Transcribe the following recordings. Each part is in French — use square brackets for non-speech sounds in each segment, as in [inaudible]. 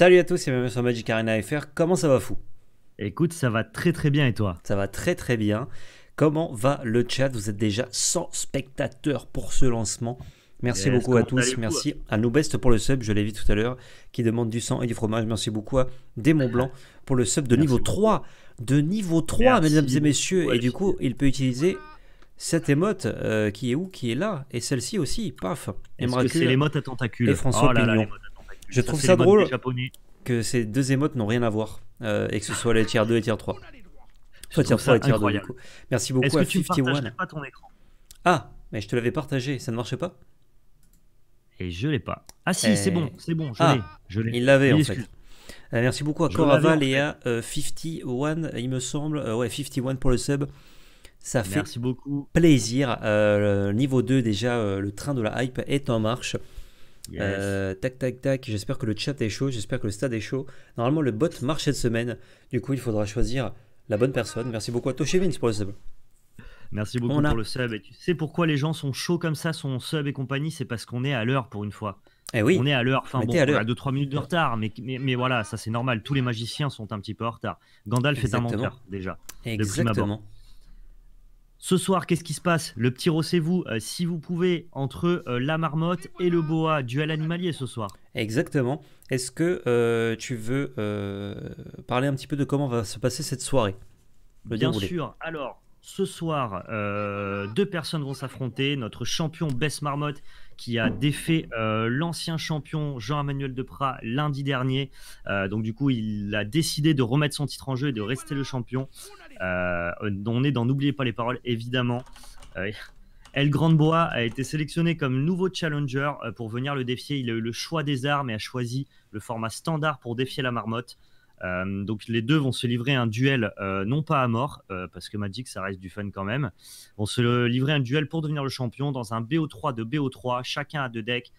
Salut à tous et bienvenue sur Magic Arena FR, comment ça va fou Écoute, ça va très très bien et toi Ça va très très bien. Comment va le chat Vous êtes déjà 100 spectateurs pour ce lancement. Merci beaucoup à tous. Merci hein à nos pour le sub, je l'ai vu tout à l'heure, qui demande du sang et du fromage. Merci beaucoup à Démon Blanc pour le sub de niveau 3. De niveau 3, mesdames et messieurs. et du coup, il peut utiliser cette émote euh, qui est où Qui est là. Et celle-ci aussi, paf. Est-ce que c'est l'émote à tentacules François oh je trouve ça, drôle que ces deux émotes n'ont rien à voir euh, et que ce soit les tiers 2 et tiers 3. 3 et tiers 2. Merci beaucoup que 51. pas ton écran Ah, mais je te l'avais partagé, ça ne marchait pas Et je l'ai pas. Ah si, c'est eh. bon, c'est bon, je l'ai. Ah, il l'avait en fait. Euh, merci beaucoup à Coraval et 51, il me semble. Euh, ouais, 51 pour le sub. Ça fait beaucoup. plaisir. niveau 2, déjà, le train de la hype est en marche. Euh, tac, tac, tac. J'espère que le chat est chaud. J'espère que le stade est chaud. Normalement, le bot marche cette semaine. Du coup, il faudra choisir la bonne personne. Merci beaucoup à Tochevin, pour le sub. Merci beaucoup pour le sub. Et tu sais pourquoi les gens sont chauds comme ça, sont sub et compagnie C'est parce qu'on est à l'heure pour une fois. Eh oui. On est à l'heure. Enfin, bon, à on à 2-3 minutes de retard, mais, mais, voilà, ça c'est normal. Tous les magiciens sont un petit peu en retard. Gandalf est un menteur déjà. Exactement. Ce soir, qu'est-ce qui se passe Le petit rossez-vous, euh, si vous pouvez, entre euh, la marmotte et le boa, duel animalier ce soir. Exactement. Est-ce que euh, tu veux parler un petit peu de comment va se passer cette soirée Bien sûr. Alors, ce soir, deux personnes vont s'affronter. Notre champion Bess Marmotte qui a défait euh, l'ancien champion Jean-Emmanuel Deprat lundi dernier. Euh, donc du coup, il a décidé de remettre son titre en jeu et de rester le champion. Euh, on est dans N'oubliez pas les paroles, évidemment. El Grande Bois a été sélectionné comme nouveau challenger pour venir le défier. Il a eu le choix des armes et a choisi le format standard pour défier la marmotte. Euh, donc les deux vont se livrer un duel, euh, non pas à mort, euh, parce que Magic ça reste du fun quand même, vont se livrer un duel pour devenir le champion dans un BO3 de BO3, chacun a deux decks.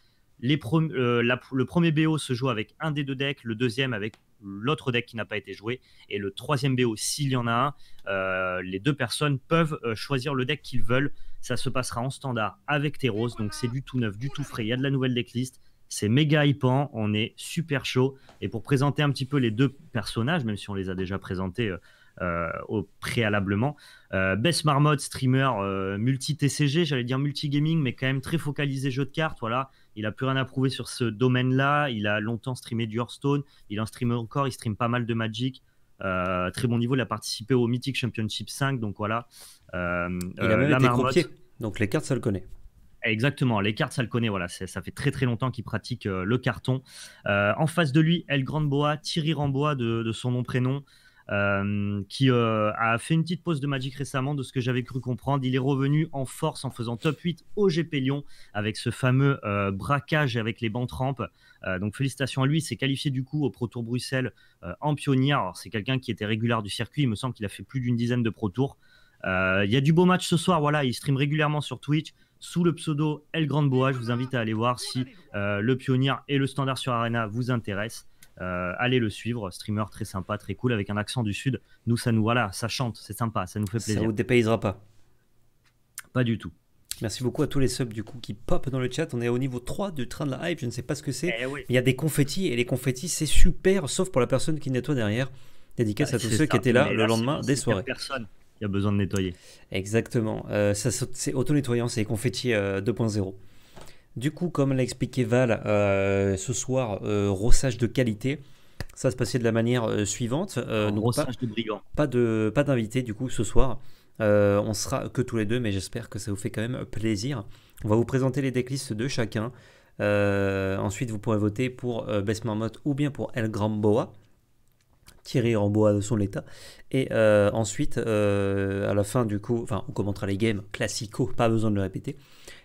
le premier BO se joue avec un des deux decks, le deuxième avec l'autre deck qui n'a pas été joué, et le troisième BO, s'il y en a un, les deux personnes peuvent choisir le deck qu'ils veulent. Ça se passera en standard avec Teros, donc c'est du tout neuf, du tout frais, il y a de la nouvelle decklist c'est méga hypant, on est super chaud. Et pour présenter un petit peu les deux personnages, même si on les a déjà présentés euh, euh, au préalablement, euh, Bess Marmot, streamer euh, multi-TCG, j'allais dire multi-gaming, mais quand même très focalisé jeu de cartes. Voilà, il a plus rien à prouver sur ce domaine-là. Il a longtemps streamé du Hearthstone, il en stream encore, il stream pas mal de Magic. très bon niveau, il a participé au Mythic Championship 5, donc voilà. il a même été copié donc les cartes, ça le connaît. Exactement, les cartes, ça le connaît. Voilà, ça fait très très longtemps qu'il pratique euh, le carton. Euh, en face de lui, El Grand Boa, Thierry Rambois de, son nom prénom, euh, qui a fait une petite pause de Magic récemment, de ce que j'avais cru comprendre. Il est revenu en force en faisant top 8 au GP Lyon avec ce fameux braquage avec les bancs rampes. donc félicitations à lui, s'est qualifié du coup au Pro Tour Bruxelles en pionnier. c'est quelqu'un qui était régulier du circuit, il me semble qu'il a fait plus d'une dizaine de Pro Tours. Il y a du beau match ce soir, voilà, il stream régulièrement sur Twitch sous le pseudo El Grande Boa. Je vous invite à aller voir si euh, le pionnier et le standard sur Arena vous intéressent. Euh, allez le suivre, streamer très sympa, très cool, avec un accent du sud. Nous, ça nous, voilà, ça chante, c'est sympa, ça nous fait plaisir. Ça vous dépaysera pas. Pas du tout. Merci beaucoup à tous les subs du coup qui popent dans le chat. On est au niveau 3 du train de la hype, je ne sais pas ce que c'est. Eh il y a des confettis et les confettis c'est super, sauf pour la personne qui nettoie derrière. Dédicace ah, à tous ceux qui étaient là le lendemain des soirées il y a besoin de nettoyer. Exactement. Euh, c'est auto-nettoyant, c'est confetti 2.0. Euh, du coup, comme l'a expliqué Val, euh, ce soir, rossage de qualité. Ça se passait de la manière suivante. rossage pas, de brigands. Pas d'invité du coup ce soir. on sera que tous les deux, mais j'espère que ça vous fait quand même plaisir. On va vous présenter les decklists de chacun. ensuite, vous pourrez voter pour Best ou bien pour El Gran Boa en bois de son état. Et euh, ensuite, euh, à la fin du coup, enfin, on commentera les games classico, pas besoin de le répéter.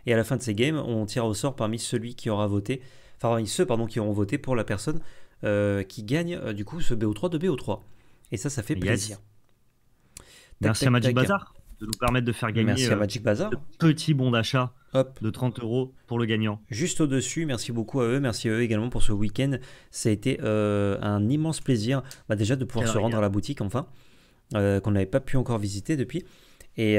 Et à la fin de ces games, on tire au sort parmi celui qui aura voté, enfin, ceux pardon, qui auront voté pour la personne euh, qui gagne du coup ce BO3 de BO3. Et ça, ça fait plaisir. Merci à Magic Bazar de nous permettre de faire gagner merci à euh, Magic Bazar. petit bon d'achat de 30 euros pour le gagnant. Juste au-dessus, merci beaucoup à eux, merci à eux également pour ce week-end. Ça a été euh, un immense plaisir bah, déjà de pouvoir se rendre à la boutique enfin, euh, qu'on n'avait pas pu encore visiter depuis. Et,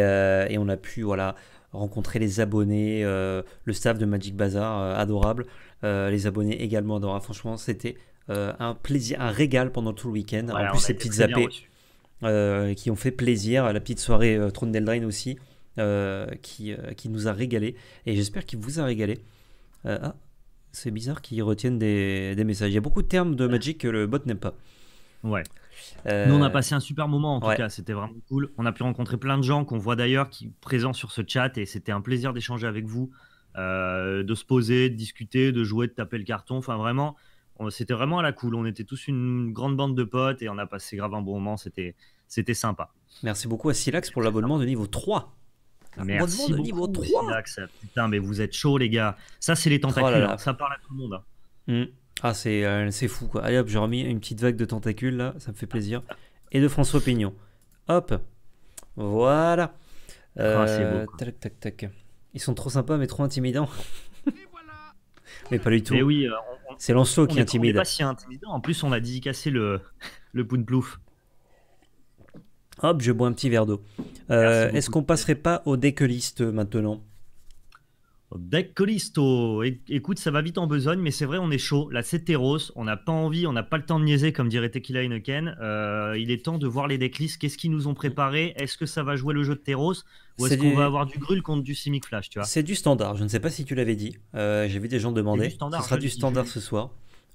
on a pu voilà, rencontrer les abonnés, le staff de Magic Bazar adorable, les abonnés également adorables. Franchement, c'était un plaisir, un régal pendant tout le week-end. en plus, ces petites zappées. Euh, qui ont fait plaisir. à La petite soirée euh, Trône d'Eldraine aussi, euh, qui, qui, nous a régalé. Et j'espère qu'il vous a régalé. ah, c'est bizarre qu'ils retiennent des, des, messages. Il y a beaucoup de termes de Magic que le bot n'aime pas. Ouais. Nous, on a passé un super moment en tout cas, c'était vraiment cool. On a pu rencontrer plein de gens qu'on voit d'ailleurs qui présents sur ce chat et c'était un plaisir d'échanger avec vous, de se poser, de discuter, de jouer, de taper le carton. Enfin, vraiment, c'était vraiment à la cool. On était tous une grande bande de potes et on a passé grave un bon moment. C'était sympa. Merci beaucoup à Silax pour l'abonnement de niveau 3. Merci de niveau 3. Silax. Putain, mais vous êtes chaud, les gars. Ça, c'est les tentacules. Oh hein. Ça parle à tout le monde. Hein. Hmm. Ah, euh, c'est fou. Quoi. Allez hop, j'ai remis une petite vague de tentacules là. Ça me fait plaisir. Et de François Pignon. Hop. Voilà. Ah, euh, tac, tac, tac. Ils sont trop sympas, mais trop intimidants. Mais pas du tout. oui, euh, c'est Lancelot qui est intimide. pas intimidant. En plus, on a dédicacé le, le Pounplouf. Hop, je bois un petit verre d'eau. Euh, est-ce qu'on passerait pas au decklist euh, maintenant listo. Oh, écoute, ça va vite en besogne, mais c'est vrai, on est chaud. Là, c'est Terros, on n'a pas envie, on n'a pas le temps de niaiser, comme dirait Tequila Heineken. il est temps de voir les decklists. Qu'est-ce qu'ils nous ont préparé Est-ce que ça va jouer le jeu de Teros ou est-ce qu'on va avoir du grul contre du Simic Flash, tu vois C'est du standard, je ne sais pas si tu l'avais dit. Euh, j'ai vu des gens demander. Ce sera du standard ce soir,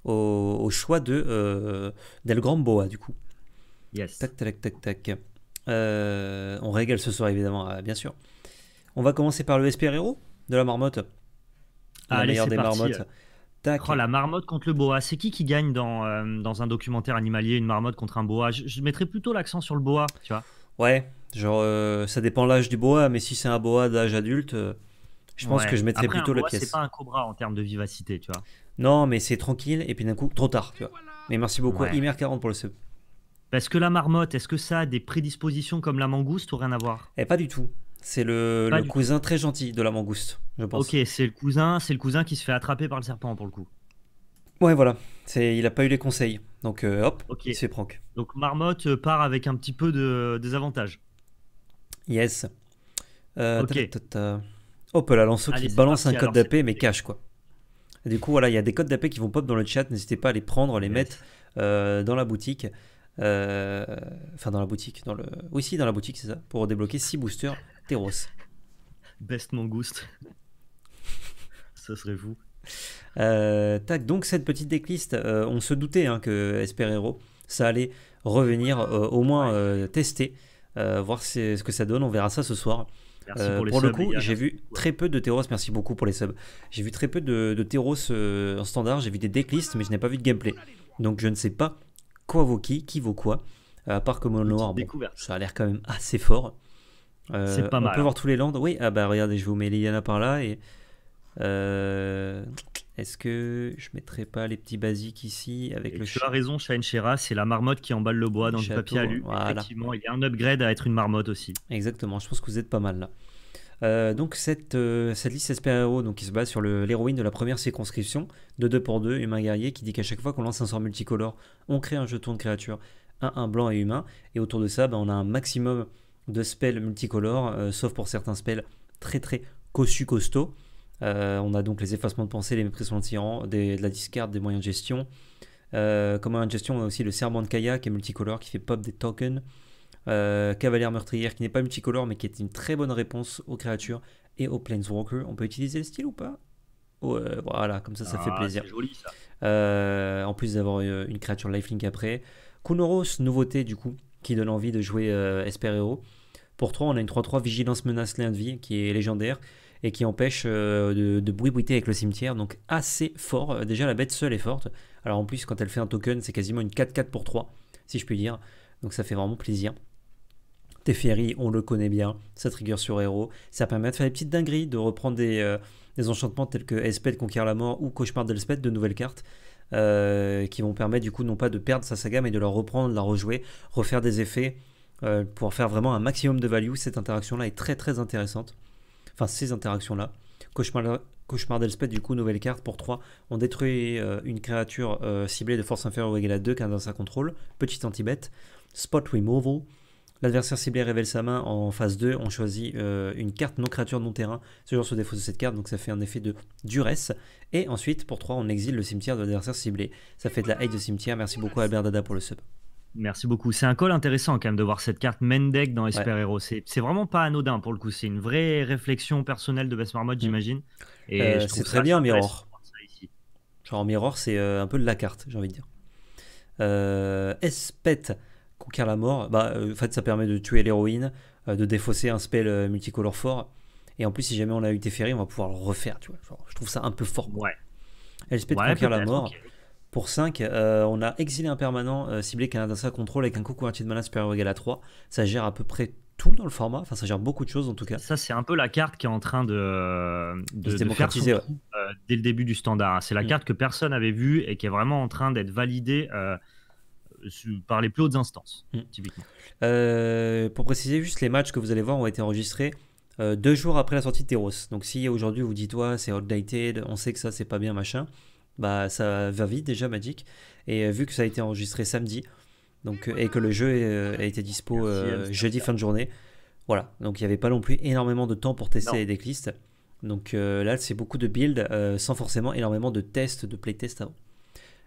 au, choix de euh, Del Boa, du coup. Yes. Tac, tac, tac, tac. Euh, on régale ce soir, évidemment, bien sûr. On va commencer par le Esperero de la marmotte. la allez, meilleure des marmottes. Oh, la marmotte contre le boa. C'est qui qui gagne dans, dans un documentaire animalier, une marmotte contre un boa je, je mettrais plutôt l'accent sur le boa, tu vois Ouais, genre euh, ça dépend l'âge du boa, mais si c'est un boa d'âge adulte, euh, je pense que je mettrais plutôt un la pièce. C'est pas un cobra en termes de vivacité, tu vois. Non, mais c'est tranquille et puis d'un coup, trop tard, tu vois. Mais merci beaucoup, ouais. Imer 40 pour le sub. Parce que la marmotte, est-ce que ça a des prédispositions comme la mangouste ou rien à voir Eh, pas du tout. C'est le, cousin très gentil de la mangouste, je pense. Ok, c'est le cousin, c'est le cousin qui se fait attraper par le serpent pour le coup. Ouais, voilà. C'est, il a pas eu les conseils. Donc euh, hop, il prank. Donc Marmotte euh, part avec un petit peu de désavantage. Yes. Euh, Hop là, Lanceau qui balance un code d'AP mais cache quoi. du coup, voilà, il y a des codes d'AP qui vont pop dans le chat. N'hésitez pas à les prendre, les mettre euh, dans la boutique. Enfin, dans la boutique. Dans le... Oui, si, dans la boutique, c'est ça. Pour débloquer 6 boosters terros Best Mangoust. ça [laughs] serait vous. Euh, tac, donc cette petite decklist, euh, on se doutait hein, que Esperero, ça allait revenir, euh, au moins tester, voir ce que ça donne. On verra ça ce soir. pour, le coup, j'ai vu très peu de Terros, Merci beaucoup pour les subs. J'ai vu très peu de, de en standard. J'ai vu des decklists, mais je n'ai pas vu de gameplay. Donc je ne sais pas quoi vaut qui, qui vaut quoi. À part que mon noir, ça a l'air quand même assez fort. pas On peut hein. voir tous les landes. Oui, ah bah regardez, je vous mets Liliana par là et euh, Est-ce que je mettrai pas les petits basiques ici avec le Tu as raison, Shine Shera, c'est la marmotte qui emballe le bois dans le du papier alu. Effectivement, il y a un upgrade à être une marmotte aussi. Exactement, je pense que vous êtes pas mal là. Euh, donc cette, euh, cette liste SPAO donc, qui se base sur l'héroïne de la première circonscription de 2 pour 2 humain guerrier qui dit qu'à chaque fois qu'on lance un sort multicolore, on crée un jeton de créature un un blanc et humain et autour de ça bah, on a un maximum de spells multicolores euh, sauf pour certains spells très très cossus costauds euh, on a donc les effacements de pensée, les méprisants tirants, de la discarde, des moyens de gestion. Euh, comme moyen de gestion, on a aussi le serment de Kaya qui est multicolore, qui fait pop des tokens. Euh, cavalière meurtrière qui n'est pas multicolore mais qui est une très bonne réponse aux créatures et aux Planeswalker. On peut utiliser le style ou pas voilà, comme ça, ça fait ah, plaisir. en plus d'avoir une, créature lifelink après. Kunoros, nouveauté du coup, qui donne envie de jouer Esper Esperero. Pour 3, on a une 3-3 Vigilance Menace l'un de Vie, qui est légendaire, et qui empêche euh, de, bruit-bruiter avec le cimetière, donc assez fort. Euh, déjà, la bête seule est forte. Alors en plus, quand elle fait un token, c'est quasiment une 4-4 pour 3, si je puis dire. Donc ça fait vraiment plaisir. Teferi, on le connaît bien, ça trigger sur héros, ça permet de faire des petites dingueries, de reprendre des, euh, enchantements tels que Esped conquiert la mort ou Cauchemar d'Elspeth, de nouvelles cartes, qui vont permettre du coup non pas de perdre sa saga, mais de la reprendre, de la rejouer, refaire des effets, pour faire vraiment un maximum de value. Cette interaction-là est très très intéressante enfin ces interactions-là. Cauchemar, Cauchemar d'Elspeth, du coup, nouvelle carte pour 3. On détruit euh, une créature euh, ciblée de force inférieure ou égale à 2 qui dans sa contrôle. Petite anti-bête. Spot Removal. L'adversaire ciblé révèle sa main en phase 2. On choisit euh, une carte non créature non terrain. Ce genre se défausse de cette carte, donc ça fait un effet de duresse. Et ensuite, pour 3, on exile le cimetière de l'adversaire ciblé. Ça fait de la hate de cimetière. Merci beaucoup à Albert pour le sub. Merci beaucoup. C'est un call intéressant quand même de voir cette carte Mendek dans Esper Hero. C'est vraiment pas anodin pour le coup. C'est une vraie réflexion personnelle de Bess Marmot, mm. j'imagine. Et euh, c'est très bien Mirror. Genre Mirror, c'est euh, un peu de la carte, j'ai envie de dire. Euh, conquiert la mort. Bah, euh, en fait, ça permet de tuer l'héroïne, de défausser un spell multicolore fort. Et en plus, si jamais on a eu Teferi, on va pouvoir le refaire. Tu vois. je trouve ça un peu fort. Ouais. conquiert la mort. Pour 5, euh, on a exilé un permanent euh, ciblé Canada a contrôle avec un coût quartier de mana supérieur ou égal à 3. Ça gère à peu près tout dans le format, enfin ça gère beaucoup de choses en tout cas. Ça c'est un peu la carte qui est en train de, de, euh, dès le début du standard. C'est la mm. carte que personne n'avait vue et qui est vraiment en train d'être validée par les plus hautes instances, mm. typiquement. pour préciser juste, les matchs que vous allez voir ont été enregistrés deux jours après la sortie de Teros. Donc si aujourd'hui vous dites, c'est outdated, on sait que ça c'est pas bien, machin bah ça va vite déjà Magic. Et euh, vu que ça a été enregistré samedi, donc, euh, et que le jeu euh, a été dispo jeudi fin de journée, voilà. Donc il n'y avait pas non plus énormément de temps pour tester des les Donc là, c'est beaucoup de builds sans forcément énormément de tests, de playtests avant.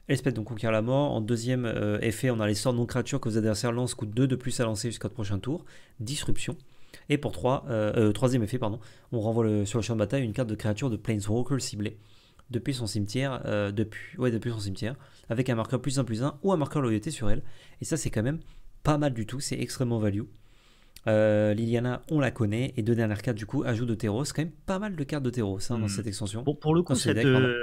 Elspeth donc conquiert la mort. En deuxième effet, on a les sorts non créatures que vos adversaires lancent coûte 2 de plus à lancer jusqu'au prochain tour. Disruption. Et pour 3, troisième effet, pardon, on renvoie sur le champ de bataille une carte de créature de Planeswalker ciblée depuis son cimetière, euh, depuis, ouais, depuis son cimetière, avec un marqueur plus 1 plus 1 ou un marqueur loyauté sur elle. Et ça, c'est quand même pas mal du tout, c'est extrêmement value. Euh, Liliana, on la connaît, et deux dernières cartes du coup, ajout de terreau, c'est quand même pas mal de cartes de terreau hein, dans hmm. cette extension. Bon, pour le coup, euh,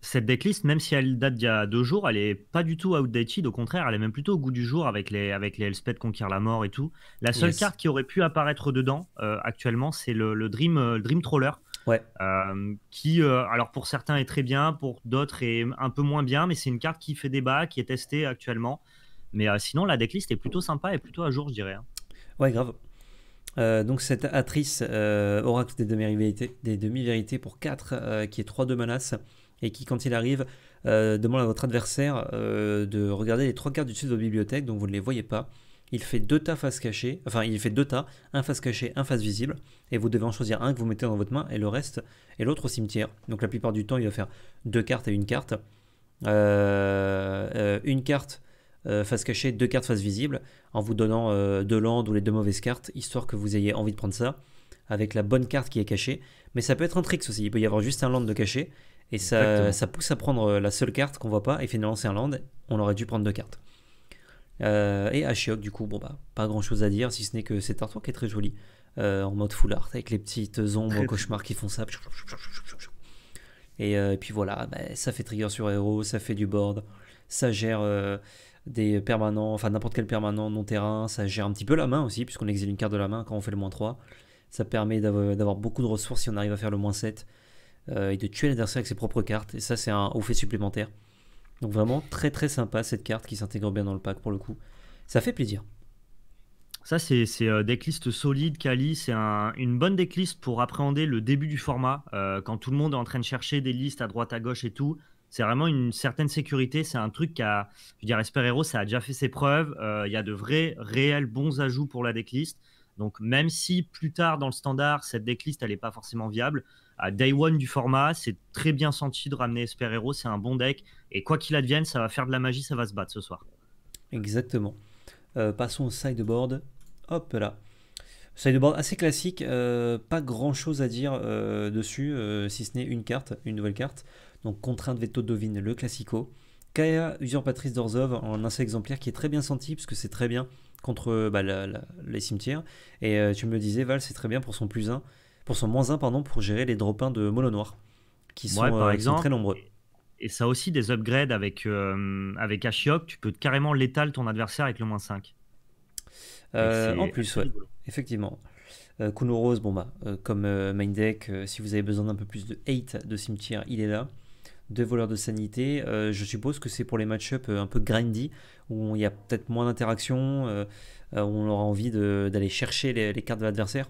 cette, decklist, même si elle date d'il y a deux jours, elle est pas du tout outdated, au contraire, elle est même plutôt au goût du jour avec les, avec les Elspeth Conquire la Mort et tout. La seule carte qui aurait pu apparaître dedans actuellement, c'est le, le, Dream, le Dream Trawler. Ouais. Euh, qui, euh, alors pour certains est très bien, pour d'autres est un peu moins bien, mais c'est une carte qui fait débat, qui est testée actuellement. Mais euh, sinon, la decklist est plutôt sympa et plutôt à jour, je dirais. Hein. Ouais, grave. donc cette Atrice, Oracle des demi-vérités demi pour 4, qui est 3 de menaces, et qui quand il arrive, demande à votre adversaire de regarder les trois cartes du dessus de votre bibliothèque, donc vous ne les voyez pas il fait deux tas face enfin il fait deux tas, un face caché, un face visible, et vous devez en choisir un que vous mettez dans votre main et le reste et l'autre au cimetière. Donc la plupart du temps, il va faire deux cartes et une carte, euh, euh, une carte euh, face cachée, deux cartes face visible, en vous donnant deux landes ou les deux mauvaises cartes, histoire que vous ayez envie de prendre ça avec la bonne carte qui est cachée. Mais ça peut être un trick aussi, il peut y avoir juste un land de caché et ça, ça pousse à prendre la seule carte qu'on voit pas et finalement c'est un land, on aurait dû prendre deux cartes. Euh, et Ashiok, du coup, bon bah, pas grand chose à dire, si ce n'est que c'est artwork qui est très joli, euh, en mode full art, avec les petites ombres cauchemar qui font ça. Et, euh, puis voilà, bah, ça fait trigger sur héros, ça fait du board, ça gère des permanents, enfin n'importe quel permanent non terrain, ça gère un petit peu la main aussi, puisqu'on exile une carte de la main quand on fait le moins 3. Ça permet d'avoir beaucoup de ressources si on arrive à faire le moins 7, et de tuer l'adversaire avec ses propres cartes, et ça c'est un au fait supplémentaire. Donc vraiment très très sympa cette carte qui s'intègre bien dans le pack pour le coup. Ça fait plaisir. Ça, c'est euh, decklist solide, Kali, C'est une bonne decklist pour appréhender le début du format. Euh, quand tout le monde est en train de chercher des listes à droite, à gauche et tout, c'est vraiment une certaine sécurité. C'est un truc qui a, je veux dire, Esperero, ça a déjà fait ses preuves. Euh, il y a de vrais, réels bons ajouts pour la decklist. Donc, même si plus tard dans le standard, cette decklist, elle n'est pas forcément viable, à day one du format. C'est très bien senti de ramener Hero, c'est un bon deck. Et quoi qu'il advienne, ça va faire de la magie, ça va se battre ce soir. Exactement. Euh, passons au sideboard. Hop là. Sideboard assez classique, euh, pas grand chose à dire euh, dessus, si ce n'est une carte, une nouvelle carte. Donc contrainte veto devine, le classico. Kaya usurpatrice d'Orzov en un seul exemplaire qui est très bien senti, puisque c'est très bien contre bah, les cimetières. Et tu me disais, Val, c'est très bien pour son plus 1 pour son moins 1 pardon, pour gérer les drop de Molo noir, qui sont, euh, très nombreux. Et ça aussi des upgrades avec, euh, avec Ashiok, tu peux carrément l'étaler ton adversaire avec le moins 5. Euh, en plus, ouais, effectivement. Kuno Rose, bon bah, comme main deck, si vous avez besoin d'un peu plus de hate de cimetière, il est là. Deux voleurs de sanité, je suppose que c'est pour les match-up un peu grindy, où il y a peut-être moins d'interaction, où on aura envie d'aller chercher les, cartes de l'adversaire.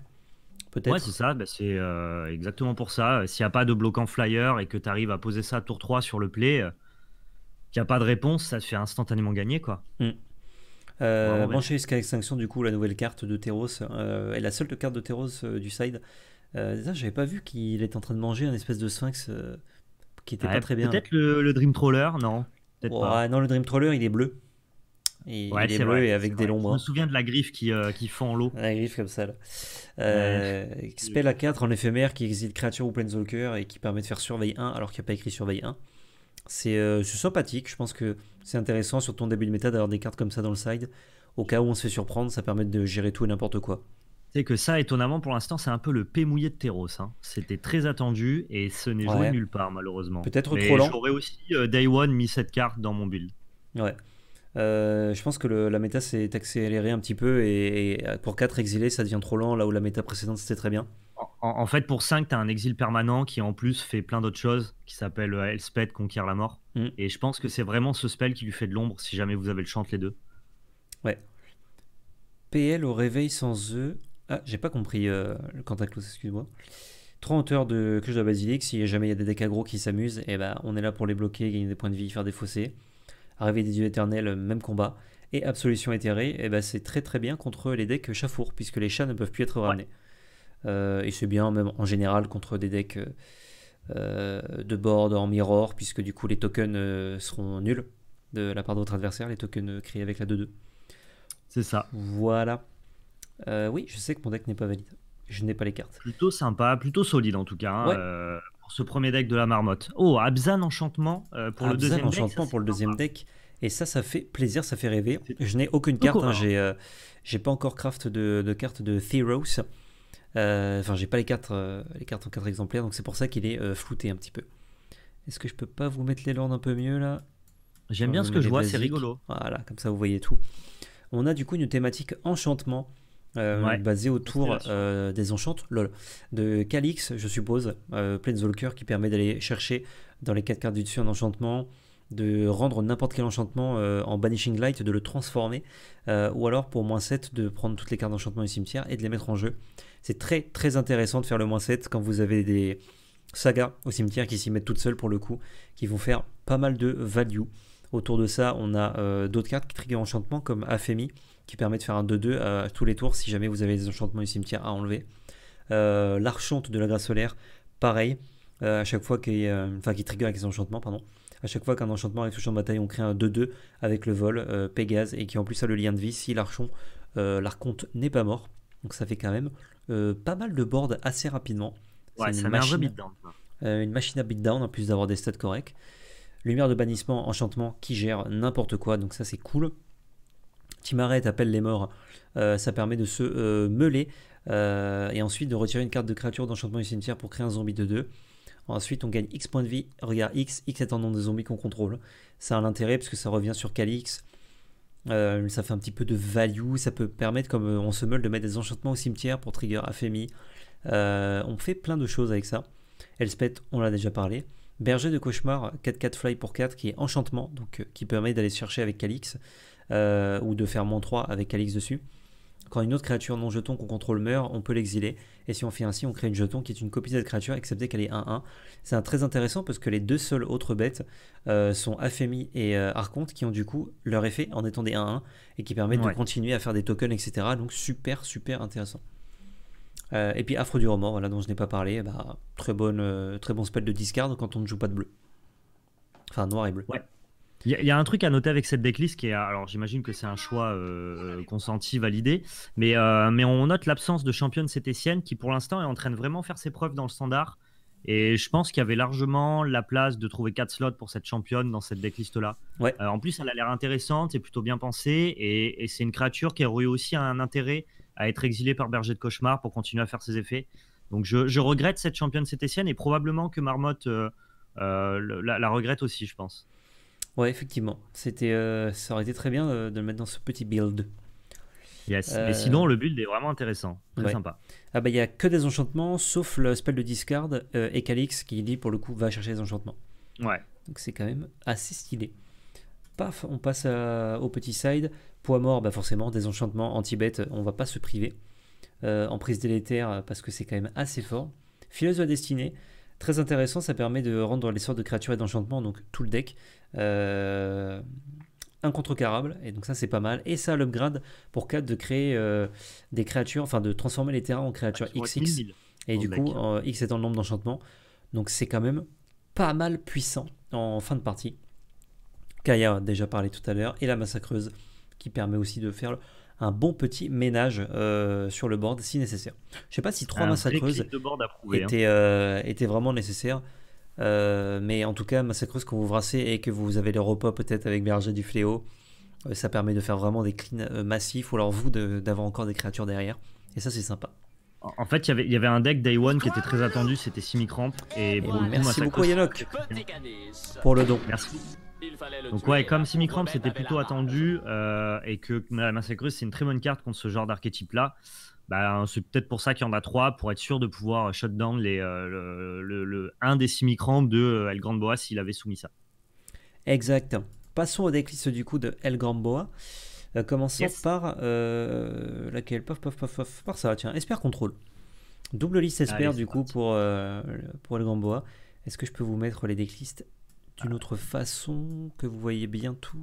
Ouais, c'est ça, bah, c'est euh, exactement pour ça. Euh, s'il n'y a pas de bloquant flyer et que tu arrives à poser ça tour 3 sur le play, euh, qu'il n'y a pas de réponse, ça te fait instantanément gagner. quoi. Mm. jusqu'à extinction, du coup, la nouvelle carte de Teros est la seule carte de Teros du side. j'avais pas vu qu'il était en train de manger un espèce de sphinx qui était pas très bien. Peut-être le, Dream Trawler, non Non, le Dream Trawler, il est bleu. Il, et avec des lombres On Je souviens de la griffe qui, fond euh, qui l'eau. La griffe comme ça. Là. Euh, Spell 4 en éphémère qui exile créature ou planeswalker et qui permet de faire surveiller 1 alors qu'il n'y a pas écrit surveiller 1. Euh, c'est sympathique. Je pense que c'est intéressant sur ton début de méta d'avoir des cartes comme ça dans le side. Au cas où on se fait surprendre, ça permet de gérer tout et n'importe quoi. C'est que ça, étonnamment, pour l'instant, c'est un peu le P mouillé de Terros. Hein. C'était très attendu et ce n'est joué nulle part, malheureusement. Peut-être trop lent. J'aurais aussi euh, Day One mis cette carte dans mon build. Ouais. Euh, je pense que la méta s'est accélérée un petit peu et, pour 4 exilés, ça devient trop lent là où la méta précédente c'était très bien. En, fait, pour 5, tu un exil permanent qui en plus fait plein d'autres choses qui s'appelle Elspeth euh, Conquiert la mort. Mm. Et je pense que c'est vraiment ce spell qui lui fait de l'ombre si jamais vous avez le chant les deux. Ouais. PL au réveil sans eux. Ah, j'ai pas compris euh, le cantaclos, excuse-moi. 3 hauteurs de cloche de la basilique. Si jamais il y a des decks qui s'amusent, eh ben, on est là pour les bloquer, gagner des points de vie, faire des fossés. Arrivée des dieux éternels, même combat. Et Absolution éthérée, et eh ben c'est très très bien contre les decks chafour, puisque les chats ne peuvent plus être ramenés. Euh, et c'est bien même en général contre des decks euh, euh, de board en mirror, puisque du coup les tokens seront nuls de la part de votre adversaire, les tokens créés avec la 2-2. C'est ça. Voilà. oui, je sais que mon deck n'est pas valide. Je n'ai pas les cartes. Plutôt sympa, plutôt solide en tout cas. Hein, ce premier deck de la marmotte. Oh, Abzan Enchantement euh, pour le deuxième deck. pour le deuxième deck. Et ça, ça fait plaisir, ça fait rêver. Je n'ai aucune oh, carte, hein. euh, j'ai pas encore craft de, de carte de Theros. Euh, enfin, j'ai pas les cartes, les cartes en quatre exemplaires, donc c'est pour ça qu'il est flouté un petit peu. Est-ce que je peux pas vous mettre les lords un peu mieux là J'aime bien ce que je vois, c'est rigolo. Voilà, comme ça vous voyez tout. On a du coup une thématique enchantement euh, basé autour euh, des enchantes, de Calix, je suppose, euh, Planeswalker qui permet d'aller chercher dans les 4 cartes du dessus un enchantement, de rendre n'importe quel enchantement euh, en Banishing Light, de le transformer, ou alors pour moins 7, de prendre toutes les cartes d'enchantement du cimetière et de les mettre en jeu. C'est très très intéressant de faire le moins 7 quand vous avez des sagas au cimetière qui s'y mettent toutes seules pour le coup, qui vont faire pas mal de value. Autour de ça, on a d'autres cartes qui trigger enchantement comme Afemi, qui permet de faire un 2-2 à euh, tous les tours si jamais vous avez des enchantements du cimetière à enlever. Euh, l'archonte de la grâce solaire, pareil, euh, à chaque fois enfin, qui trigger avec les enchantements, pardon. À chaque fois qu'un enchantement avec sur champ de bataille, on crée un 2-2 avec le vol Pégase et qui en plus a le lien de vie si l'archon, l'archonte n'est pas mort. Donc ça fait quand même pas mal de board assez rapidement. une machine, beatdown. une machine à beatdown en plus d'avoir des stats corrects. Lumière de bannissement, enchantement qui gère n'importe quoi, donc ça c'est cool. Timaret appelle les morts, euh, ça permet de se euh, meuler euh, et ensuite de retirer une carte de créature d'enchantement du cimetière pour créer un zombie de 2. Ensuite, on gagne X points de vie. Regarde, X, X est un nombre de zombies qu'on contrôle. Ça a l'intérêt parce que ça revient sur Calix. ça fait un petit peu de value. Ça peut permettre, comme on se meule, de mettre des enchantements au cimetière pour trigger Afemi. on fait plein de choses avec ça. Elspeth, on l'a déjà parlé. Berger de cauchemar, 4-4 fly pour 4, qui est enchantement, donc qui permet d'aller chercher avec Calix. Euh, ou de faire moins 3 avec Alix dessus. Quand une autre créature non jeton qu'on contrôle meurt, on peut l'exiler. Et si on fait ainsi, on crée une jeton qui est une copie de cette créature, excepté qu'elle est 1-1. C'est très intéressant parce que les deux seules autres bêtes euh, sont Aphémie et euh, qui ont du coup leur effet en étant des 1-1 et qui permettent de continuer à faire des tokens, etc. Donc super, super intéressant. Euh, et puis Afro du remords voilà, dont je n'ai pas parlé, bah, très, bonne, très bon spell de discard quand on ne joue pas de bleu. Enfin, noir et bleu. Ouais. Il y, a un truc à noter avec cette decklist qui est, alors j'imagine que c'est un choix euh, euh, consenti, validé, euh, mais, on note l'absence de championne cététienne qui pour l'instant est en train de vraiment faire ses preuves dans le standard. Et je pense qu'il y avait largement la place de trouver 4 slots pour cette championne dans cette decklist-là. en plus, elle a l'air intéressante, et plutôt bien pensé, et, c'est une créature qui aurait aussi un intérêt à être exilée par Berger de Cauchemar pour continuer à faire ses effets. Donc je, regrette cette championne cététienne, et probablement que Marmotte la, regrette aussi, je pense. Ouais, effectivement. C'était, euh, ça aurait été très bien euh, de, le mettre dans ce petit build. Yes. Mais euh, sinon, le build est vraiment intéressant. Très sympa. Ah bah, il n'y a que des enchantements, sauf le spell de discard et Calix qui, dit pour le coup, va chercher des enchantements. Ouais. Donc, c'est quand même assez stylé. Paf, on passe au petit side. Poids mort, bah forcément, des enchantements anti-bête, on va pas se priver. en prise délétère, parce que c'est quand même assez fort. Fileuse de la destinée, Très intéressant, ça permet de rendre les sortes de créatures et d'enchantements, donc tout le deck, euh, contre-carable Et donc ça, c'est pas mal. Et ça, l'upgrade pour 4 de créer euh, des créatures, enfin de transformer les terrains en créatures XX. Ah, et oh, du coup, X étant le nombre d'enchantements. Donc c'est quand même pas mal puissant en fin de partie. Kaya a déjà parlé tout à l'heure. Et la massacreuse qui permet aussi de faire un bon petit ménage euh, sur le board si nécessaire. Je sais pas si trois massacreuses hein. étaient, euh, étaient, vraiment nécessaires. Euh, mais en tout cas, massacreuse quand vous brassez et que vous avez les repas peut-être avec berger du fléau, ça permet de faire vraiment des cleans massifs ou alors vous d'avoir encore des créatures derrière. Et ça, c'est sympa. En fait, y il y avait un deck Day One qui était très attendu, c'était Simicramp. Et, et eh ben, merci beaucoup Yannock pour le don. Merci. Donc ouais, comme Simicram c'était plutôt attendu euh, et que la Massacreuse c'est une très bonne carte contre ce genre d'archétype là, bah, c'est peut-être pour ça qu'il y en a trois pour être sûr de pouvoir shutdown les, euh, le, le, un des Simicram de euh, El Grand s'il avait soumis ça. Exact. Passons au déclisse du coup de El Grand commençons par laquelle Pof, pof, pof, pof. Par oh, ça, tiens, Esper Control. Double liste Esper du coup pour, pour El Grand Est-ce que je peux vous mettre les decklists d'une autre façon, que vous voyez bien tout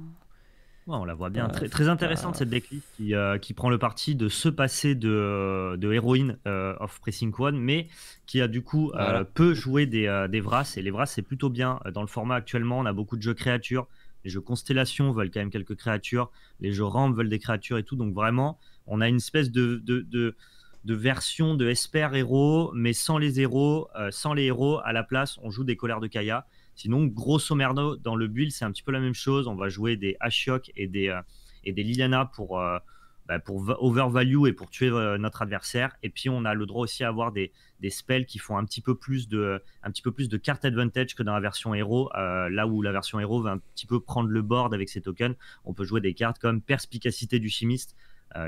On la voit bien. Ah, très, intéressante ah. cette déclic euh, qui, prend le parti de se passer de, de héroïne euh, of Pressing One, mais qui a du coup euh, peu joué jouer des, des Et les Vras, c'est plutôt bien. Dans le format actuellement, on a beaucoup de jeux créatures. Les jeux constellations veulent quand même quelques créatures. Les jeux Ramp veulent des créatures et tout. Donc vraiment, on a une espèce de, de, de version de Esper héros, mais sans les héros, sans les héros, à la place, on joue des colères de Kaya. Sinon, grosso merdo, dans le build, c'est un petit peu la même chose. On va jouer des Ashiok et des, euh, et des Liliana pour, euh, bah, overvalue et pour tuer euh, notre adversaire. Et puis, on a le droit aussi à avoir des, spells qui font un petit peu plus de, un petit peu plus de carte advantage que dans la version héros. là où la version héros va un petit peu prendre le board avec ses tokens, on peut jouer des cartes comme Perspicacité du Chimiste,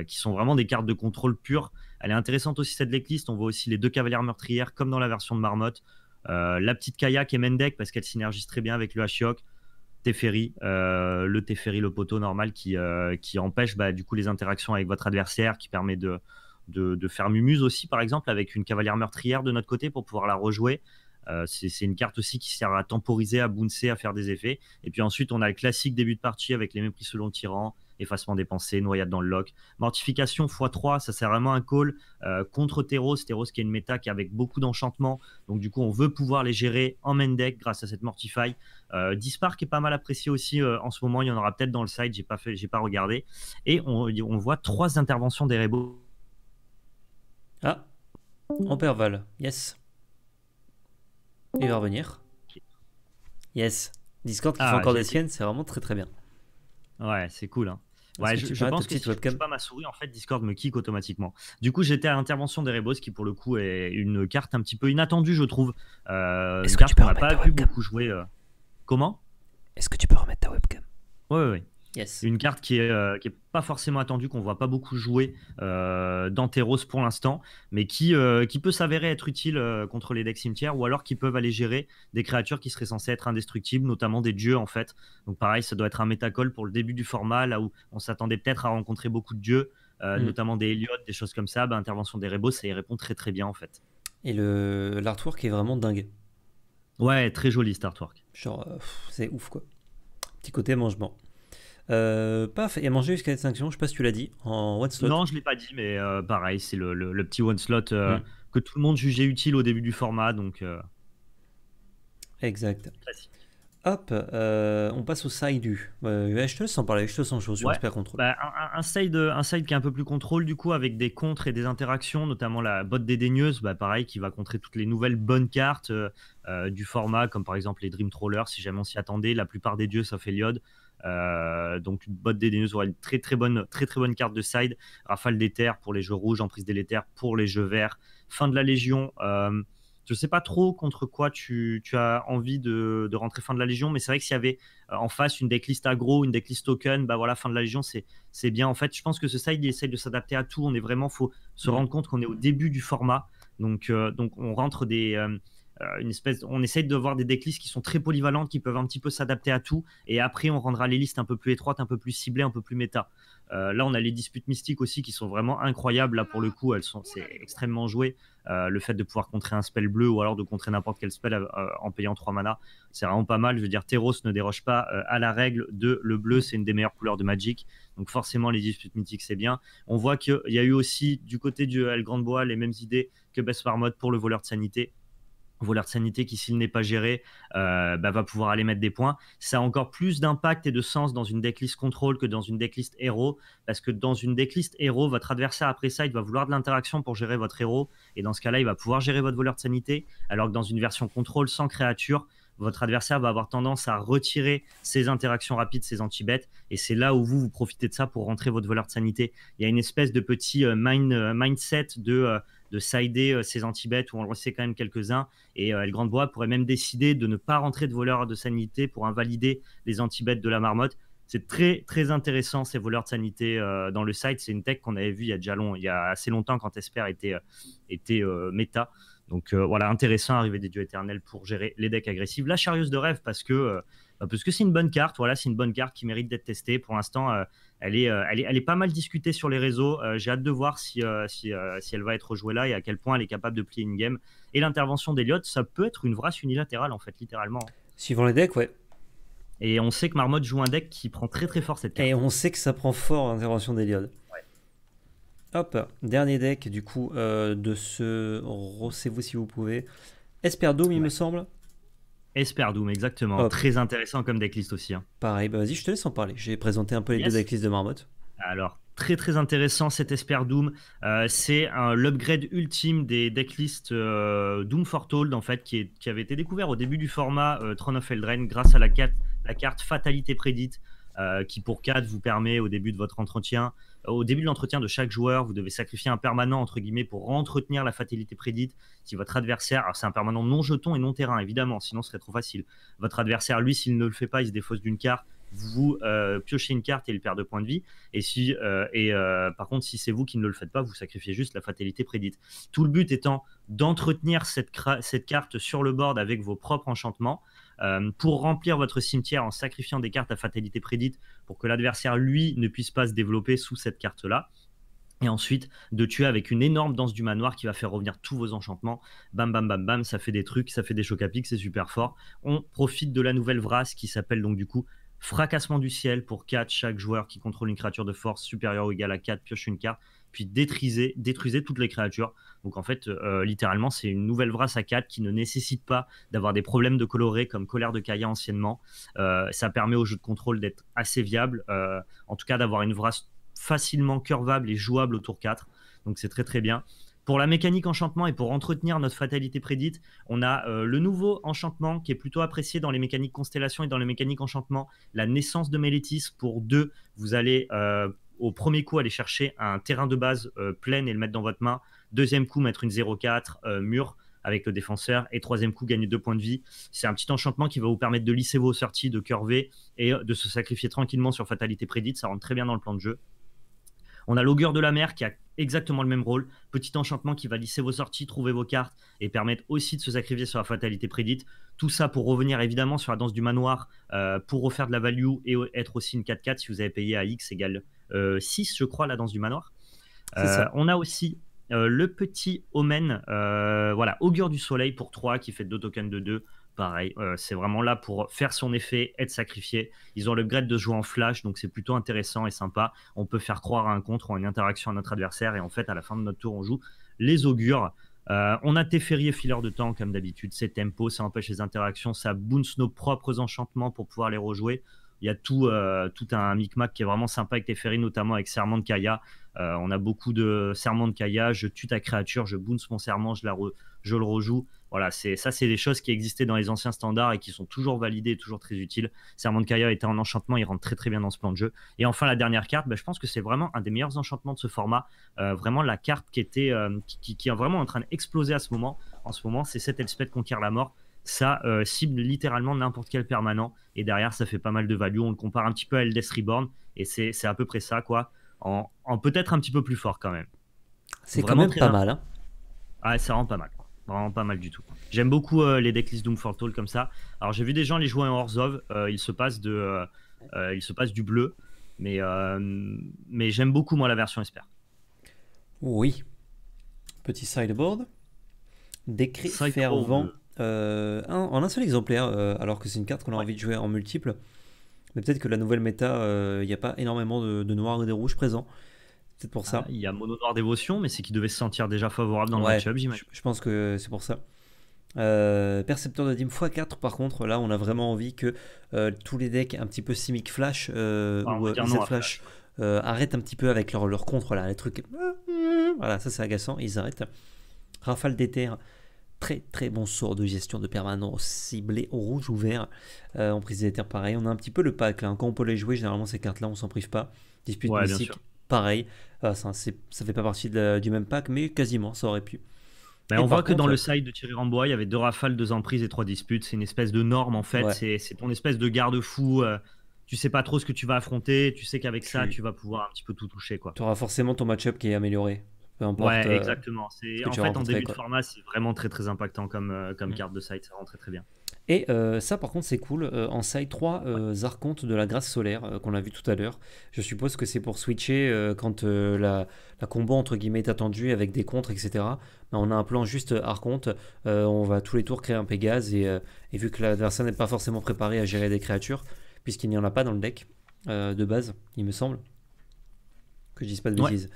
qui sont vraiment des cartes de contrôle pur. Elle est intéressante aussi cette decklist. On voit aussi les deux cavalières meurtrières comme dans la version de Marmotte. Euh, la petite kayak et Mendek parce qu'elle synergise très bien avec le Hachioc. Teferi, euh, le Teferi, le poteau normal qui, euh, empêche bah, du coup les interactions avec votre adversaire, qui permet de, faire Mumuse aussi, par exemple, avec une cavalière meurtrière de notre côté pour pouvoir la rejouer. c'est une carte aussi qui sert à temporiser, à bouncer, à faire des effets. Et puis ensuite, on a le classique début de partie avec les mépris selon tyran, effacement des pensées, noyade dans le lock. Mortification x3, ça c'est vraiment un call euh, contre Teros. Teros qui est une méta qui est avec beaucoup d'enchantements. Donc du coup, on veut pouvoir les gérer en main deck grâce à cette Mortify. Euh, Dispar qui est pas mal apprécié aussi euh, en ce moment. Il y en aura peut-être dans le side, j'ai pas, fait, j'ai pas regardé. Et on, on voit trois interventions des Rebo Ah, Val, yes. Il va revenir. Yes. Discord qui ah, fait encore des siennes, c'est vraiment très très bien. Ouais, c'est cool. Hein. Ouais, je, pense que si ne je pas ma souris, en fait, Discord me kick automatiquement. Du coup, j'étais à l'intervention des Rebos, qui pour le coup est une carte un petit peu inattendue, je trouve. Euh, une carte qu'on n'a pas vu beaucoup jouer. Euh. Comment Est-ce que tu peux remettre ta webcam Oui, oui, une carte euh, qui est, pas forcément attendue, qu'on voit pas beaucoup jouer euh, dans Teros pour l'instant, mais qui, euh, qui peut s'avérer être utile contre les decks cimetières ou alors qui peuvent aller gérer des créatures qui seraient censées être indestructibles, notamment des dieux en fait. Donc pareil, ça doit être un métacol pour le début du format, là où on s'attendait peut-être à rencontrer beaucoup de dieux, mm. notamment des eliot des choses comme ça. Bah, intervention des Rebos, ça y répond très très bien en fait. Et le l'artwork est vraiment dingue. Ouais, très joli cet artwork. Genre, c'est ouf quoi. Petit côté mangement. Euh, paf, et manger jusqu'à l'extinction, je sais pas si tu l'as dit, en one slot. Non, je l'ai pas dit, mais euh, pareil, c'est le, petit one slot euh, que tout le monde jugeait utile au début du format, donc. Exact. Hop, on passe au side du. je 2 sans parler, je te sans chose sur contrôle. Bah, un, side, un side qui est un peu plus contrôle du coup avec des contres et des interactions, notamment la botte dédaigneuse, bah, pareil qui va contrer toutes les nouvelles bonnes cartes du format, comme par exemple les Dream Trawlers, si jamais on s'y attendait, la plupart des dieux sauf Eliode euh, donc une botte des une très très bonne très très bonne carte de side. Rafale d'éther pour les jeux rouges, emprise délétère pour les jeux verts. Fin de la Légion. Euh, je sais pas trop contre quoi tu, as envie de, rentrer fin de la Légion, mais c'est vrai que s'il y avait euh, en face une decklist aggro, une decklist token, bah voilà, fin de la Légion, c'est bien. En fait, je pense que ce side, il essaye de s'adapter à tout. On est vraiment, faut se rendre compte qu'on est au début du format. Donc, donc on rentre des, euh, espèce, on essaye de voir des decklists qui sont très polyvalentes, qui peuvent un petit peu s'adapter à tout. Et après, on rendra les listes un peu plus étroites, un peu plus ciblées, un peu plus méta. Euh, là, on a les disputes mystiques aussi qui sont vraiment incroyables. Là, pour le coup, elles sont c'est extrêmement joué. Euh, le fait de pouvoir contrer un spell bleu ou alors de contrer n'importe quel spell en payant 3 mana, c'est vraiment pas mal. Je veux dire, Teros ne déroge pas à la règle de le bleu, c'est une des meilleures couleurs de Magic. Donc forcément, les disputes mystiques, c'est bien. On voit qu'il y a eu aussi du côté du El Grand Bois les mêmes idées que Best Mode pour le voleur de sanité voleur de sanité qui, s'il n'est pas géré, euh, bah, va pouvoir aller mettre des points. Ça a encore plus d'impact et de sens dans une decklist contrôle que dans une decklist héros, parce que dans une decklist héros, votre adversaire après ça, il va vouloir de l'interaction pour gérer votre héros, et dans ce cas-là, il va pouvoir gérer votre voleur de sanité, alors que dans une version contrôle sans créature, votre adversaire va avoir tendance à retirer ses interactions rapides, ses anti-bêtes, et c'est là où vous, vous profitez de ça pour rentrer votre voleur de sanité. Il y a une espèce de petit euh, mind, euh, mindset de de sider ses euh, anti-bêtes on le sait quand même quelques-uns. Et euh, le Grande Bois pourrait même décider de ne pas rentrer de voleurs de sanité pour invalider les anti-bêtes de la marmotte. C'est très, très intéressant ces voleurs de sanité euh, dans le site. C'est une tech qu'on avait vu il y a déjà il y a assez longtemps quand Esper était, était méta. Donc voilà, intéressant, arriver des dieux éternels pour gérer les decks agressifs. La chariose de rêve parce que bah, parce que c'est une bonne carte. Voilà, c'est une bonne carte qui mérite d'être testée. Pour l'instant, euh, elle est, elle pas mal discutée sur les réseaux. Euh, j'ai hâte de voir si, euh, si, elle va être rejouée là et à quel point elle est capable de plier une game. Et l'intervention d'Eliott, ça peut être une vraie unilatérale, en fait, littéralement. Suivant les decks, ouais. Et on sait que Marmotte joue un deck qui prend très très fort cette carte. Et on sait que ça prend fort l'intervention d'Eliott. Hop, dernier deck du coup de ce rossez-vous si vous pouvez. Esperdome il me semble. Doom, exactement. Très intéressant comme decklist aussi. Hein. Pareil, bah vas-y, je te laisse en parler. J'ai présenté un peu les decklists de Marmotte. Alors, très très intéressant cet Esper Doom. Euh, c'est l'upgrade ultime des decklists euh, Doom Foretold en fait, qui, avait été découvert au début du format euh, Throne of Eldraine grâce à la, carte, la carte Fatalité Prédite, euh, qui pour 4 vous permet au début de votre entretien au début de l'entretien de chaque joueur, vous devez sacrifier un permanent, entre guillemets, pour entretenir la fatalité prédite. Si votre adversaire, alors c'est un permanent non jeton et non terrain, évidemment, sinon ce serait trop facile. Votre adversaire, lui, s'il ne le fait pas, il se défausse d'une carte vous euh, piochez une carte et il perd deux points de vie. Et si, euh, et euh, par contre, si c'est vous qui ne le faites pas, vous sacrifiez juste la fatalité prédite. Tout le but étant d'entretenir cette, cette, carte sur le board avec vos propres enchantements euh, pour remplir votre cimetière en sacrifiant des cartes à fatalité prédite pour que l'adversaire, lui, ne puisse pas se développer sous cette carte-là. Et ensuite, de tuer avec une énorme danse du manoir qui va faire revenir tous vos enchantements. Bam, bam, bam, bam, ça fait des trucs, ça fait des chocs à pic, c'est super fort. On profite de la nouvelle vrace qui s'appelle donc du coup Fracassement du ciel pour 4. Chaque joueur qui contrôle une créature de force supérieure ou égale à 4 pioche une carte, puis détruisez, détruisez toutes les créatures. Donc en fait, euh, littéralement, c'est une nouvelle Vrace à 4 qui ne nécessite pas d'avoir des problèmes de coloré comme Colère de Kaya anciennement. Euh, ça permet au jeu de contrôle d'être assez viable, euh, en tout cas d'avoir une Vrace facilement curvable et jouable au tour 4. Donc c'est très très bien. Pour la mécanique enchantement et pour entretenir notre fatalité prédite, on a le nouveau enchantement qui est plutôt apprécié dans les mécaniques constellation et dans les mécaniques enchantement, la naissance de Mélétis. Pour 2 vous allez au premier coup, aller chercher un terrain de base euh, plein et le mettre dans votre main. Deuxième coup, mettre une 0-4 euh, mur avec le défenseur. Et troisième coup, gagner deux points de vie. C'est un petit enchantement qui va vous permettre de lisser vos sorties, de curver et euh, de se sacrifier tranquillement sur fatalité prédite. Ça rentre très bien dans le plan de jeu. On a l'augure de la mer qui a exactement le même rôle. Petit enchantement qui va lisser vos sorties, trouver vos cartes et permettre aussi de se sacrifier sur la fatalité prédite. Tout ça pour revenir évidemment sur la danse du manoir, pour refaire de la value et être aussi une 4-4 si vous avez payé à X égale 6, euh, je crois, la danse du manoir. Euh, on a aussi euh, le petit Omen, voilà, Augure du Soleil pour 3 qui fait 2 tokens de 2 pareil. c'est vraiment là pour faire son effet, être sacrifié. Ils ont le l'upgrade de jouer en flash, donc c'est plutôt intéressant et sympa. On peut faire croire à un contre ou à une interaction à notre adversaire, et en fait, à la fin de notre tour, on joue les augures. on a Teferi et fileur de temps, comme d'habitude. C'est tempo, ça empêche les interactions, ça boons nos propres enchantements pour pouvoir les rejouer il y a euh, tout, un micmac qui est vraiment sympa avec tes ferries, notamment avec Serment de Kaya. Euh, on a beaucoup de Serment de Kaya, je tue ta créature, je bounce mon serment, je, la je le rejoue. Voilà, c'est ça, c'est des choses qui existaient dans les anciens standards et qui sont toujours validées et toujours très utiles. Serment de Kaya était un enchantement, il rentre très très bien dans ce plan de jeu. Et enfin, la dernière carte, bah, je pense que c'est vraiment un des meilleurs enchantements de ce format. Euh, vraiment la carte qui était, qui, est vraiment en train d'exploser à ce moment. En ce moment, c'est cette Elspeth conquiert la mort ça euh, cible littéralement n'importe quel permanent. Et derrière, ça fait pas mal de value. On le compare un petit peu à Eldest Reborn. Et c'est à peu près ça, quoi. En, peut-être un petit peu plus fort quand même. C'est quand même pas mal. Hein. Ah, ça rend pas mal. Vraiment pas mal du tout. J'aime beaucoup euh, les les decklists Doomfall Tall comme ça. Alors, j'ai vu des gens les jouer en hors of euh, ils, se passe de, ils se passent du bleu. Mais, mais j'aime beaucoup, moi, la version Esper. Oui. Petit sideboard. Décrit fervent. Euh, en un seul exemplaire, euh, alors que c'est une carte qu'on a envie de jouer en multiple. Mais peut-être que la nouvelle méta, il euh, n'y a pas énormément de, noirs et de rouges présents. Peut-être pour ça. Il ah, y a Mono Noir Dévotion, mais c'est qui devait se sentir déjà favorable dans le match-up, j'imagine. Je pense que c'est pour ça. Percepteur de Dim x4, par contre, là, on a vraiment envie que tous les decks un petit peu Simic Flash ah, ou Flash, arrêtent un petit peu avec leur, leur contre, là, les trucs. Voilà, ça c'est agaçant, ils arrêtent. Rafale d'éther très très bon sort de gestion de permanence ciblé au rouge ou vert euh, en prise des pareil on a un petit peu le pack là hein. quand on peut les jouer généralement ces cartes là on s'en prive pas dispute ouais, pareil ah, ça, ça fait pas partie du même pack mais quasiment ça aurait pu on voit que dans le side de Thierry Rambois, il y avait deux rafales, deux emprises et trois disputes. C'est une espèce de norme en fait. C'est ton espèce de garde-fou. Euh, tu sais pas trop ce que tu vas affronter. Tu sais qu'avec ça, tu vas pouvoir un petit peu tout toucher. Quoi. Tu auras forcément ton match-up qui est amélioré ouais, euh, exactement. C'est, en fait, en début de format, c'est vraiment très très impactant comme, euh, comme mm. carte de site. Ça rentre très bien. Et euh, ça, par contre, c'est cool. en side 3 euh, de la grâce solaire qu'on a vu tout à l'heure. Je suppose que c'est pour switcher quand la, la combo entre guillemets est attendue avec des contres, etc. Bah, on a un plan juste archonte. on va tous les tours créer un Pégase et, vu que l'adversaire n'est pas forcément préparé à gérer des créatures, puisqu'il n'y en a pas dans le deck de base, il me semble. Que je dise pas de bêtises.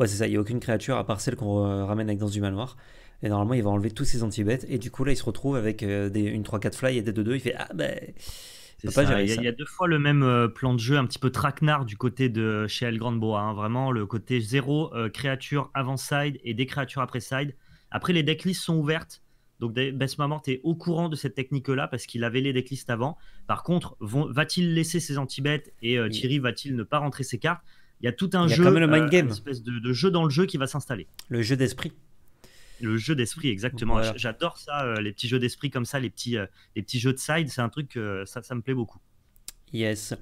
Ouais, c'est ça, il n'y a aucune créature à part celle qu'on euh, ramène avec dans du manoir. Et normalement, il va enlever tous ses anti-bêtes. Et du coup, là, il se retrouve avec euh, une 3-4 fly et des 2-2. Il fait Ah ben. C'est pas Il, y a, il y, a deux fois le même euh, plan de jeu, un petit peu traquenard du côté de chez El Grand Boa. Hein. Vraiment, le côté zéro créature avant side et des créatures après side. Après, les decklists sont ouvertes. Donc, tu es au courant de cette technique-là parce qu'il avait les decklists avant. Par contre, va-t-il laisser ses anti-bêtes et Thierry va-t-il ne pas rentrer ses cartes il y a tout un jeu, une euh, espèce de, jeu dans le jeu qui va s'installer. Le jeu d'esprit. Le jeu d'esprit, exactement. J'adore ça, euh, les petits jeux d'esprit comme ça, les petits, euh, les petits jeux de side, c'est un truc, ça, ça me plaît beaucoup. Yes.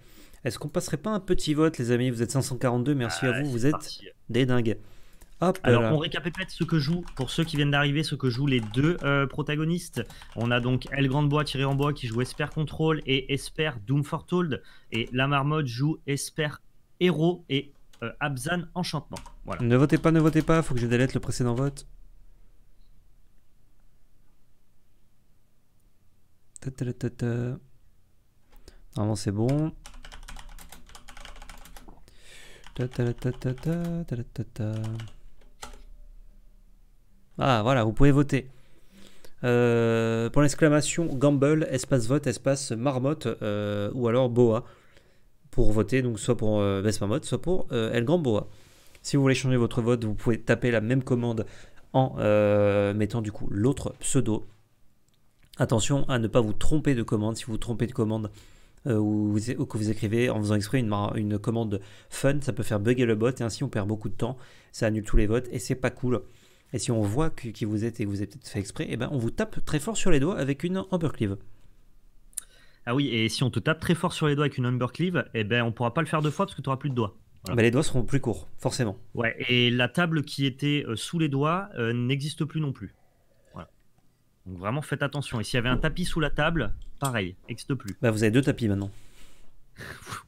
Est-ce qu'on passerait pas un petit vote, les amis Vous êtes 542, merci à ah, vous, vous êtes des dingues. Hop, Alors, on récapitule ce que joue pour ceux qui viennent d'arriver, ce que jouent les deux protagonistes. On a donc El tiré en Bois qui joue Esper Control et Esper Doom Foretold. Et la marmotte joue Esper Héros et euh, Abzan Enchantement. Voilà. Ne votez pas, ne votez pas, faut que je délète le précédent vote. Normalement c'est bon. Ah voilà, vous pouvez voter. Euh, pour l'exclamation Gamble, espace vote, espace marmotte euh, ou alors boa pour voter, donc soit pour euh, mode soit pour euh, El Gamboa. Si vous voulez changer votre vote, vous pouvez taper la même commande en euh, mettant du coup l'autre pseudo. Attention à ne pas vous tromper de commande. Si vous vous trompez de commande euh, ou, que vous écrivez en faisant exprès une, une, commande fun, ça peut faire bugger le bot et ainsi on perd beaucoup de temps. Ça annule tous les votes et c'est pas cool. Et si on voit qui vous êtes et que vous êtes fait exprès, eh ben on vous tape très fort sur les doigts avec une Cleave. Ah oui, et si on te tape très fort sur les doigts avec une Humber eh ben, on pourra pas le faire deux fois parce que tu n'auras plus de doigts. Bah, les doigts seront plus courts, forcément. Ouais, et la table qui était euh, sous les doigts euh, n'existe plus non plus. Voilà. Donc vraiment faites attention. Et s'il y avait un tapis sous la table, pareil, n'existe plus. Bah, vous avez deux tapis maintenant.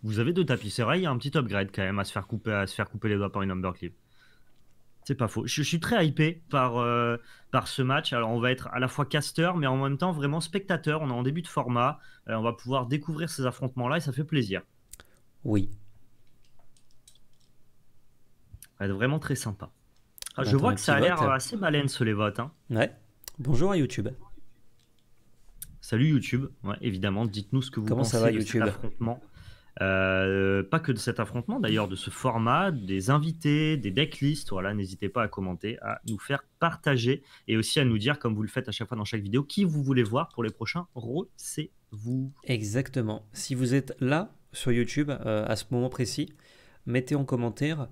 vous avez deux tapis, c'est vrai, il y a un petit upgrade quand même à se faire couper, à se faire couper les doigts par une Cleave. C'est pas faux. Je, suis très hypé par, euh, par ce match. Alors, on va être à la fois casteur, mais en même temps vraiment spectateur. On est en début de format. Euh, on va pouvoir découvrir ces affrontements-là et ça fait plaisir. Oui. être vraiment très sympa. Ah, bah, je vois que ça a l'air assez baleine ce les votes. Hein. Ouais. Bonjour à YouTube. Salut YouTube. évidemment, dites-nous ce que vous pensez de cet euh, pas que de cet affrontement, d'ailleurs, de ce format, des invités, des decklists. Voilà, n'hésitez pas à commenter, à nous faire partager et aussi à nous dire, comme vous le faites à chaque fois dans chaque vidéo, qui vous voulez voir pour les prochains c'est vous Exactement. Si vous êtes là sur YouTube euh, à ce moment précis, mettez en commentaire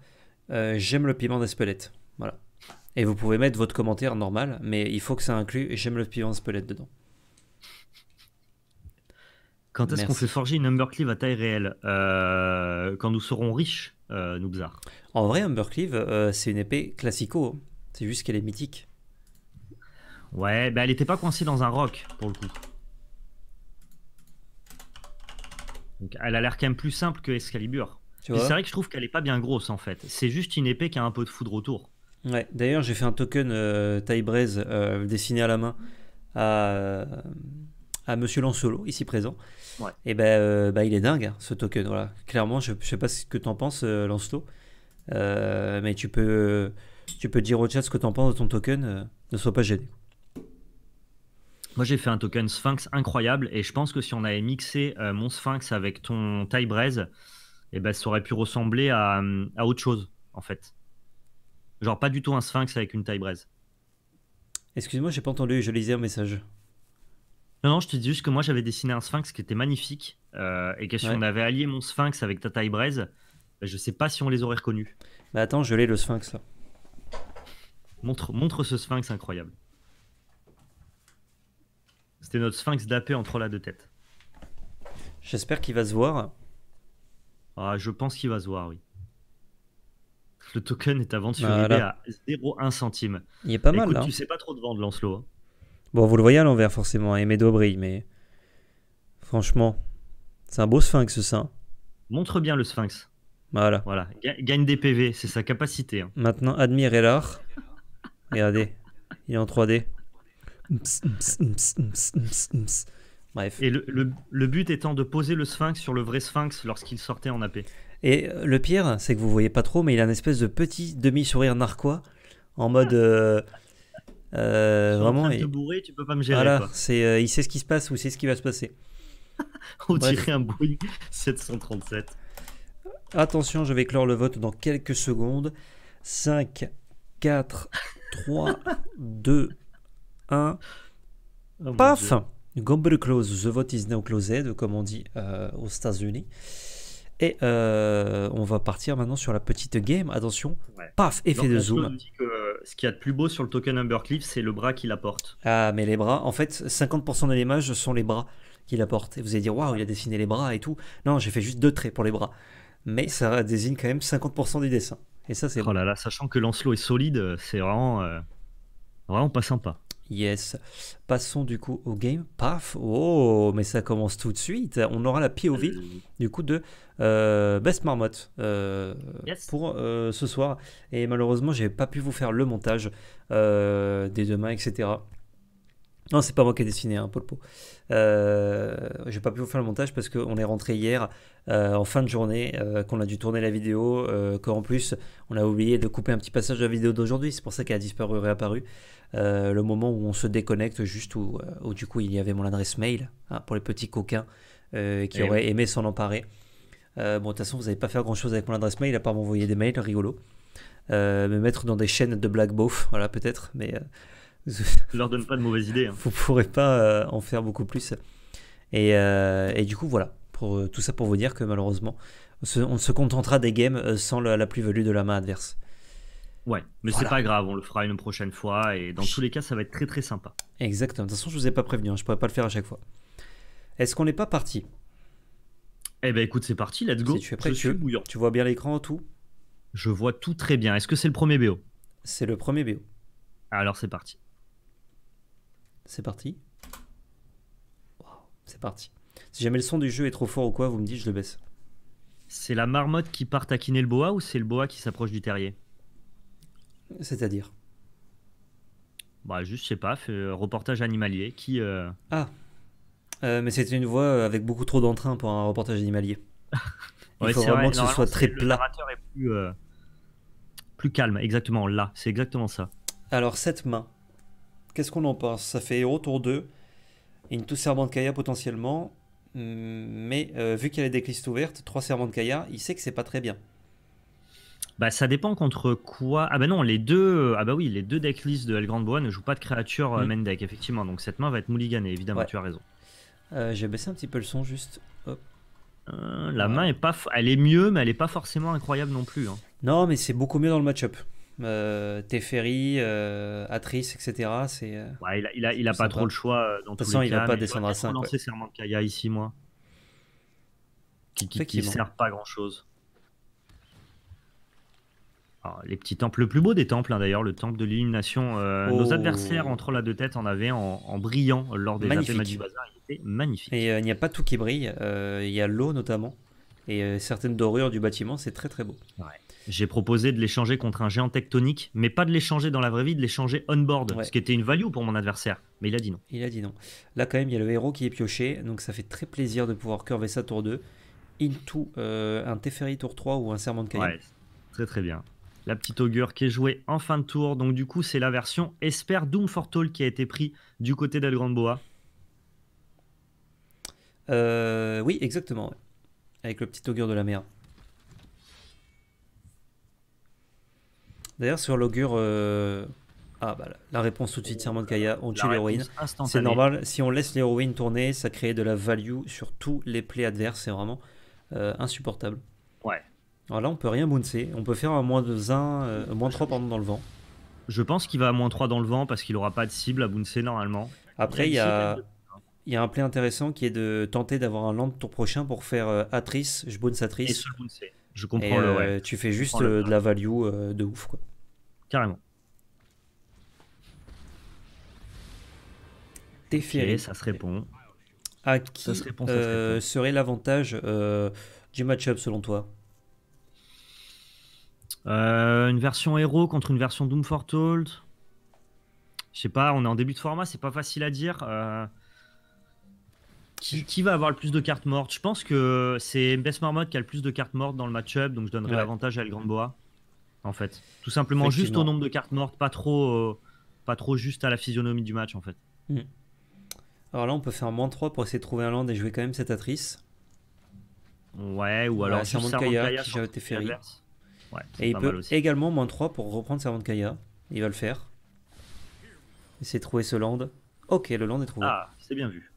euh, j'aime le piment d'Espelette. Voilà. Et vous pouvez mettre votre commentaire normal, mais il faut que ça inclue j'aime le piment d'Espelette dedans. Quand est-ce qu'on fait forger une Humbercleave à taille réelle euh, Quand nous serons riches, nous, euh, Noobzar. En vrai, Humbercleave, euh, c'est une épée classico. Hein. C'est juste qu'elle est mythique. Ouais, bah elle n'était pas coincée dans un roc, pour le coup. Donc, elle a l'air quand même plus simple que Excalibur. C'est vrai que je trouve qu'elle est pas bien grosse, en fait. C'est juste une épée qui a un peu de foudre autour. Ouais, d'ailleurs, j'ai fait un token taille braise dessiné à la main à, à Monsieur Lancelot, ici présent. Et ben, euh, bah, il est dingue, hein, ce token. Voilà. Clairement, je sais pas ce que t'en en penses, euh, Lancelot. Euh, mais tu peux, tu peux dire au chat ce que t'en en penses de ton token. ne sois pas gêné. Moi, j'ai fait un token Sphinx incroyable et je pense que si on avait mixé mon Sphinx avec ton taille Braise, et eh ben, ça aurait pu ressembler à, autre chose, en fait. Genre, pas du tout un Sphinx avec une taille Braise. Excuse-moi, j'ai pas entendu, je lisais un message. Non, je te dis juste que moi j'avais dessiné un sphinx qui était magnifique euh, et que si on avait allié mon sphinx avec ta taille Braise, bah, je sais pas si on les aurait reconnus. Mais bah, attends, je l'ai le sphinx là. Montre, montre ce sphinx incroyable. C'était notre sphinx d'AP e entre la deux têtes. J'espère qu'il va se voir. Ah, je pense qu'il va se voir, oui. Le token est à vendre sur eBay à 0,1 centime. Il est pas mal là. Hein. Tu sais pas trop de vendre, Lancelot. Hein. Bon, vous le voyez à l'envers forcément, et hein, mes mais franchement, c'est un beau sphinx ce sein. Montre bien le sphinx. Voilà. Voilà, gagne des PV, c'est sa capacité. Hein. Maintenant, admirez l'art. Regardez, il est en 3D. Bref. Et le, but étant de poser le sphinx sur le vrai sphinx lorsqu'il sortait en AP. Et euh, le pire, c'est que vous voyez pas trop, mais il a une espèce de petit demi-sourire narquois en mode. Euh, euh, vraiment. Il... bourrer tu peux pas me gérer. Voilà, euh, il sait ce qui se passe ou c'est ce qui va se passer. [laughs] On dirait un Boeing 737. Attention, je vais clore le vote dans quelques secondes. 5, 4, 3, 2, 1. Paf Gomber close, the vote is now closed, comme on dit euh, aux États-Unis. Et euh, on va partir maintenant sur la petite game. Attention, paf, effet de zoom ce qu'il y a de plus beau sur le token clip c'est le bras qu'il apporte. Ah, mais les bras, en fait, 50% de l'image sont les bras qu'il apporte. Et vous allez dire, waouh, il a dessiné les bras et tout. Non, j'ai fait juste deux traits pour les bras. Mais ça désigne quand même 50% du dessin. Et ça, c'est. Oh là là, sachant que Lancelot est solide, c'est vraiment, euh, vraiment pas sympa. Yes. Passons du coup au game. Paf Oh, mais ça commence tout de suite. On aura la POV euh. du coup de euh, Best Marmotte euh, pour ce soir. Et malheureusement, j'ai pas pu vous faire le montage des demain, etc. Non, c'est pas moi qui ai dessiné, un hein, Polpo. Euh, J'ai pas pu vous faire le montage parce qu'on est rentré hier euh, en fin de journée, euh, qu'on a dû tourner la vidéo, euh, qu'en plus on a oublié de couper un petit passage de la vidéo d'aujourd'hui. C'est pour ça qu'elle a disparu, réapparu. le moment où on se déconnecte, juste où, du coup il y avait mon adresse mail hein, pour les petits coquins qui eh auraient aimé s'en emparer. bon, de toute façon, vous n'avez pas faire grand chose avec mon adresse mail à part m'envoyer des mails rigolo. me mettre dans des chaînes de Black Beauf, voilà, peut-être, mais je leur donne pas de mauvaise idées. Vous hein. Vous pourrez pas euh, en faire beaucoup plus. Et, euh, du coup, voilà. Pour, euh, tout ça pour vous dire que malheureusement, on se, contentera des games sans la, plus-value de la main adverse. Ouais, mais c'est pas grave, on le fera une prochaine fois et dans tous les cas, ça va être très très sympa. Exactement. De toute façon, je vous ai pas prévenu, hein. je pourrais pas le faire à chaque fois. Est-ce qu'on n'est pas parti Eh ben écoute, c'est parti, let's go. tu es tu, tu vois bien l'écran, tout Je vois tout très bien. Est-ce que c'est le premier BO C'est le premier BO. Alors c'est parti. C'est parti. c'est parti. Si jamais le son du jeu est trop fort ou quoi, vous me dites, je le baisse. C'est la marmotte qui part taquiner le boa ou c'est le boa qui s'approche du terrier C'est-à-dire Bah, je sais pas, euh, reportage animalier qui. Euh, ah euh, Mais c'était une voix avec beaucoup trop d'entrain pour un reportage animalier. [laughs] Il faut vraiment que ce soit très plat. plus calme, exactement, là. C'est exactement ça. Alors, cette main, Qu'est-ce qu'on en pense Ça fait autour d'eux. une Servant de Kaya potentiellement. Mais euh, vu qu'il a des decklist ouvertes, 3 Servants de Kaya, il sait que c'est pas très bien. Bah, ça dépend contre quoi. Ah bah non, les deux. Euh, ah bah oui, les deux decklists de El Grand bois ne jouent pas de créature euh, mm. main deck, effectivement. Donc cette main va être mulliganée, évidemment, tu as raison. J'ai baissé un petit peu le son juste. la main est pas. Elle est mieux, mais elle n'est pas forcément incroyable non plus. Hein. Non, mais c'est beaucoup mieux dans le match-up. Euh, Teferi, euh, Atris, etc. C'est, euh, ouais, il a, pas trop le choix dans de toute façon, il va pas descendre à 5. Je vais Kaya ici, moi. Qui, qui, sert pas grand chose. Ah, les petits temples, le plus beau des temples hein, d'ailleurs, le temple de l'illumination. Nos oh. adversaires entre la deux têtes en avaient en, brillant lors des magnifique. du Bazar. Il Et il n'y a pas tout qui brille. Il y a l'eau notamment et euh, certaines dorures du bâtiment, c'est très très beau. J'ai proposé de l'échanger contre un géant tectonique, mais pas de l'échanger dans la vraie vie, de l'échanger on-board, ce qui était une value pour mon adversaire. Mais il a dit non. Il a dit non. Là, quand même, il y a le héros qui est pioché, donc ça fait très plaisir de pouvoir curver ça tour 2 into euh, un Teferi tour 3 ou un Serment de Cayenne. très très bien. La petite augure qui est jouée en fin de tour, donc du coup, c'est la version Esper Doom Tall qui a été pris du côté d'El Boa. Euh, oui, exactement. Avec le petit augure de la mer. D'ailleurs, sur l'augure. Euh, ah, bah, la réponse tout de suite, un de Kaya, on tue l'héroïne. C'est normal, si on laisse l'héroïne tourner, ça crée de la value sur tous les plays adverses, c'est vraiment euh, insupportable. Ouais. Alors là, on peut rien bouncer, on peut faire un moins de 1, euh, moins 3 pendant dans le vent. Je pense qu'il va à moins 3 dans le vent parce qu'il aura pas de cible à bouncer normalement. Après, il y a il y a un play intéressant qui est de tenter d'avoir un land tour prochain pour faire euh, Atrice, je bonne je comprends euh, Tu fais juste euh, de la value de ouf, Carrément. T'es fier, ça se répond. À qui serait l'avantage du matchup up selon toi Une version héros contre une version Doom Je sais pas, on est en début de format, c'est pas facile à dire. Qui, va avoir le plus de cartes mortes Je pense que c'est Bess Marmot qui a le plus de cartes mortes dans le match-up, donc je donnerai l'avantage à El Grand Boa. En fait, tout simplement juste au nombre de cartes mortes, pas trop, euh, pas trop juste à la physionomie du match en fait. Hmm. Alors là, on peut faire moins 3 pour essayer de trouver un land et jouer quand même cette attrice. Ouais, ou alors Servant Kaya, qui été ferry. et il peut également moins 3 pour reprendre Servant Kaya. Il va le faire. Essayer de trouver ce land. Ok, le land est trouvé. Ah, c'est bien vu.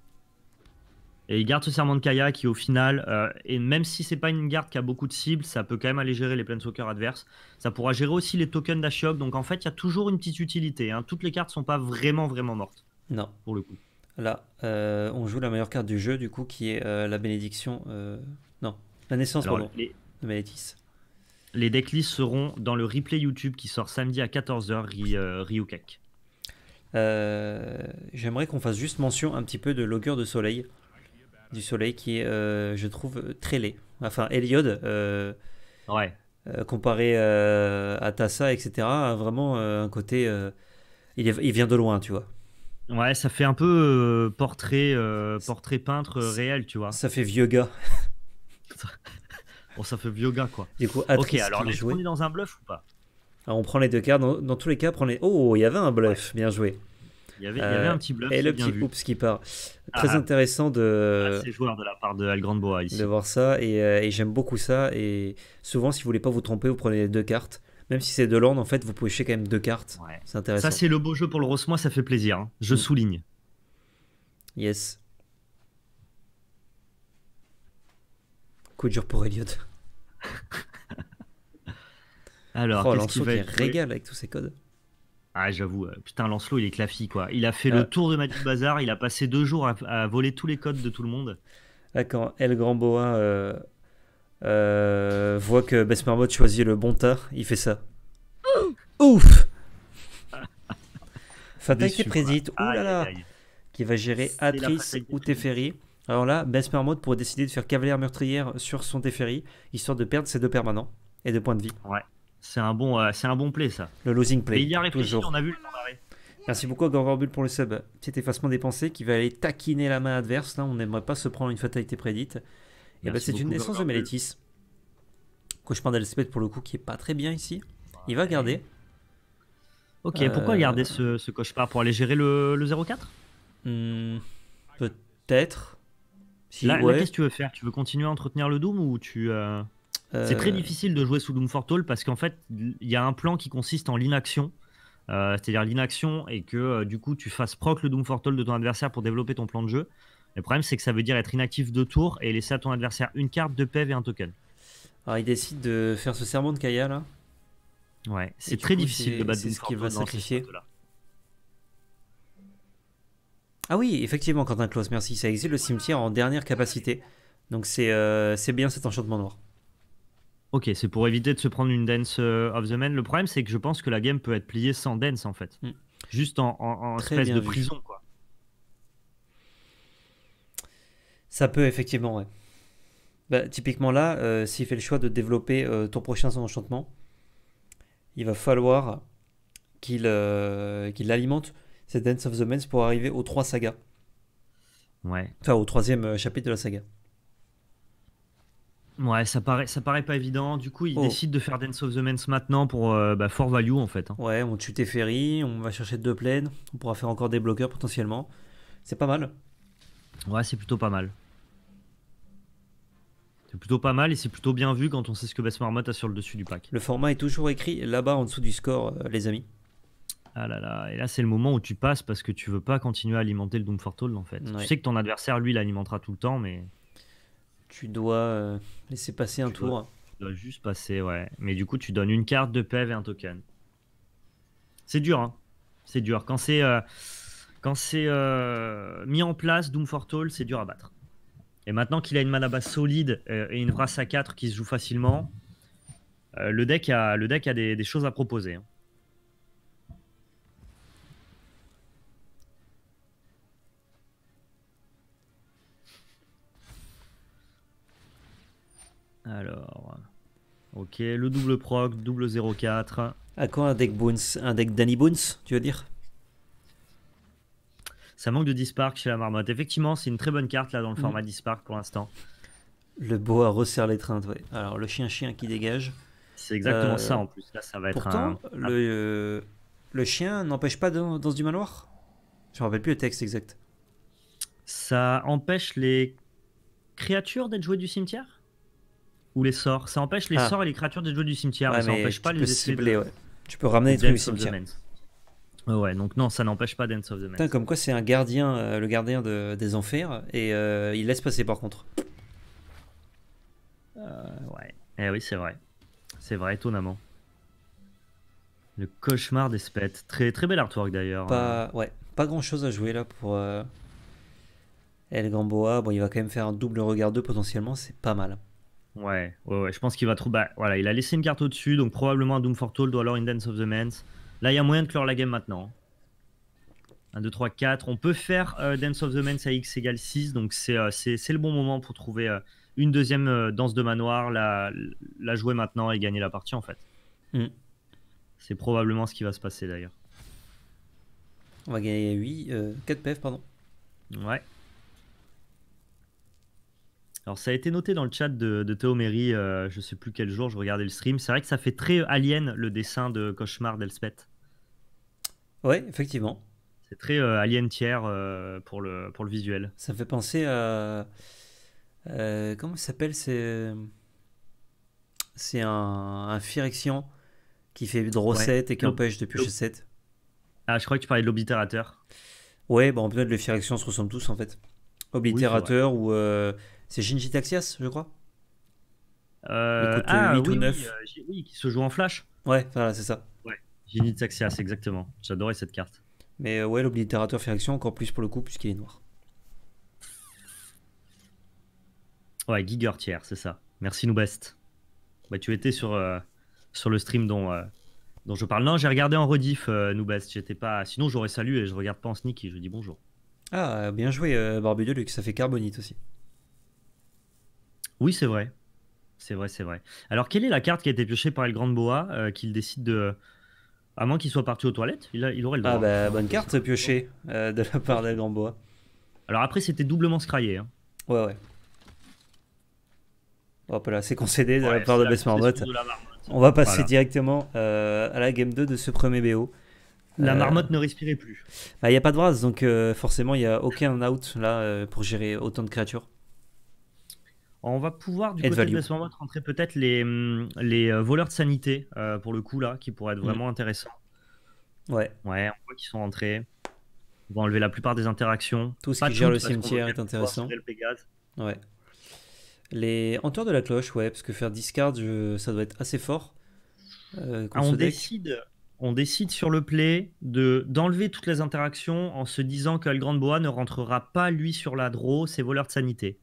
Et il garde ce serment de Kaya qui, au final, euh, et même si c'est pas une garde qui a beaucoup de cibles, ça peut quand même aller gérer les soccer adverses. Ça pourra gérer aussi les tokens d'Ashiok. Donc en fait, il y a toujours une petite utilité. Hein. Toutes les cartes sont pas vraiment, vraiment mortes. Non. Pour le coup. Là, euh, on joue la meilleure carte du jeu, du coup, qui est euh, la bénédiction. Non, la naissance, Alors, La Les... De Malétis. Les decklists seront dans le replay YouTube qui sort samedi à 14h, Ryukek. J'aimerais qu'on fasse juste mention un petit peu de l'augure de soleil du soleil qui est, euh, je trouve, très laid. Enfin, Héliode, euh, ouais. Euh, comparé à Tassa, etc., a vraiment un côté. Il, vient de loin, tu vois. Ouais, ça fait un peu portrait, portrait peintre réel, tu vois. Ça fait vieux gars. [laughs] bon, ça fait vieux gars, quoi. Du coup, ok, alors est est dans un bluff ou pas On prend les deux cartes. Dans, tous les cas, prend les. Oh, il y avait un bluff, bien joué. Il y avait, un petit bluff. Euh, et le petit oups qui part. Ah, Très ah. intéressant de. Ah, joueur de la part de Algrand ici. De voir ça. Euh, et, j'aime beaucoup ça. Et souvent, si vous voulez pas vous tromper, vous prenez les deux cartes. Même si c'est de l'ordre, en fait, vous pouvez chier quand même deux cartes. C'est intéressant. Ça, c'est le beau jeu pour le rosmois ça fait plaisir. Hein. Je mm. souligne. Yes. Coup dur pour Elliot. [laughs] Alors, oh, qu'est-ce qu'il va être... régale avec tous ces codes. Ah, j'avoue, euh, putain, Lancelot, il est clafi quoi. Il a fait ah. le tour de Magic Bazar, il a passé deux jours à, voler tous les codes de tout le monde. Là, ah, quand El Grand Boa euh, euh, voit que Bess choisit le bon tas, il fait ça. Oh Ouf ouh [laughs] oulala oh Qui va gérer Atris ou Teferi. Alors là, Bess pourrait décider de faire cavalière meurtrière sur son Teferi, histoire de perdre ses deux permanents et deux points de vie. Ouais. C'est un, bon, euh, un bon play, ça. Le losing play. il y a réfléchi, toujours. on a vu Merci beaucoup pour le sub. Petit effacement dépensé qui va aller taquiner la main adverse. Là, hein. on n'aimerait pas se prendre une fatalité prédite. Et eh bah, ben, c'est une naissance de Coche Cauchemar d'Elspeth, pour le coup qui est pas très bien ici. Il va garder. Ok, pourquoi euh, garder ce, ce Pour aller gérer le, le 0-4 hmm, Peut-être. Si, là, qu'est-ce que tu veux faire Tu veux continuer à entretenir le Doom ou tu. Euh, c'est très euh, difficile de jouer sous Doomfort Hall parce qu'en fait, il y a un plan qui consiste en l'inaction. Euh, c'est-à-dire l'inaction et que euh, du coup tu fasses proc le Doom Hall de ton adversaire pour développer ton plan de jeu. Le problème c'est que ça veut dire être inactif deux tours et laisser à ton adversaire une carte, de PV e et un token. Alors il décide de faire ce serment de Kaya là. Ouais, c'est très difficile de battre ce qu'il va sacrifier. Ah oui, effectivement, Quentin Close merci. Ça existe le cimetière en dernière capacité. Donc c'est bien cet enchantement noir. Ok, c'est pour éviter de se prendre une dance euh, of the men Le problème, c'est que je pense que la game peut être pliée sans dance en fait, hmm. juste en, espèce de prison quoi. Ça peut effectivement, ouais. Bah, typiquement là, euh, s'il fait le choix de développer euh, ton prochain son enchantement, il va falloir qu'il alimente cette Dance of the men pour arriver aux trois sagas. Ouais. Enfin, au troisième chapitre de la saga. Ouais, ça paraît, ça paraît pas évident. Du coup, il oh. décide de faire Dance of the Mens maintenant pour euh, bah, Fort Value en fait. Hein. Ouais, on tue Teferi, on va chercher deux plaines, on pourra faire encore des bloqueurs potentiellement. C'est pas mal. Ouais, c'est plutôt pas mal. C'est plutôt pas mal et c'est plutôt bien vu quand on sait ce que Bess a sur le dessus du pack. Le format est toujours écrit là-bas en dessous du score, euh, les amis. Ah là là, et là c'est le moment où tu passes parce que tu veux pas continuer à alimenter le Doom en fait. Tu sais que ton adversaire lui l'alimentera tout le temps, mais tu dois euh, laisser passer un tour. tu dois juste passer, ouais. Mais du coup, tu donnes une carte de PEV et un token. C'est dur, hein. C'est dur. Quand c'est euh, euh, mis en place, Doom for c'est dur à battre. Et maintenant qu'il a une base solide et une race à 4 qui se joue facilement, le deck a, le deck a des, choses à proposer. Hein. Alors. Ok, le double proc, double 04. À quoi un deck Boons Un deck Danny Boons, tu veux dire Ça manque de Dispark chez la marmotte. Effectivement, c'est une très bonne carte là dans le mm. format Dispark pour l'instant. Le boa resserre l'étreinte, oui. Alors le chien-chien qui dégage. C'est exactement euh, ça en plus. Là, ça va être pourtant, le, euh, le, chien n'empêche pas dans, du manoir Je me rappelle plus le texte exact. Ça empêche les créatures d'être jouées du cimetière ou les sorts. Ça empêche les ah. sorts et les créatures des jeux du cimetière. ça empêche pas les cibler, ouais. Tu peux ramener les trucs du cimetière. Ah ouais, donc non, ça n'empêche pas Dance of the comme quoi c'est un gardien, euh, le gardien des enfers, et euh, il laisse passer par contre. Euh, ouais, eh oui, c'est vrai. C'est vrai, étonnamment. Le cauchemar des spets. Très, très bel artwork d'ailleurs. Pas, ouais, pas grand chose à jouer là pour El Gamboa. Bon, il va quand même faire un double regard 2 potentiellement, c'est pas mal. Ouais, ouais, je pense qu'il va trop. Bah, voilà, il a laissé une carte au-dessus, donc probablement un Doom for ou alors une Dance of the Mans. Là, il y a moyen de clore la game maintenant. 1, 2, 3, 4. On peut faire euh, Dance of the men à x égale 6, donc euh, c'est le bon moment pour trouver euh, une deuxième danse de manoir, la, la, jouer maintenant et gagner la partie en fait. Mm. C'est probablement ce qui va se passer d'ailleurs. On va gagner 8, 4 PF, pardon. Ouais. Alors, ça a été noté dans le chat de, de Théo Méry, euh, je sais plus quel jour, je regardais le stream. C'est vrai que ça fait très alien le dessin de Cauchemar d'Elspeth. Ouais, effectivement. C'est très euh, alien tiers euh, pour, le, pour le visuel. Ça fait penser à. comment il s'appelle C'est. C'est un, un Phyrexian qui fait drossette et qui empêche de piocher 7. Ah, je crois que tu parlais de l'oblitérateur. Ouais, bon, bah, peut-être les Phyrexians se ressemblent tous en fait. Oblitérateur ou. C'est Ginji Taxias, je crois. Euh, ah, 8 ou 9. Euh, qui se joue en flash. Ouais, voilà, c'est ça. Ouais, Taxias, exactement. J'adorais cette carte. Mais euh, ouais, l'oblitérateur fait action encore plus pour le coup, puisqu'il est noir. Ouais, Giger tiers, c'est ça. Merci Noubest. Bah, tu étais sur, euh, sur le stream dont, dont je parle. Non, j'ai regardé en rediff euh, Noubest. J'étais pas... Sinon, j'aurais salué et je regarde pas en sneaky. Je dis bonjour. Ah, bien joué, Barbu Ça fait Carbonite aussi. Oui, c'est vrai. C'est vrai, c'est vrai. Alors, quelle est la carte qui a été piochée par El Grand Boa euh, qu'il décide de. À moins qu'il soit parti aux toilettes, il, aurait le ah, droit. Ah, bah, bonne carte euh, piochée euh, de la part d'El Grand Boa. Alors, après, c'était doublement scraillé. Hein. Ouais, ouais. Hop là, c'est concédé de la part de Bess Marmotte. On va passer directement à la game 2 de ce premier BO. La marmotte ne respirait plus. Bah, il bah, n'y a pas de brasse, donc forcément, il n'y a aucun out là pour gérer autant de créatures. On va pouvoir du côté rentrer peut-être les, hum, les euh, voleurs de sanité euh, pour le coup là, qui pourraient être mm. vraiment intéressant intéressants. Ouais. Ouais, on voit qu'ils sont rentrés. On va enlever la plupart des interactions. Tout ce qui gère le cimetière est intéressant. Les hanteurs de la cloche, ouais, parce que faire discard, ça doit être assez fort. Euh, ah, on, décide, on décide sur le play de d'enlever toutes les interactions en se disant que grand Boa ne rentrera pas lui sur la draw, ses voleurs de sanité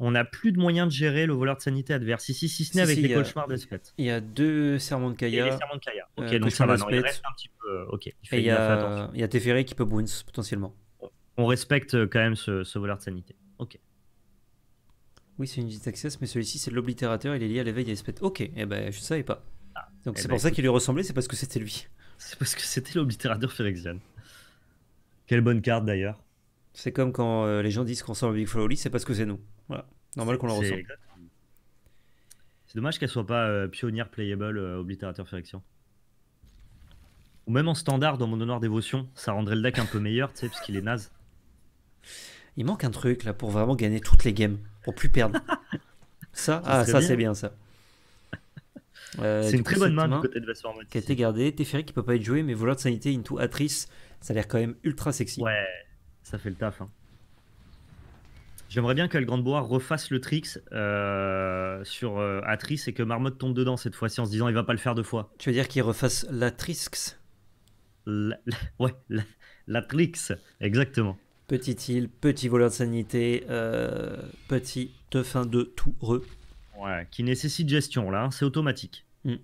on n'a plus de moyens de gérer le voleur de sanité adverse. Ici, si ce n'est avec les cauchemars Il y a deux serments de Kaya. a les serments de Kaya. Euh, donc ça va, il reste un petit peu. il y a, il y a Teferi qui peut bounce potentiellement. On respecte euh, quand même ce, voleur de sanité. Ok. Oui, c'est une access, mais celui-ci, c'est l'oblitérateur, il est lié à l'éveil d'Espet. Ok, et eh ben je ne savais pas. Ah, donc eh c'est ben, pour ça qu'il lui ressemblait, c'est parce que c'était lui. C'est parce que c'était l'oblitérateur Phyrexian. Quelle bonne carte d'ailleurs. C'est comme quand euh, les gens disent qu'on ressemble le Big c'est parce que c'est nous. Voilà. Normal qu'on le ressemble. C'est dommage qu'elle soit pas euh, pionnière playable Obliterator euh, oblitérateur Férection. Ou même en standard dans mon honneur dévotion, ça rendrait le deck un peu meilleur, tu sais, parce qu'il est naze. Il manque un truc là pour vraiment gagner toutes les games, pour plus perdre. [laughs] ça, ah, ça c'est bien ça. [laughs] c'est une très bonne main, du côté de Qui a été gardée. Teferi qui peut pas être joué, mais voleur de sanité into Atrice, ça a l'air quand même ultra sexy. Ouais, ça fait le taf. Hein. J'aimerais bien que le grand Boire refasse le Trix euh, sur euh, Atris et que Marmotte tombe dedans cette fois-ci en se disant il va pas le faire deux fois. Tu veux dire qu'il refasse la Trix Ouais, la, exactement. Petite île, petit voleur de sanité, euh, petit teufin de tout Ouais, qui nécessite gestion là, hein, c'est automatique. Hmm.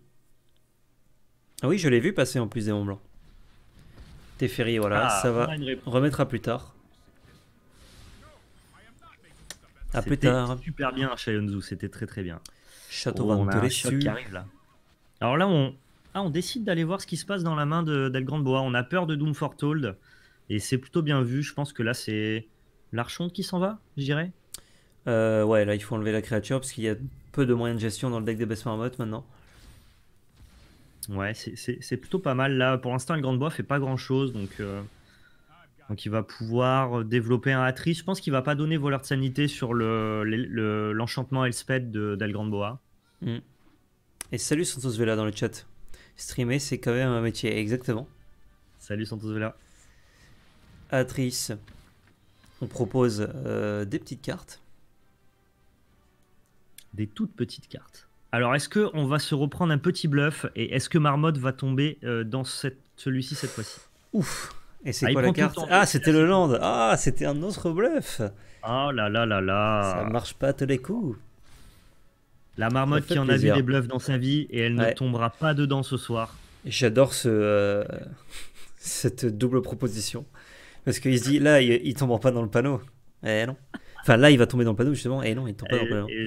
Ah oui, je l'ai vu passer en plus des Monts Blancs. T'es voilà, ah, ça va. Remettre plus tard. À Super bien chez c'était très très bien. Château oh, on Alors là, on, ah, on décide d'aller voir ce qui se passe dans la main d'El Grand Bois. On a peur de Doom et c'est plutôt bien vu. Je pense que là, c'est l'Archonde qui s'en va, je dirais. Euh, ouais, là, il faut enlever la créature parce qu'il y a peu de moyens de gestion dans le deck des Best Marmottes maintenant. Ouais, c'est plutôt pas mal. Là, pour l'instant, le Grande Bois fait pas grand chose donc. Euh, donc il va pouvoir euh, développer un Atris. Je pense qu'il va pas donner voleur de sanité sur l'enchantement le, le Elspeth d'El Boa. Mm. Et salut Santos Vela dans le chat. Streamer, c'est quand même un métier, exactement. Salut Santos Vela. Atris, on propose euh, des petites cartes. Des toutes petites cartes. Alors, est-ce qu'on va se reprendre un petit bluff et est-ce que Marmotte va tomber euh, dans celui-ci cette fois-ci Ouf et c'est ah, la carte Ah, c'était le land. Ah, c'était un autre bluff. Oh là là là là. Ça marche pas tous les coups. La marmotte qui en a vu des bluffs dans sa vie et elle ne tombera pas dedans ce soir. J'adore ce, euh, [laughs] cette double proposition. Parce qu'il se dit, là, il, tombe tombera pas dans le panneau. Eh non. Enfin, là, il va tomber dans le panneau, justement. Eh non, il tombe pas dans le panneau. Et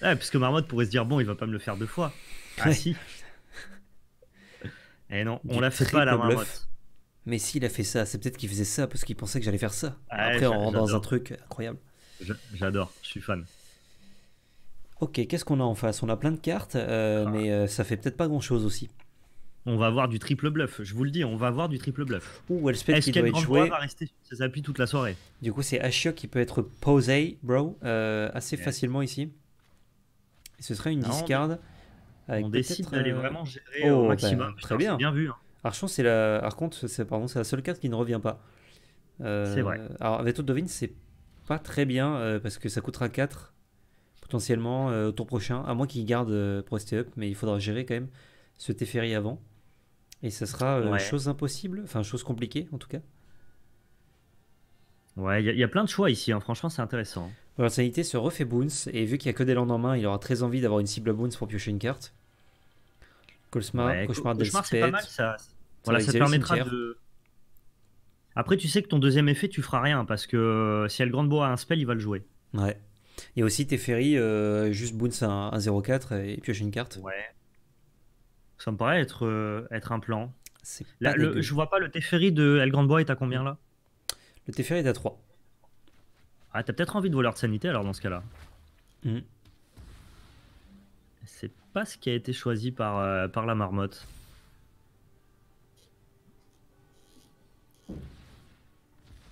parce que Marmotte pourrait se dire, bon, il va pas me le faire deux fois. Ah si. [laughs] Eh non, on la fait pas, la Marmotte. Mais s'il a fait ça, c'est peut-être qu'il faisait ça parce qu'il pensait que j'allais faire ça. Après, on rentre dans un truc incroyable. J'adore, je suis fan. Ok, qu'est-ce qu'on a en face On a plein de cartes, euh, ah. mais euh, ça fait peut-être pas grand-chose aussi. On va avoir du triple bluff, je vous le dis, on va avoir du triple bluff. Ou Elspeth qui doit être joué. va rester sur ses appuis toute la soirée. Du coup, c'est Ashio qui peut être posé, bro, euh, assez facilement ici. ce serait une discard. On, décide d'aller vraiment gérer oh, au ben, maximum. très bien. bien vu. Hein. Archon, c'est la. c'est pardon, c'est la seule carte qui ne revient pas. Euh, c'est vrai. Alors, Veto de c'est pas très bien euh, parce que ça coûtera 4 potentiellement euh, au tour prochain, à moins qu'il garde rester Up, mais il faudra gérer quand même ce Teferi avant. Et ça sera chose impossible, enfin chose compliquée en tout cas. Ouais, il y, a plein de choix ici, hein. franchement c'est intéressant. Alors, sanité se refait Boons, et vu qu'il n'y a que des landes en main, il aura très envie d'avoir une cible à Boons pour piocher une carte. Colsmar, ouais, Cauchemar, Cauchemar c'est ça. Voilà, ça te permettra de. Après, tu sais que ton deuxième effet, tu feras rien parce que euh, si bois a un spell, il va le jouer. Ouais. Et aussi Teferi, euh, juste bounce un, 0-4 et pioche une carte. Ouais. Ça me paraît être, euh, être un plan. Là, je vois pas, le Teferi de El Grand Boy est à combien là Le Teferi est à 3. Ah, t'as peut-être envie de voler de sanité alors dans ce cas-là. Hmm. C'est pas ce qui a été choisi par, par la marmotte.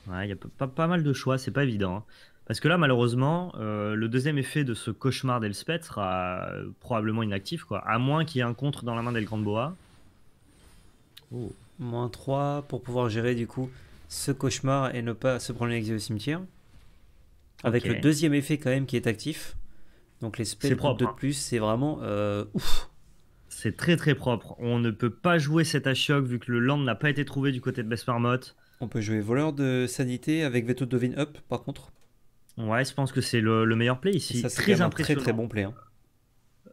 Il y a pas, mal de choix, c'est pas évident. Hein. Parce que là, malheureusement, euh, le deuxième effet de ce cauchemar d'Elspeth sera euh, probablement inactif, quoi. À moins qu'il y ait un contre dans la main d'El Boa. Oh. Moins 3 pour pouvoir gérer, du coup, ce cauchemar et ne pas se prendre l'exil au cimetière. Avec le deuxième effet, quand même, qui est actif. Donc les spells de hein. plus, c'est vraiment euh, ouf. C'est très très propre. On ne peut pas jouer cet Ashok vu que le land n'a pas été trouvé du côté de Besmarmot. On peut jouer voleur de sanité avec veto Dovin up par contre. Ouais, je pense que c'est le, meilleur play ici. Ça, très impressionnant. Très très bon play. Hein.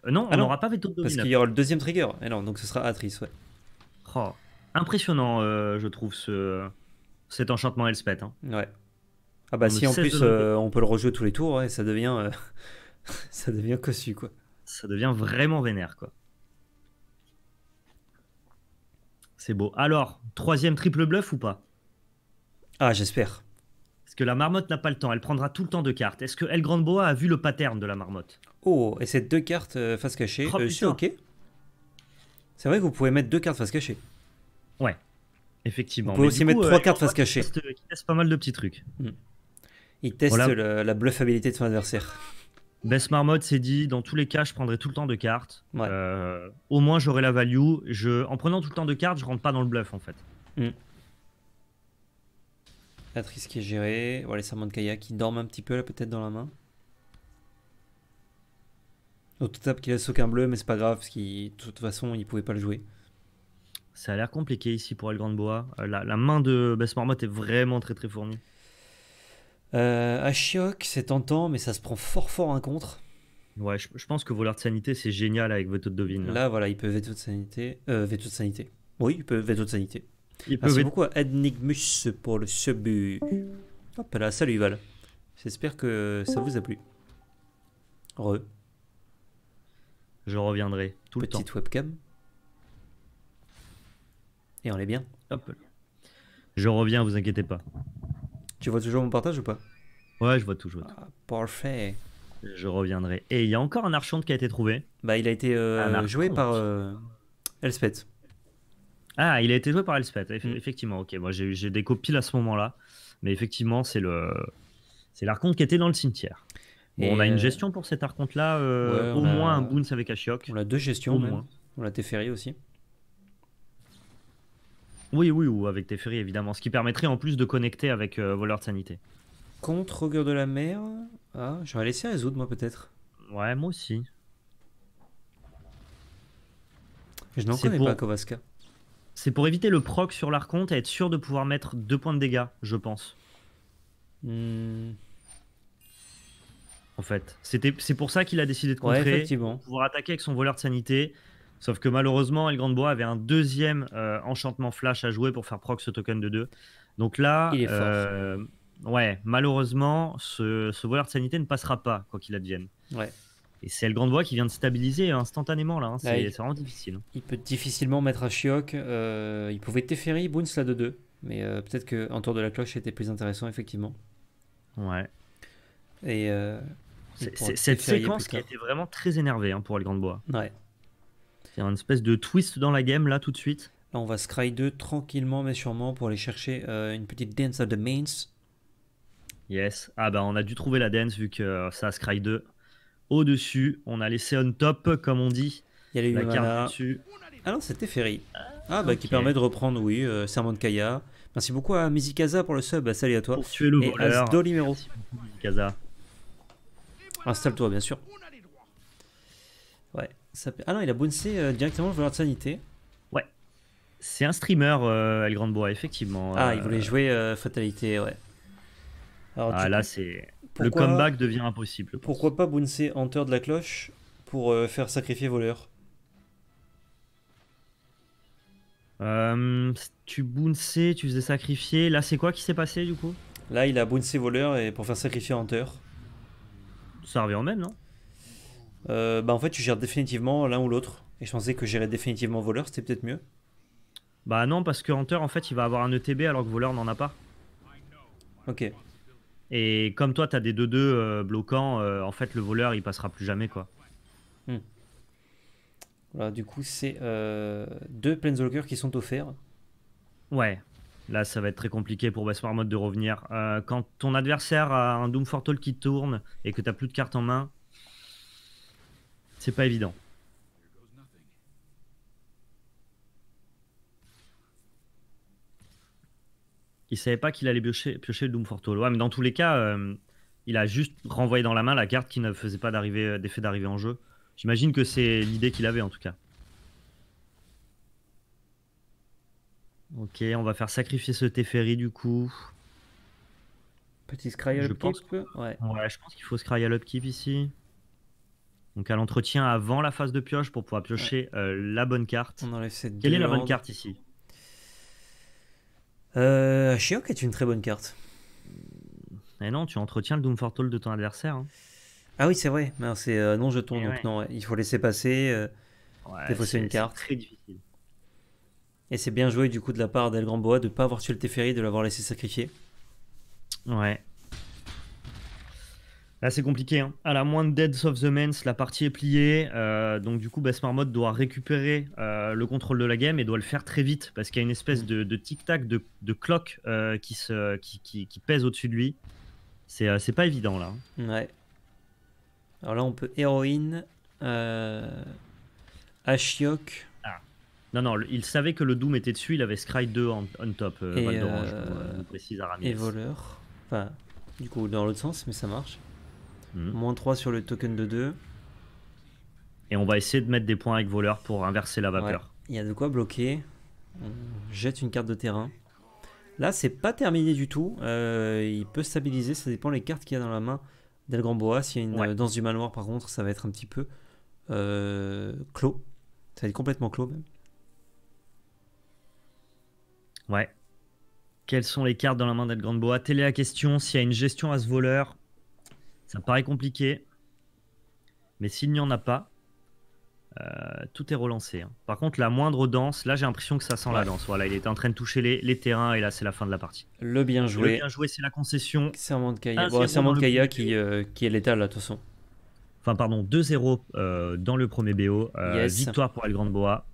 Euh, non, elle ah on n'aura pas veto Dovin Parce qu'il y aura le deuxième trigger. Et eh non, donc ce sera Atris, ouais. Oh, impressionnant, euh, je trouve, ce, cet enchantement Elspeth. Hein. Ouais. Ah bah si en plus euh, on peut le rejouer tous les tours et ça devient [laughs] ça devient cossu quoi. Ça devient vraiment vénère quoi. C'est beau. Alors, troisième triple bluff ou pas ah, j'espère. Parce que la marmotte n'a pas le temps, elle prendra tout le temps de cartes. Est-ce que El Grand Boa a vu le pattern de la marmotte Oh, et ces deux cartes euh, face cachée, oh, c'est euh, ok. C'est vrai que vous pouvez mettre deux cartes face cachée. Ouais, effectivement. Vous pouvez aussi mettre trois euh, cartes face cachée. Il, teste, pas mal de petits trucs. Hmm. Il teste la bluffabilité de son adversaire. Best Marmotte s'est dit dans tous les cas, je prendrai tout le temps de cartes. au moins, j'aurai la value. Je, en prenant tout le temps de cartes, je rentre pas dans le bluff en fait. Hmm. Patrice qui est gérée, Voilà, les serments de Kaya qui dorment un petit peu là, peut-être dans la main. Autotap qui laisse aucun bleu, mais c'est pas grave, parce qu'il, de toute façon, il pouvait pas le jouer. Ça a l'air compliqué ici pour El Grand Boa. Euh, la, main de Bess est vraiment très très fournie. Euh, Ashiok, c'est tentant, mais ça se prend fort fort un contre. Ouais, je, pense que voleur de sanité, c'est génial avec Veto de Devine. Hein. Là, voilà, il peut Veto de sanité. Euh, veto de sanité. Oui, il peut Veto de sanité. Merci beaucoup à Enigmus pour le sub. Hop là, salut Val. J'espère que ça vous a plu. Re. Je reviendrai tout le temps. Petite webcam. Et on est bien. Je reviens, vous inquiétez pas. Tu vois toujours mon partage ou pas Ouais, je vois toujours ah, parfait. Je reviendrai. Et il y a encore un Archonte qui a été trouvé. Bah, il a été euh, joué par euh, Elspeth. Ah, il a été joué par Elspeth, mm. effectivement. Ok, moi j'ai des copies à ce moment-là, mais effectivement, c'est le c'est l'arconte qui était dans le cimetière. on a une euh, gestion pour cet arconte-là, euh, au moins un boons avec Ashiok. On a deux gestions, au moins. On a Teferi aussi. Oui, oui, ou avec Teferi évidemment, ce qui permettrait en plus de connecter avec euh, Voleur de Sanité. Contre Augur de la Mer Ah, j'aurais laissé résoudre moi peut-être. Ouais, moi aussi. Je n'en connais pas Kovaska. C'est pour éviter le proc sur l'archonte et être sûr de pouvoir mettre deux points de dégâts, je pense. Hmm. En fait, c'est pour ça qu'il a décidé de contrer, Pour pouvoir attaquer avec son voleur de sanité. Sauf que malheureusement, El Grand Bois avait un deuxième euh, enchantement flash à jouer pour faire proc ce token de 2. Donc là, euh, ouais, malheureusement, ce, ce voleur de sanité ne passera pas, quoi qu'il advienne. Ouais. Et c'est le grande Bois qui vient de stabiliser instantanément là. Hein. C'est vraiment difficile. Hein. Il peut difficilement mettre à Chioc. Euh, il pouvait Teferi, Boons là de 2. Mais euh, peut-être qu'en tour de la cloche c'était plus intéressant effectivement. Ouais. Et euh, cette séquence qui a été vraiment très énervée hein, pour El Bois. Ouais. C'est une espèce de twist dans la game là tout de suite. Là on va scry 2 tranquillement mais sûrement pour aller chercher une petite dance of the mains. Yes. Ah bah on a dû trouver la dance vu que ça a scry 2 au-dessus. On a laissé on top, comme on dit. Il y a les la dessus. Ah non, c'était Ferry. Ah, bah qui permet de reprendre, oui, euh, serment de Kaya. Merci beaucoup à Mizikaza pour le sub. Bah, salut à toi. Pour tuer le Et Dolimero. Mizikaza. Installe-toi, bien sûr. Ouais. Ah non, il a bouncé euh, directement le voleur de sanité. Ouais. C'est un streamer, euh, El Grand Bois, effectivement. Ah, il voulait jouer Fatalité, ouais. ah là, c'est le comeback devient impossible. Pourquoi pas bouncer Hunter de la cloche pour euh, faire sacrifier voleur euh, Tu Bounce, tu faisais sacrifier. Là, c'est quoi qui s'est passé du coup Là, il a bouncé voleur et pour faire sacrifier Hunter. Ça revient en même, non euh, Bah, en fait, tu gères définitivement l'un ou l'autre. Et je pensais que gérer définitivement voleur, c'était peut-être mieux. Bah, non, parce que Hunter, en fait, il va avoir un ETB alors que voleur n'en a pas. Ok. Et comme toi, tu as des 2-2 euh, bloquants, euh, en fait, le voleur, il passera plus jamais. quoi. Hmm. Voilà, du coup, c'est deux deux Planeswalkers qui sont offerts. Ouais, là, ça va être très compliqué pour Bass mode de revenir. Euh, quand ton adversaire a un Doom Hall qui tourne et que t'as plus de cartes en main, c'est pas évident. il savait pas qu'il allait piocher, piocher le Doom Ouais, mais dans tous les cas, euh, il a juste renvoyé dans la main la carte qui ne faisait pas euh, d'effet d'arrivée en jeu. J'imagine que c'est l'idée qu'il avait en tout cas. Ok, on va faire sacrifier ce Teferi du coup. Petit scry à ouais. je pense qu'il faut scry à ici. Donc à l'entretien avant la phase de pioche pour pouvoir piocher euh, la bonne carte. Quelle est la bonne carte ici euh, est une très bonne carte. mais eh non, tu entretiens le Doomfortal de ton adversaire. Hein. Ah oui, c'est vrai. C'est euh, non je tourne. Eh donc non, il faut laisser passer, euh, ouais, une carte. Très difficile. Et c'est bien joué du coup de la part d'El Grand de ne pas avoir tué le Teferi, de l'avoir laissé sacrifier. Ouais, Là, c'est compliqué. Hein. À la moindre dead of the Mens, la partie est pliée. Euh, donc, du coup, Bass Marmotte doit récupérer euh, le contrôle de la game et doit le faire très vite parce qu'il y a une espèce de, tic-tac, de, de clock euh, qui, qui, pèse au-dessus de lui. C'est pas évident là. Hein. Ouais. Alors là, on peut héroïne, Ashiok. Ah. Non, non, il savait que le Doom était dessus. Il avait Scry 2 on, top, et, Et voleur. Enfin, du coup, dans l'autre sens, mais ça marche. Mhm. Moins 3 sur le token de 2. Et on va essayer de mettre des points avec voleur pour inverser la vapeur. Il y a de quoi bloquer. On jette une carte de terrain. Là, c'est pas terminé du tout. Euh, il peut stabiliser, ça dépend les cartes qu'il y a dans la main d'El Grand Boa. S'il y a une euh, danse du manoir, par contre, ça va être un petit peu euh, clos. Ça va être complètement clos, même. Ouais. Quelles sont les cartes dans la main d'El Grand Boa Télé la question s'il y a une gestion à ce voleur, ça paraît compliqué, mais s'il n'y en a pas, euh, tout est relancé. Hein. Par contre, la moindre danse, là j'ai l'impression que ça sent la danse. Voilà, il est en train de toucher les, terrains et là c'est la fin de la partie. Le bien joué. Le bien joué, c'est la concession. C'est de Kaya, de Kaya euh, qui, est létal là, de toute façon. Enfin, pardon, 2-0 euh, dans le premier BO. Victoire pour El Grande Boa.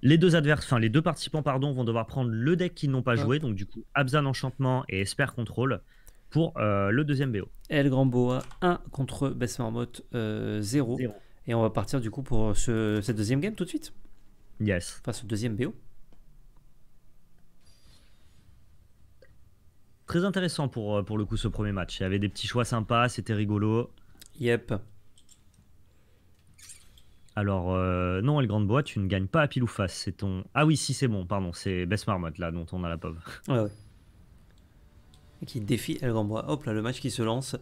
Les deux adverses, enfin les deux participants pardon, vont devoir prendre le deck qu'ils n'ont pas ah. joué, donc du coup Abzan Enchantement et Esper Control pour euh, le deuxième BO. El Grand 1 contre Bess Marmotte 0. Euh, Et on va partir du coup pour ce, cette deuxième game tout de suite. Yes. Enfin, ce deuxième BO. Très intéressant pour, euh, pour le coup ce premier match. Il y avait des petits choix sympas, c'était rigolo. Yep. Alors, non, El Grand tu ne gagnes pas à pile ou face. C'est ton. Ah oui, si, c'est bon, pardon, c'est Best Marmotte, là, dont on a la pauvre. Ouais, ouais qui défie El bois Hop là, le match qui se lance.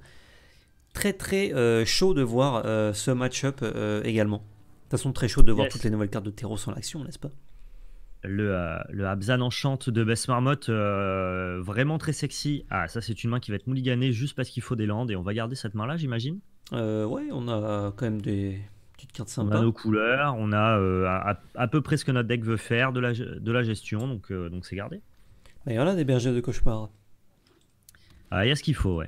Très très euh, chaud de voir euh, ce match-up euh, également. De toute façon, très chaud de voir toutes les nouvelles cartes de terreau sans l'action, n'est-ce pas le, le Enchant Enchante de Bess Marmotte, vraiment très sexy. Ah, ça, c'est une main qui va être mouliganée juste parce qu'il faut des landes et on va garder cette main-là, j'imagine Ouais, on a quand même des, Petites cartes sympas on a nos couleurs, on a à, peu près ce que notre deck veut faire de la, de la gestion, donc donc c'est gardé. Mais voilà des bergers de cauchemar. Ah, il y a ce qu'il faut,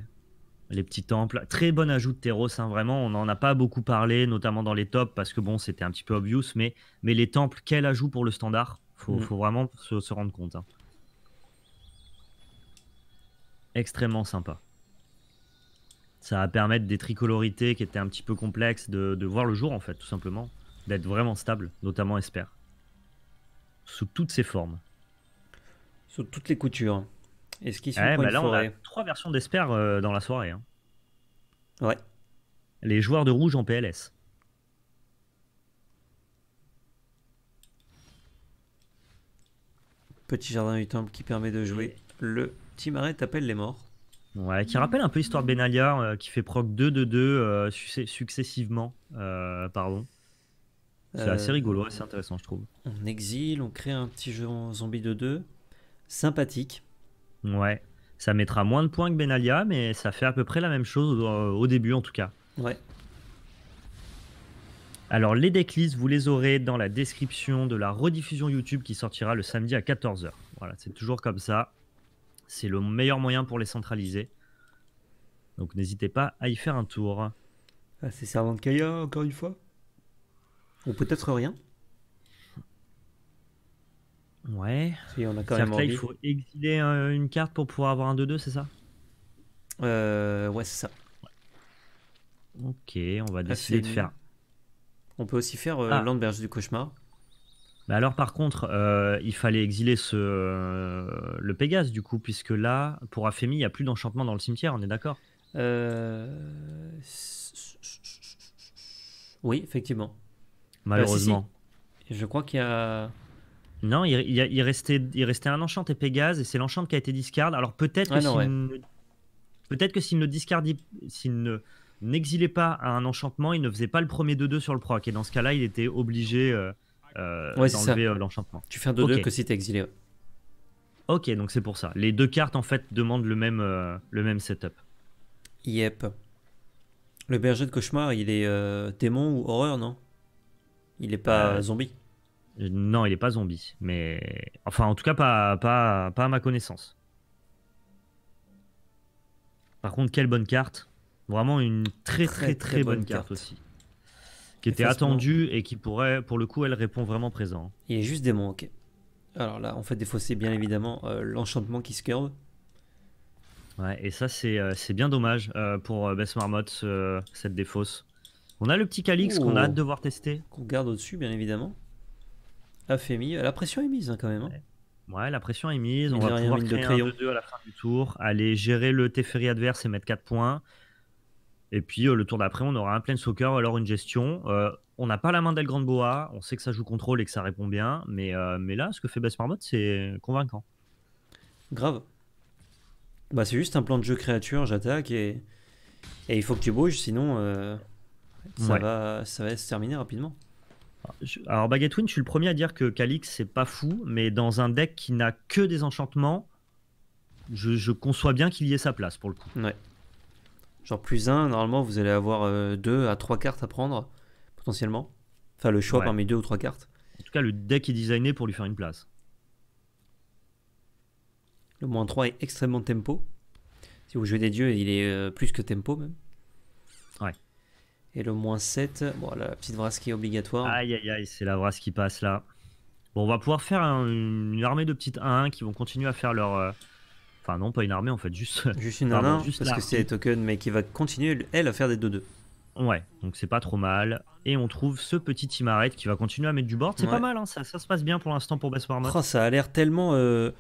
Les petits temples. Très bon ajout de terros hein, vraiment. On n'en a pas beaucoup parlé, notamment dans les tops, parce que bon, c'était un petit peu obvious, mais, les temples, quel ajout pour le standard Faut, mm. faut vraiment se, rendre compte. Hein. Extrêmement sympa. Ça va permettre des tricolorités qui étaient un petit peu complexes de, voir le jour, en fait, tout simplement. D'être vraiment stable, notamment espère Sous toutes ses formes. Sous toutes les coutures ce qui bah là, on a trois versions d'Esper euh, dans la soirée. Hein. Ouais. Les joueurs de rouge en PLS. Petit jardin du temple qui permet de jouer le petit marais t'appelle les morts. Ouais, qui rappelle un peu l'histoire de Benalia, euh, qui fait proc 2 de 2 successivement. Euh, pardon. C'est assez rigolo, assez intéressant, je trouve. On exile, on crée un petit jeu en zombie de 2. Sympathique. Ouais. Ça mettra moins de points que Benalia, mais ça fait à peu près la même chose euh, au début en tout cas. Ouais. Alors les decklists, vous les aurez dans la description de la rediffusion YouTube qui sortira le samedi à 14h. Voilà, c'est toujours comme ça. C'est le meilleur moyen pour les centraliser. Donc n'hésitez pas à y faire un tour. Ah, c'est Servant Kaya encore une fois Ou peut-être rien Ouais. on a quand il faut exiler une carte pour pouvoir avoir un 2-2, c'est ça euh, Ouais, c'est ça. Ok, on va ah, décider de faire. On peut aussi faire euh, ah. du cauchemar. Mais bah alors par contre, euh, il fallait exiler ce, euh, le Pégase du coup, puisque là, pour Aphémie, il n'y a plus d'enchantement dans le cimetière, on est d'accord euh, Oui, effectivement. Bah, Malheureusement. Je crois qu'il y a... Non, il, restait, un enchanté et Pégase, et c'est l'enchanté qui a été discard. Alors ah peut-être que s'il ne, peut s'il n'exilait pas un enchantement, il ne faisait pas le premier 2-2 sur le proc. Et dans ce cas-là, il était obligé euh, euh, d'enlever euh, l'enchantement. Tu fais un 2-2 que si tu exilé. Ok, donc c'est pour ça. Les deux cartes, en fait, demandent le même, setup. Yep. Le berger de cauchemar, il est démon ou horreur, non Il n'est pas zombie non, il n'est pas zombie. Mais. Enfin, en tout cas, pas, pas, pas à ma connaissance. Par contre, quelle bonne carte. Vraiment une très, très, très, bonne, carte, aussi. Qui était attendue et qui pourrait, pour le coup, elle répond vraiment présent. Il est juste démon, ok. Alors là, en fait, défausser bien évidemment euh, l'enchantement qui se curve. Ouais, et ça, c'est euh, bien dommage euh, pour Bess Marmotte, cette défausse. On a le petit Calix qu'on a hâte de voir tester. Qu'on garde au-dessus, bien évidemment la pression est mise hein, quand même. Hein. Ouais. la pression est mise. On va pouvoir créer un 2-2 à la fin du tour. Aller gérer le Teferi adverse et mettre 4 points. Et puis euh, le tour d'après, on aura un plein soccer ou alors une gestion. Euh, on n'a pas la main d'El Grande Boa. On sait que ça joue contrôle et que ça répond bien. Mais, euh, mais là, ce que fait Bess c'est convaincant. Grave. Bah, c'est juste un plan de jeu créature. J'attaque et... il faut que tu bouges. Sinon, ça, va, ça va se terminer rapidement. Alors Baguette Win je suis le premier à dire que Calix c'est pas fou, mais dans un deck qui n'a que des enchantements, je, conçois bien qu'il y ait sa place pour le coup. Ouais. Genre plus un, normalement vous allez avoir euh, deux à trois cartes à prendre potentiellement. Enfin le choix parmi deux ou trois cartes. En tout cas le deck est designé pour lui faire une place. Le moins 3 est extrêmement tempo. Si vous jouez des dieux, il est euh, plus que tempo même. Ouais. Et le moins 7. Bon, la petite brasse qui est obligatoire. Aïe, aïe, aïe, c'est la brasse qui passe là. Bon, on va pouvoir faire une armée de petites 1-1 qui vont continuer à faire leur. Euh, enfin, non, pas une armée en fait, juste. [laughs] Juste une armée, parce que c'est token, mais qui va continuer, elle, à faire des 2-2. Ouais, donc c'est pas trop mal. Et on trouve ce petit Timaret qui va continuer à mettre du board. C'est pas mal, hein, ça, se passe bien pour l'instant pour Bass oh, ça a l'air tellement. Euh,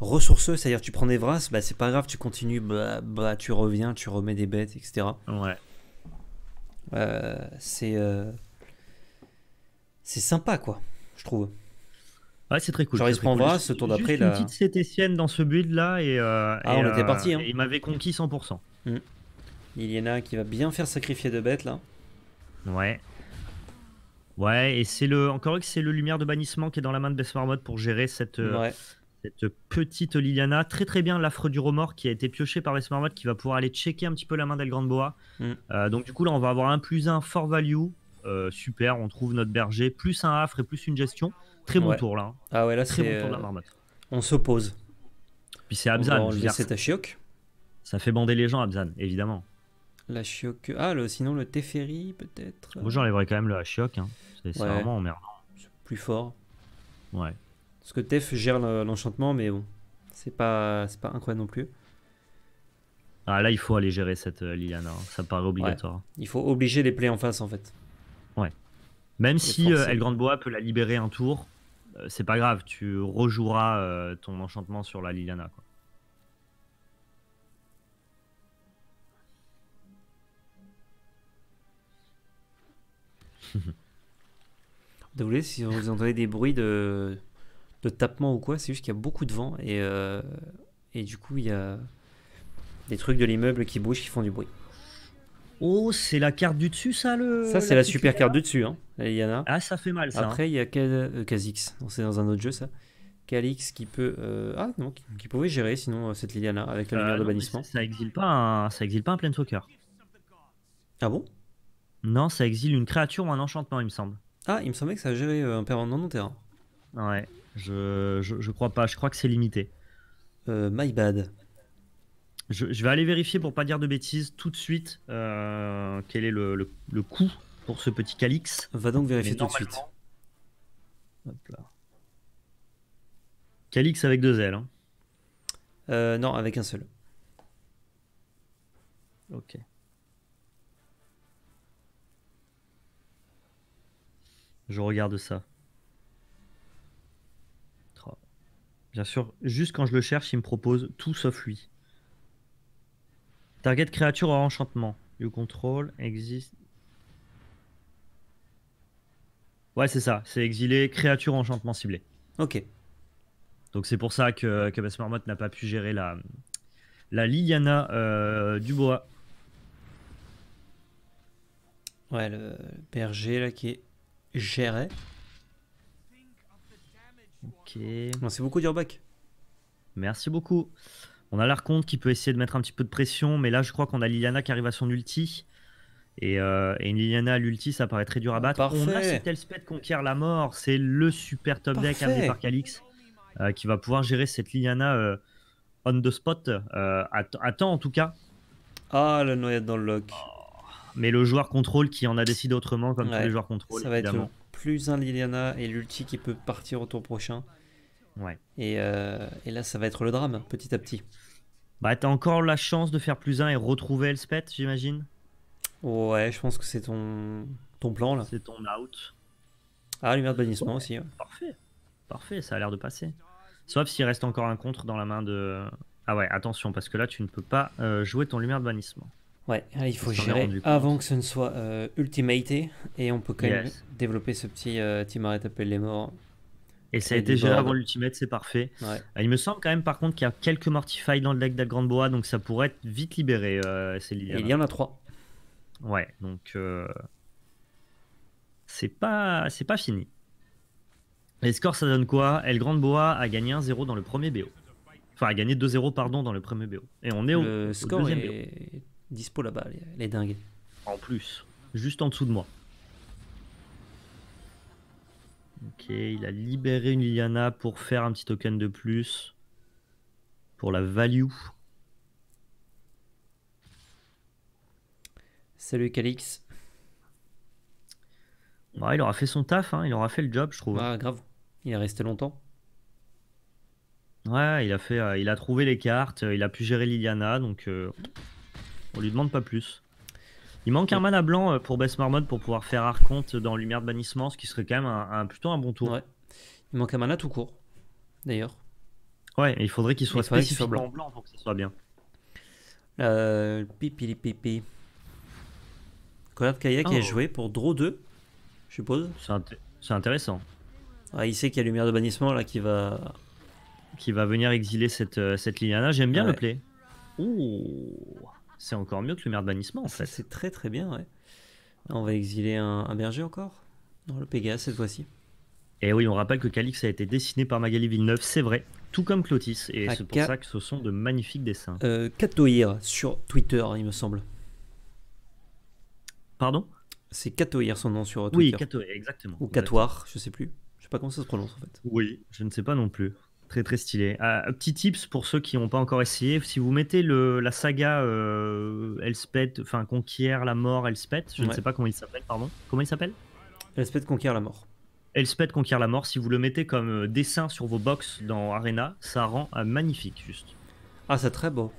ressourceux, c'est-à-dire tu prends des Vras bah, c'est pas grave, tu continues, bah, bah, tu reviens, tu remets des bêtes, etc. Ouais. Euh, c'est euh, c'est sympa, quoi, je trouve. Ouais, c'est très cool. se Prendra, ce tour d'après. Une petite sienne dans ce build là et. Euh, ah, on était parti. Hein. Il m'avait conquis 100%. Il y en a qui va bien faire sacrifier de bêtes là. Ouais. Ouais, et c'est le. Encore que c'est le lumière de bannissement qui est dans la main de Besmarmot pour gérer cette cette petite Liliana. Très très bien l'affre du remords qui a été pioché par les Smart qui va pouvoir aller checker un petit peu la main d'El Grande Boa. Mm. Euh, donc du coup là on va avoir un plus un fort value. Euh, super, on trouve notre berger, plus un affre et plus une gestion. Très bon tour là. Hein. Ah ouais là très bon tour euh, On s'oppose. Puis c'est Abzan. On va Ça fait bander les gens Abzan, évidemment. La Chioc. Ah le, sinon le Teferi peut-être. Moi j'enlèverais quand même le choc Hein. C'est vraiment emmerdant. Plus fort. Ouais. Parce que Tef gère l'enchantement, mais bon, c'est pas, pas incroyable non plus. Ah là, il faut aller gérer cette euh, Liliana, hein. ça paraît obligatoire. Il faut obliger les plays en face en fait. Ouais. Même si euh, El Grande Boa peut la libérer un tour, euh, c'est pas grave, tu rejoueras ton enchantement sur la Liliana. Quoi. voulez, [laughs] si vous entendez des bruits de de tapement ou quoi, c'est juste qu'il y a beaucoup de vent et, euh, et du coup il y a des trucs de l'immeuble qui bougent, qui font du bruit. Oh, c'est la carte du dessus, ça le. Ça, c'est la, super carte du dessus, hein, Yana. Ah, ça fait mal, ça. Hein. Après, il y a euh, Kazix c'est dans un autre jeu, ça. Calix qui peut. Euh, ah, non, qui, pouvait gérer, sinon, cette Liliana, avec la lumière de bannissement. Ça exile pas un, ça exile pas un Planeswalker. Ah bon Non, ça exile une créature ou un enchantement, il me semble. Ah, il me semblait que ça gérait un permanent non terrain. Ouais. Je, je, crois pas, je crois que c'est limité. Euh, my bad. Je, vais aller vérifier pour pas dire de bêtises tout de suite euh, quel est le, coût pour ce petit calix. Va donc vérifier tout de suite. Calix avec deux ailes. Hein. Euh, non, avec un seul. Ok. Je regarde ça. Bien sûr, juste quand je le cherche, il me propose tout sauf lui. Target créature enchantement. You control, existe. Ouais, c'est ça. C'est exilé, créature enchantement ciblé. Ok. Donc c'est pour ça que, que n'a pas pu gérer la, la Liliana euh, Dubois. Ouais, le PRG là qui est géré. Ok. Merci beaucoup, Durbac. Merci beaucoup. On a l'Arconte qui peut essayer de mettre un petit peu de pression, mais là, je crois qu'on a Liliana qui arrive à son ulti. Et, euh, une Liliana à l'ulti, ça paraît très dur à battre. Parfait. On a cette conquiert la mort. C'est le super top deck amené par Calix euh, qui va pouvoir gérer cette Liliana euh, on the spot. à, temps en tout cas. Ah, la noyade dans le lock. Oh. Mais le joueur contrôle qui en a décidé autrement, comme tous les joueurs contrôle. Ça va évidemment plus un Liliana et l'ulti qui peut partir au tour prochain. Ouais. Euh, et, là, ça va être le drame, petit à petit. Bah, t'as encore la chance de faire plus un et retrouver Elspeth, j'imagine Ouais, je pense que c'est ton, ton plan là. C'est ton out. Ah, lumière de bannissement aussi. Parfait. Parfait, ça a l'air de passer. Sauf s'il reste encore un contre dans la main de. Ah ouais, attention, parce que là, tu ne peux pas euh, jouer ton lumière de bannissement. Ouais, il faut gérer avant que ce ne soit euh, ultimaté et on peut quand même développer ce petit euh, team à appelé les morts. Et ça a été géré avant l'ultimate, c'est parfait. Euh, il me semble quand même par contre qu'il y a quelques Mortify dans le deck Grande Boa, donc ça pourrait être vite libéré. Euh, il y en a trois. Ouais, donc c'est pas c'est pas fini. Les scores, ça donne quoi El Grande Boa a gagné 1-0 dans le premier BO. Enfin, a gagné 2-0, pardon, dans le premier BO. Et on est au, score deuxième BO dispo là-bas, les dingues. En plus, juste en dessous de moi. Ok, il a libéré une Liliana pour faire un petit token de plus. Pour la value. Salut Calix. Ouais, il aura fait son taf, hein. il aura fait le job, je trouve. Ah, grave. Il est resté longtemps. Ouais, il a, fait, euh, il a trouvé les cartes, euh, il a pu gérer Liliana, donc euh, on lui demande pas plus. Il manque un mana blanc euh, pour Bess Marmot pour pouvoir faire Arconte dans Lumière de Bannissement, ce qui serait quand même un, plutôt un bon tour. Ouais. Il manque un mana tout court, d'ailleurs. Ouais, il faudrait qu'il soit spécifiquement blanc. blanc pour que ça soit bien. Euh, pipi pipi. Collard Kayak est oh. joué pour draw 2, je suppose. C'est intéressant. Ah, il sait qu'il y a lumière de bannissement là qui va. Qui va venir exiler cette, euh, cette Liliana. J'aime bien ah le play. Ouh. C'est encore mieux que le maire de bannissement en fait. C'est très très bien, ouais. On va exiler un, berger encore dans le Pégase cette fois-ci. Et oui, on rappelle que Calix a été dessiné par Magali Villeneuve, c'est vrai, tout comme Clotis. Et c'est pour ça que ce sont de magnifiques dessins. Euh, sur Twitter, il me semble. Pardon C'est Katoir son nom sur Twitter. Oui, exactement. Ou Katoir, je sais plus. Je sais pas comment ça se prononce en fait. Oui, je ne sais pas non plus. Très très stylé. Ah, petit tips pour ceux qui n'ont pas encore essayé, si vous mettez le, la saga euh, Elspeth, enfin Conquiert la mort, Elspeth, je ne sais pas comment il s'appelle, pardon. Comment il s'appelle Elspeth Conquiert la mort. Elspeth Conquiert la mort, si vous le mettez comme euh, dessin sur vos box dans Arena, ça rend ah, magnifique juste. Ah, c'est très beau.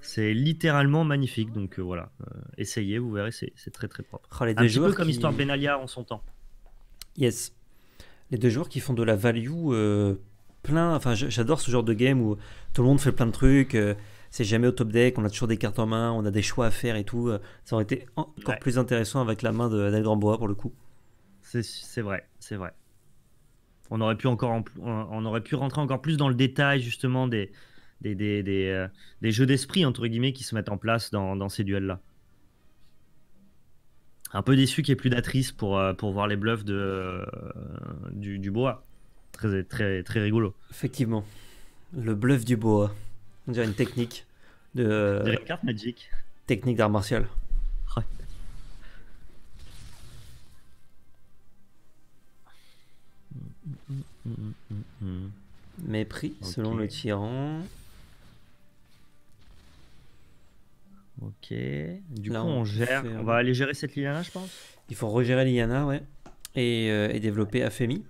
C'est littéralement magnifique, donc euh, voilà. Euh, essayez, vous verrez, c'est très très propre. Ah, les Un petit peu comme Histoire Benalia en son temps. Yes. Les deux joueurs qui font de la value plein. Enfin, j'adore ce genre de game où tout le monde fait plein de trucs. Euh, c'est jamais au top deck, on a toujours des cartes en main, on a des choix à faire et tout. Euh, ça aurait été encore plus intéressant avec la main de David pour le coup. C'est vrai, c'est vrai. On aurait, pu encore on aurait pu rentrer encore plus dans le détail justement des, des, euh, jeux d'esprit entre guillemets qui se mettent en place dans, ces duels-là. Un peu déçu qu'il n'y ait plus d'attrice pour, pour voir les bluffs de, du, du très, très, très rigolo. Effectivement. Le bluff du boa. On dirait une technique de. Euh, carte magique. Technique d'art martial. Mépris selon le tyran. Ok. Du coup, on, gère. On va aller gérer cette liana je pense. Il faut regérer l'iana ouais. Euh, et, développer Afemi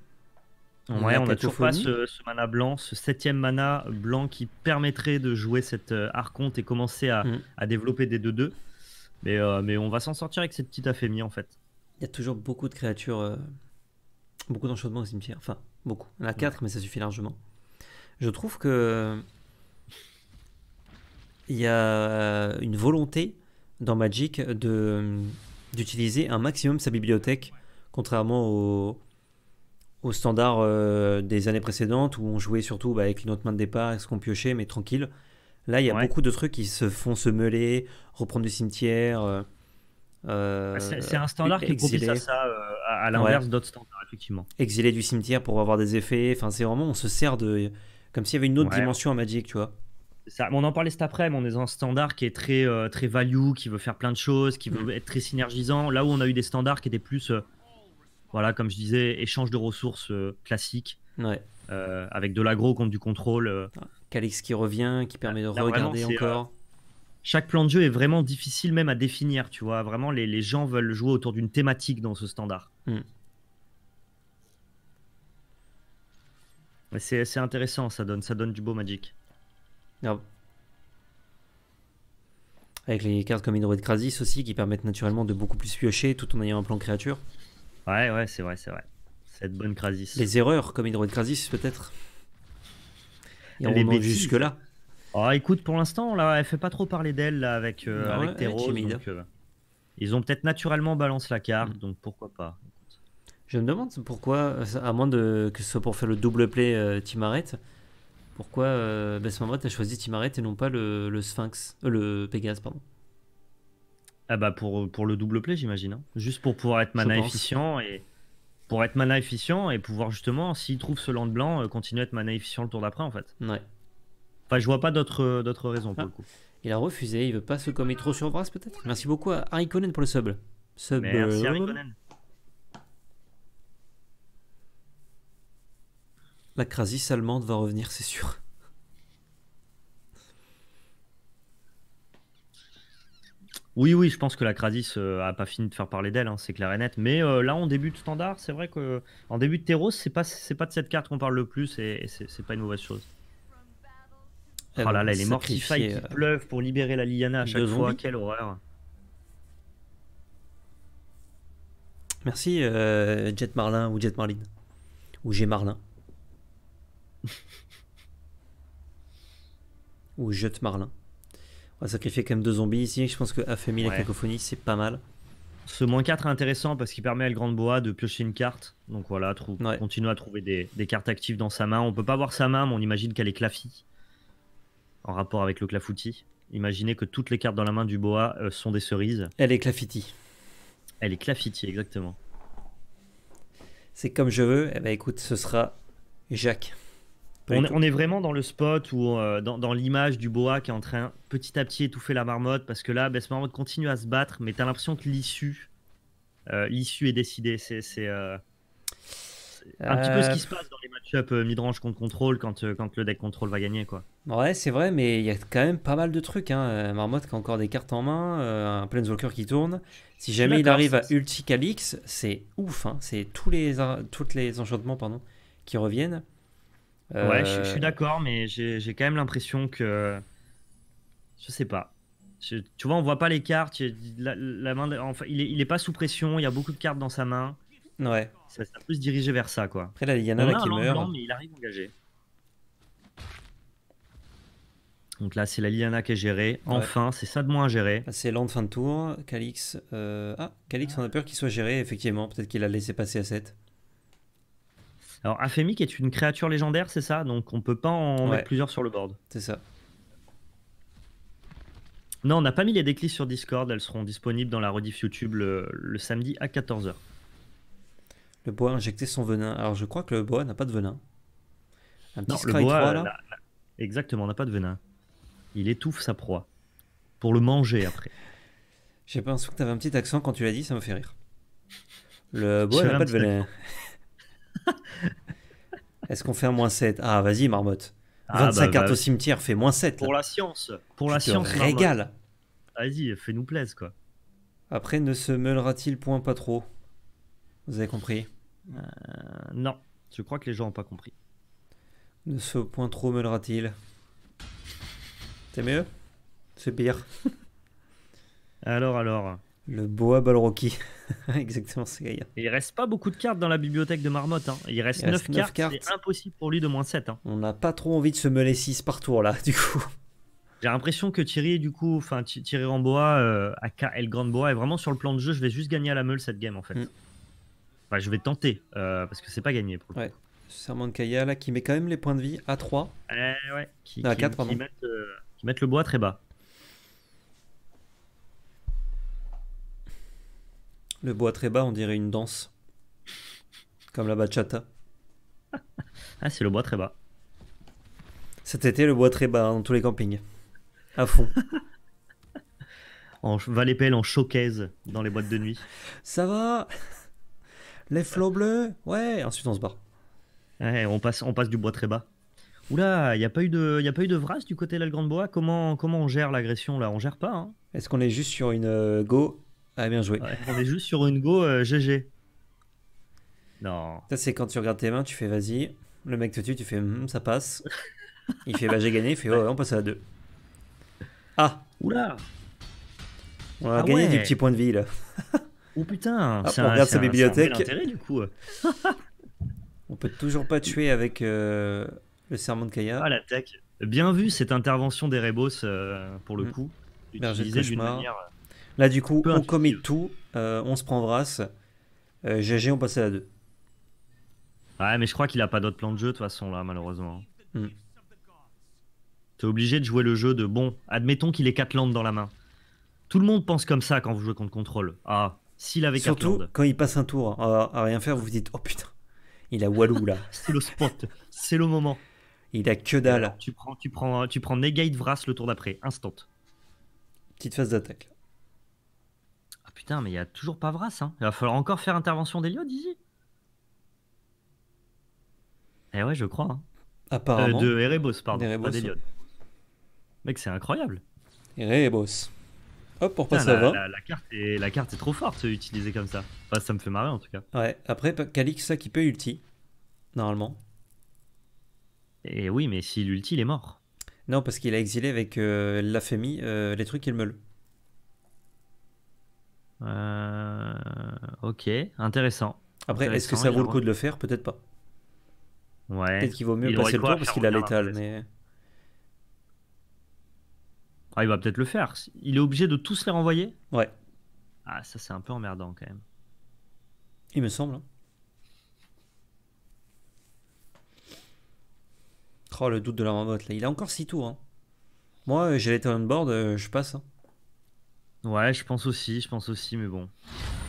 on n'a toujours pas ce, mana blanc, ce septième mana blanc qui permettrait de jouer cette euh, archonte et commencer à, mm. développer des 2-2. Mais, euh, mais on va s'en sortir avec cette petite affémie en fait. Il y a toujours beaucoup de créatures, euh, beaucoup d'enchantements au cimetière. Enfin, beaucoup. On a 4, mais ça suffit largement. Je trouve que. Il y a une volonté dans Magic d'utiliser un maximum sa bibliothèque, contrairement aux au standard euh, des années précédentes où on jouait surtout bah, avec une autre main de départ, avec ce qu'on piochait, mais tranquille. Là, il y a beaucoup de trucs qui se font se mêler, reprendre du cimetière. Euh, ah, c'est un euh, standard qui exilé. à ça, à, l'inverse d'autres standards, effectivement. Exiler du cimetière pour avoir des effets. Enfin, c'est vraiment, on se sert de. Comme s'il y avait une autre dimension à Magic, tu vois. Ça, on en parlait cet après, mais on est dans un standard qui est très, très value, qui veut faire plein de choses, qui veut mm. être très synergisant. Là où on a eu des standards qui étaient plus, voilà, comme je disais, échange de ressources euh, classique. Ouais. Euh, avec de l'agro contre du contrôle. Euh. Ah, Calix qui revient, qui permet de ah, regarder encore chaque plan de jeu est vraiment difficile même à définir, tu vois. Vraiment, les, gens veulent jouer autour d'une thématique dans ce standard. Hmm. C'est intéressant, ça donne, ça donne du beau Magic. Ah. Avec les cartes comme Hydroid Crasis aussi, qui permettent naturellement de beaucoup plus piocher tout en ayant un plan créature. Ouais, ouais, c'est vrai, c'est vrai. Cette bonne Crasis. Les erreurs comme Hydroid Crasis, peut-être. Et Les met jusque-là. Ah écoute, pour l'instant, là, elle fait pas trop parler d'elle avec, euh, avec euh, ils ont peut-être naturellement balancé la carte, mm. donc pourquoi pas. Je me demande pourquoi, à moins de, que ce soit pour faire le double play euh, Timaret, pourquoi euh, tu a choisi Timaret et non pas le, Sphinx, euh, le Pégase, pardon. Ah bah pour, pour le double play, j'imagine. Hein. Juste pour pouvoir être mana efficient et pour être mana et pouvoir justement, s'il trouve ce land blanc, euh, continuer à être mana efficient le tour d'après en fait. Ouais. Enfin, je vois pas d'autres euh, raisons pour ah. Il a refusé, il veut pas se commettre trop sur Brass peut-être. Merci beaucoup à Arikonen pour le sub. sub Merci euh, La allemande va revenir, c'est sûr. Oui, oui, je pense que la Krasis euh, a pas fini de faire parler d'elle, hein, c'est clair et net. Mais euh, là, en début de standard, c'est vrai que en début de terreau, c'est pas c'est pas de cette carte qu'on parle le plus et, c'est pas une mauvaise chose. Eh oh là ben, là, les qui pleuvent pour libérer la Liliana à chaque fois, quelle horreur. Merci euh, Jet Marlin ou Jet Marlin ou G Marlin [laughs] ou Jet Marlin. On va sacrifier quand même deux zombies ici. Je pense que Afemi la cacophonie, c'est pas mal. Ce moins 4 est intéressant parce qu'il permet à le Grand Boa de piocher une carte. Donc voilà, trouve continue à trouver des, cartes actives dans sa main. On peut pas voir sa main, mais on imagine qu'elle est clafie. En rapport avec le clafoutis. Imaginez que toutes les cartes dans la main du Boa euh, sont des cerises. Elle est clafiti. Elle est clafiti, exactement. C'est comme je veux. Et eh ben écoute, ce sera Jacques. On, est vraiment dans le spot ou euh, dans, l'image du boa qui est en train petit à petit étouffer la marmotte, parce que là, cette Marmotte continue à se battre, mais t'as l'impression que l'issue, euh, est décidée. C'est, euh, un petit peu ce qui se passe dans les match-ups midrange contre contrôle quand, quand le deck contrôle va gagner, quoi. Ouais, c'est vrai, mais il y a quand même pas mal de trucs. Hein. Marmotte qui a encore des cartes en main, un Planeswalker qui tourne. Si jamais il arrive à Ulti Calix, c'est ouf. Hein. C'est tous les, toutes les enchantements qui reviennent. Ouais, je, suis euh, d'accord, mais j'ai quand même l'impression que. Je sais pas. tu vois, on voit pas les cartes. La, main, enfin, il, est, pas sous pression. Il y a beaucoup de cartes dans sa main. Ouais. Ça, ça peut se diriger vers ça, quoi. Après, la il là qui meurt. il arrive engagé. Donc là, c'est la Liana qui est gérée. Enfin, c'est ça de moins géré. C'est lent de fin de tour. Calix. Euh, ah, Calix, ah. on a peur qu'il soit géré, effectivement. Peut-être qu'il a laissé passer à 7. Alors, qui est une créature légendaire, c'est ça Donc, on peut pas en mettre plusieurs sur le board. C'est ça. Non, on n'a pas mis les déclips sur Discord. Elles seront disponibles dans la rediff YouTube le, samedi à 14h. Le bois a injecté son venin. Alors, je crois que le bois n'a pas de venin. Un petit non, le là. n'a pas de venin. Il étouffe sa proie. Pour le manger après. [laughs] J'ai pas que que avais un petit accent quand tu l'as dit, ça me fait rire. Le bois n'a pas de venin. [laughs] [laughs] Est-ce qu'on fait un moins 7 Ah, vas-y, marmotte. 25 ah, bah, cartes bah, au cimetière, fait moins 7. Pour la science. Pour la science. Régale. Vas-y, fais-nous plaise, quoi. Après, ne se meulera-t-il point pas trop Vous avez compris euh, Non, je crois que les gens n'ont pas compris. Ne se point trop meulera-t-il C'est mieux C'est pire. [laughs] alors, alors. Le boa Balrocky. [laughs] Exactement, c'est Gaïa. Il reste pas beaucoup de cartes dans la bibliothèque de Marmotte. Hein. Il reste, 9, cartes. C'est impossible pour lui de moins 7. Hein. On n'a pas trop envie de se mêler 6 par tour là, [laughs] du coup. J'ai l'impression que Thierry, du coup, enfin Thierry Ramboa, à euh, aka El Grand Boa, est vraiment sur le plan de jeu. Je vais juste gagner à la meule cette game en fait. Mm. je vais tenter euh, parce que c'est pas gagné pour le coup. Serment là qui met quand même les points de vie à 3. Eh qui, euh, qui mettent le bois très bas. Le bois très bas, on dirait une danse. Comme la bachata. ah, c'est le bois très bas. Cet été, le bois très bas hein, dans tous les campings. À fond. [laughs] en Valépel, en showcase dans les boîtes de nuit. Ça va Les flots bleus Ouais, ensuite on se barre. on passe, on passe du bois très bas. Oula, il n'y a pas eu de, y a pas eu de du côté de la Grande Bois. Comment, comment on gère l'agression là On gère pas. Hein Est-ce qu'on est juste sur une euh, go ah, bien joué. on est juste sur une go GG. Euh, non. Ça, c'est quand tu regardes tes mains, tu fais vas-y. Le mec te tue, tu fais hmm, ça passe. Il fait bah j'ai gagné, il fait on passe à deux. 2. Ah Oula On a ah gagné du petit point de vie là. oh putain ah, On regarde sa bibliothèque. C'est intérêt, du coup. [laughs] on peut toujours pas tuer avec euh, le serment de Kaya. Ah la tech. Bien vu cette intervention des Rebos euh, pour le mm. coup. Utilisé d'une manière Là, du coup, on commit tout, euh, on se prend Vras. GG, euh, on passe à la 2. Ouais, mais je crois qu'il a pas d'autre plan de jeu de toute façon, là, malheureusement. Hmm. T'es obligé de jouer le jeu de bon, admettons qu'il ait 4 landes dans la main. Tout le monde pense comme ça quand vous jouez contre contrôle. Ah, s'il avait 4 landes. Surtout quand il passe un tour hein, à, rien faire, vous vous dites oh putain, il a Walou là. [laughs] c'est le spot, c'est le moment. Il a que dalle. tu prends, tu prends, tu prends Negate Vras le tour d'après, instant. Petite phase d'attaque putain, mais il y a toujours pas Hein. Il va falloir encore faire intervention dis ici. Eh ouais, je crois. Hein. Apparemment. Euh, de Erebos, pardon. Erebos. Mec, c'est incroyable. Erebos. Hop, pour passer à La, carte est, trop forte utilisée comme ça. ça me fait marrer en tout cas. Ouais, après, ça qui peut ulti, normalement. Et eh oui, mais s'il ulti, il est mort. Non, parce qu'il a exilé avec euh, la famille euh, les trucs qu'il meule. Euh, ok, intéressant. Après, est-ce que ça vaut le coup de le faire Peut-être pas. Ouais. Peut-être qu'il vaut mieux passer le tour parce qu'il a l'étal. Mais... Ah, il va peut-être le faire. Il est obligé de tous les renvoyer Ouais. Ah, ça c'est un peu emmerdant quand même. Il me semble. Hein. Oh, le doute de la remote, là. Il a encore 6 tours. Hein. Moi, j'ai l'étal on board, euh, je passe. Hein. Ouais, je pense aussi, je pense aussi, mais bon.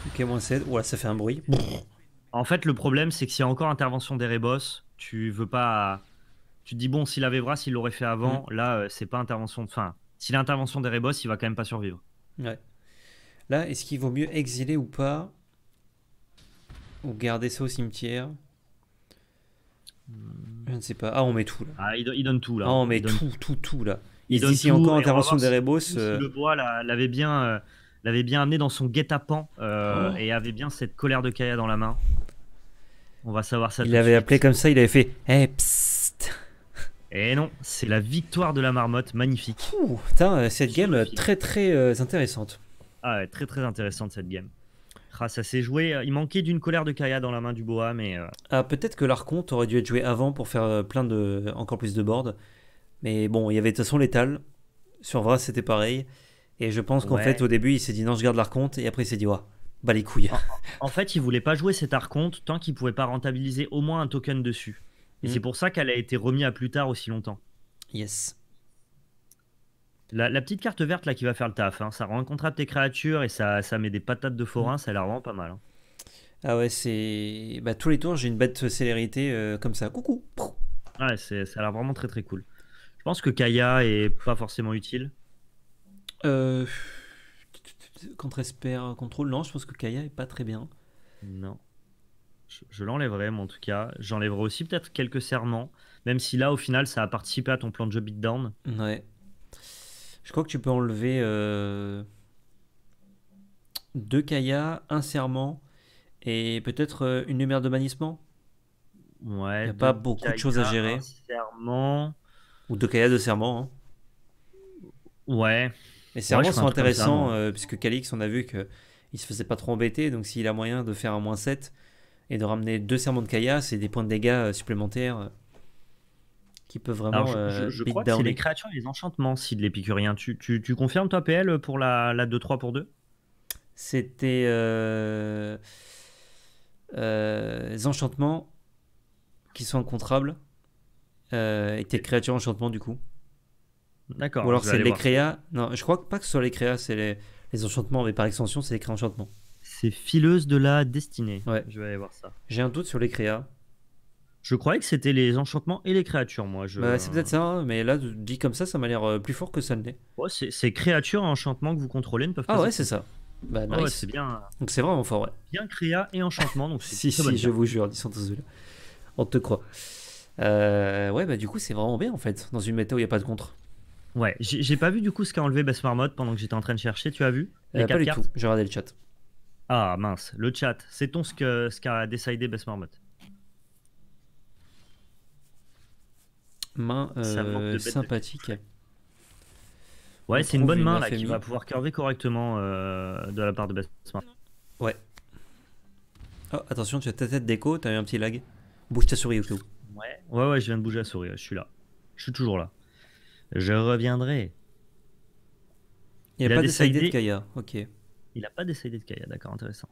Ok, moins Ouais, ça fait un bruit. En fait, le problème, c'est que s'il y a encore intervention des tu veux pas. Tu te dis, bon, s'il avait bras il l'aurait fait avant. Mm. Là, euh, c'est pas intervention de. Enfin, s'il a intervention des il va quand même pas survivre. Ouais. Là, est-ce qu'il vaut mieux exiler ou pas Ou garder ça au cimetière hmm. Je ne sais pas. Ah, on met tout là. Ah, il, donne tout là. Ah, on met tout, tout, tout là. Ici encore intervention des Rebos. Euh. le bois l'avait bien, euh, l'avait bien amené dans son guet-apens euh, oh. et avait bien cette colère de Kaya dans la main. On va savoir ça. Il l'avait avait appelé comme ça, il avait fait eh, psst. Et non, c'est la victoire de la marmotte, magnifique. Putain cette game très très intéressante. Ah très très intéressante cette game. Ah, ça s'est joué. Il manquait d'une colère de Kaya dans la main du Boa, mais. Ah, peut-être que l'Arconte aurait dû être joué avant pour faire plein de. encore plus de boards. Mais bon, il y avait de toute façon l'étal. Sur Vras, c'était pareil. Et je pense qu'en fait, au début, il s'est dit non, je garde l'arconte. Et après, il s'est dit, ouais, bah les couilles. En, fait, il voulait pas jouer cet arconte tant qu'il pouvait pas rentabiliser au moins un token dessus. Et mm. c'est pour ça qu'elle a été remise à plus tard aussi longtemps. Yes. La, petite carte verte là qui va faire le taf, hein, ça rencontre tes créatures et ça, ça met des patates de forain, mm. ça l'a rend pas mal. Hein. Ah ouais, c'est. Bah, tous les tours, j'ai une bête célérité euh, comme ça. Coucou! Ouais, ça a l'air vraiment très très cool. Je pense que Kaya est pas forcément utile. Euh, contre Esper euh, contrôle non, je pense que Kaya est pas très bien. Non. Je, l'enlèverai, mais en tout cas. J'enlèverai aussi peut-être quelques serments, même si là, au final, ça a participé à ton plan de jeu beatdown. Ouais. Je crois que tu peux enlever euh, deux Kaya, un serment et peut-être une lumière de bannissement. Ouais. Il n'y a pas beaucoup de choses à gérer. Un serment. Ou de Kaya de serment. Hein. Ouais. Les serments sont intéressants, euh, puisque Calix, on a vu qu'il se faisait pas trop embêter, donc s'il a moyen de faire un moins 7 et de ramener deux serments de Kaya, c'est des points de dégâts euh, supplémentaires euh, qui peuvent vraiment. Alors, je, je, crois que c'est les créatures et les enchantements, si de l'épicurien. Tu, tu, tu, confirmes, toi, PL, pour la, la 2-3 pour 2 C'était. les enchantements qui sont incontrables euh, et que enchantement du coup. D'accord. Ou alors c'est les créas. Non, je crois pas que ce soit les créas, c'est les, enchantements, mais par extension, c'est les créas enchantements. C'est fileuse de la destinée. Ouais. Je vais aller voir ça. J'ai un doute sur les créas. Je croyais que c'était les enchantements et les créatures, moi. Je... Bah, c'est peut-être ça, hein, mais là, dit comme ça, ça m'a l'air euh, plus fort que ça ne l'est. C'est créatures enchantements que vous contrôlez ne peuvent ah pas. Ah ouais, c'est ça. Bah, ah non, c'est bien. Euh, donc c'est vraiment fort, ouais. Bien créa et enchantement, donc [laughs] si, si, je vous jure, On te croit. Euh, ouais, bah du coup, c'est vraiment bien en fait, dans une méta où il n'y a pas de contre. Ouais, j'ai pas vu du coup ce qu'a enlevé Bass Marmotte pendant que j'étais en train de chercher, tu as vu euh, les Pas du tout, j'ai regardé le chat. Ah mince, le chat, sait-on ce qu'a ce décidé Bass Marmotte Main euh, sympathique. Ouais, c'est une bonne main là, qui va pouvoir curver correctement euh, de la part de Bass Marmotte. Ouais. Oh, attention, tu as ta tête déco t'as eu un petit lag. Bouge ta souris au tout Ouais. ouais, ouais, je viens de bouger la souris, je suis là. Je suis toujours là. Je reviendrai. Il a pas décidé de Kaya, ok. Il a pas décidé de Kaya, d'accord, intéressant.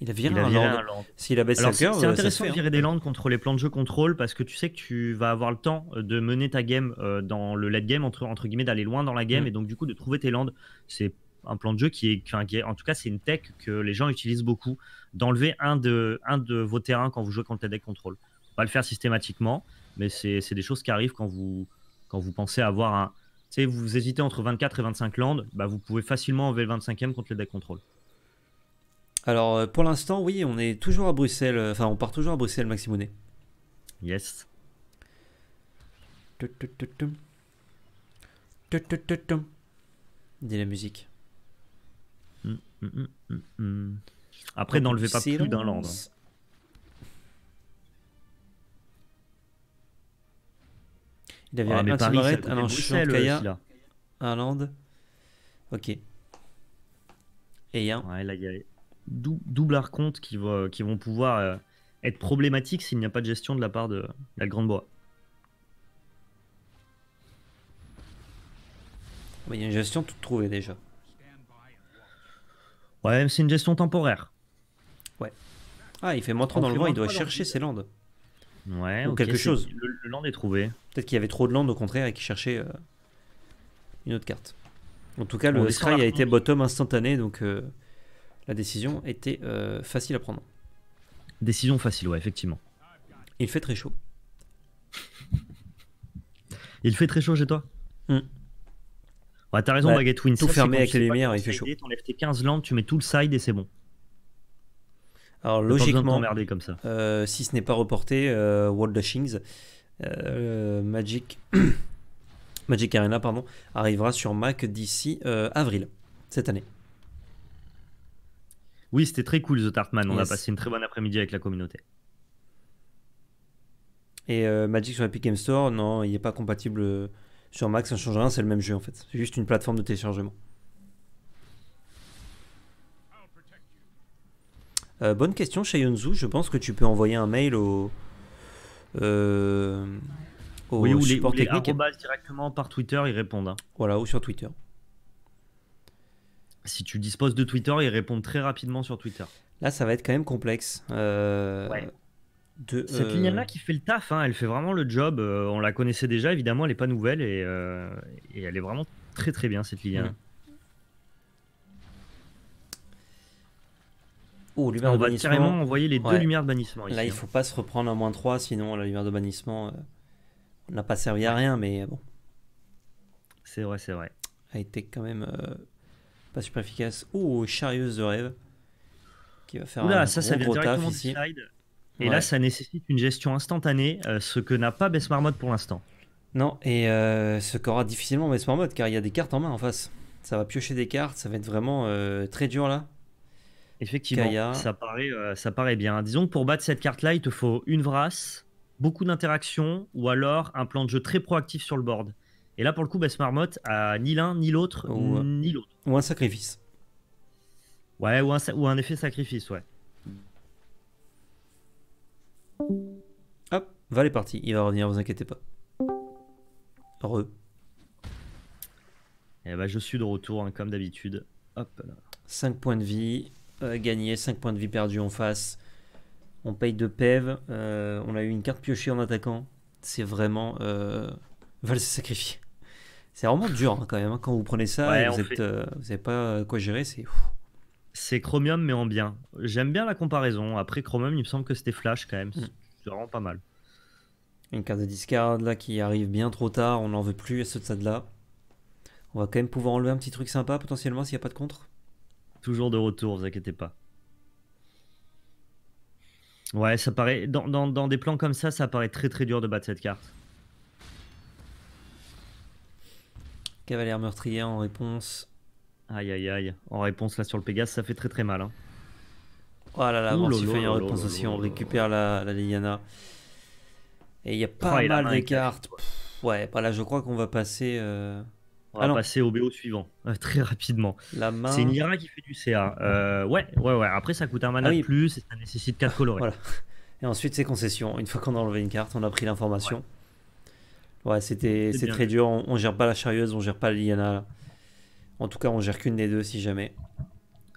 Il a viré, un, land. S'il a baissé C'est euh, intéressant de virer hein. des landes contre les plans de jeu contrôle parce que tu sais que tu vas avoir le temps euh, de mener ta game euh, dans le late game, entre, entre guillemets, d'aller loin dans la game mm. et donc du coup de trouver tes landes. C'est un plan de jeu qui est, en tout cas, c'est une tech que les gens utilisent beaucoup d'enlever un de, un de vos terrains quand vous jouez contre les deck contrôle pas le faire systématiquement, mais c'est des choses qui arrivent quand vous, quand vous pensez avoir un. Tu sais, vous hésitez entre 24 et 25 landes, bah, vous pouvez facilement enlever le 25e contre le deck control. Alors euh, pour l'instant, oui, on est toujours à Bruxelles, euh, enfin on part toujours à Bruxelles, Maximonet. Yes. Dit la musique. Mm, mm, mm, Après, n'enlevez pas plus d'un land. Hein. Il avait ah, un Paris, un un un Kaya, Ok. Et il y a un. là, double qui, vont pouvoir euh, être problématiques s'il n'y a pas de gestion de la part de, la Grande Bois. Ah, il y a une gestion toute trouvée déjà. Ouais, c'est une gestion temporaire. Ouais. Ah, il fait montrant dans le vent, il doit chercher ses landes. Ouais, ou quelque chose. Le, land est trouvé. Peut-être qu'il y avait trop de land au contraire et qu'il cherchait euh, une autre carte. En tout cas, le Scry a été bottom instantané, donc euh, la décision était euh, facile à prendre. Décision facile, ouais, effectivement. Il fait très chaud. [laughs] il fait très chaud chez toi hmm. Ouais, t'as raison, bah, Baguette Win. Tout fermé avec les lumières, il fait chaud. T'enlèves tes 15 landes, tu mets tout le side et c'est bon. Alors logiquement, comme ça. Euh, si ce n'est pas reporté, euh, World of euh, Magic, [coughs] Magic Arena, pardon, arrivera sur Mac d'ici euh, avril cette année. Oui, c'était très cool The Tartman. On a passé une très bonne après-midi avec la communauté. Et Magic sur Epic Game Store, non, il n'est pas compatible sur Mac, ça ne change rien, c'est le même jeu en fait. C'est juste une plateforme de téléchargement. Euh, bonne question, chez Yonzu, Je pense que tu peux envoyer un mail au. Euh, au oui, ou les, ou directement par Twitter, ils répondent. Hein. Voilà, ou sur Twitter. Si tu disposes de Twitter, ils répondent très rapidement sur Twitter. Là, ça va être quand même complexe. Euh, ouais. Cette euh, ligne-là qui fait le taf, hein, elle fait vraiment le job. on la connaissait déjà, évidemment, elle n'est pas nouvelle et, elle est vraiment très très bien cette ligne. Mm. Oh, lumière on de bannissement. carrément les deux lumières de bannissement. là, il ne faut hein. pas se reprendre à moins 3, sinon la lumière de bannissement euh, n'a pas servi à rien, mais bon. C'est vrai, c'est vrai. A été quand même euh, pas super efficace. Oh charieuse de rêve. Qui va faire un ça, gros, ça Et là, ça nécessite une gestion instantanée, euh, ce que n'a pas Besmarmode pour l'instant. Non, et ce qu'aura difficilement Besmarmode car il y a des cartes en main en face. Ça va piocher des cartes, ça va être vraiment très dur là. Effectivement, ça paraît, euh, ça bien. Disons que pour battre cette carte-là, il te faut une vrasse, beaucoup d'interactions, ou alors un plan de jeu très proactif sur le board. Et là, pour le coup, Bess Marmotte a ni l'un, ni l'autre, ni l'autre. Ou un sacrifice. Ouais, ou un, effet sacrifice, ouais. Hop, Val est parti, il va revenir, vous inquiétez pas. Heureux. Et eh bah, ben, je suis de retour, hein, comme d'habitude. Hop là. 5 points de vie, euh, gagné, 5 points de vie perdus en face. On paye de PEV, euh, on a eu une carte piochée en attaquant. C'est vraiment. Euh, se sacrifier. C'est vraiment dur hein, quand même. Hein. Quand vous prenez ça, vous n'avez euh, pas quoi gérer, c'est. C'est Chromium mais en bien. J'aime bien la comparaison. Après Chromium, il me semble que c'était Flash quand même. Mm. C'est vraiment pas mal. Une carte de discard là qui arrive bien trop tard. On n'en veut plus à ce stade-là. On va quand même pouvoir enlever un petit truc sympa potentiellement s'il n'y a pas de contre. Toujours de retour, vous inquiétez pas. Ouais, ça paraît. Dans, des plans comme ça, ça paraît très très dur de battre cette carte. Cavalier meurtrier en réponse. Aïe aïe aïe. En réponse là sur le Pégase, ça fait très très mal. Hein. Oh là là, fait en réponse aussi, on récupère la, la Et il y a pas oh, mal de cartes. Ouais, bah là je crois qu'on va passer. Euh, on ah va passer au BO suivant [laughs] euh, très rapidement. Main... C'est Nira qui fait du CA. Euh, ouais, ouais, ouais. Après, ça coûte un mana ah de plus et ça nécessite 4 colorés. Et ensuite, c'est concession. Une fois qu'on a enlevé une carte, on a pris l'information. Ouais, c'était c'est très dur. On, ne gère pas la charieuse, on gère pas Liana. En tout cas, on gère qu'une des deux si jamais.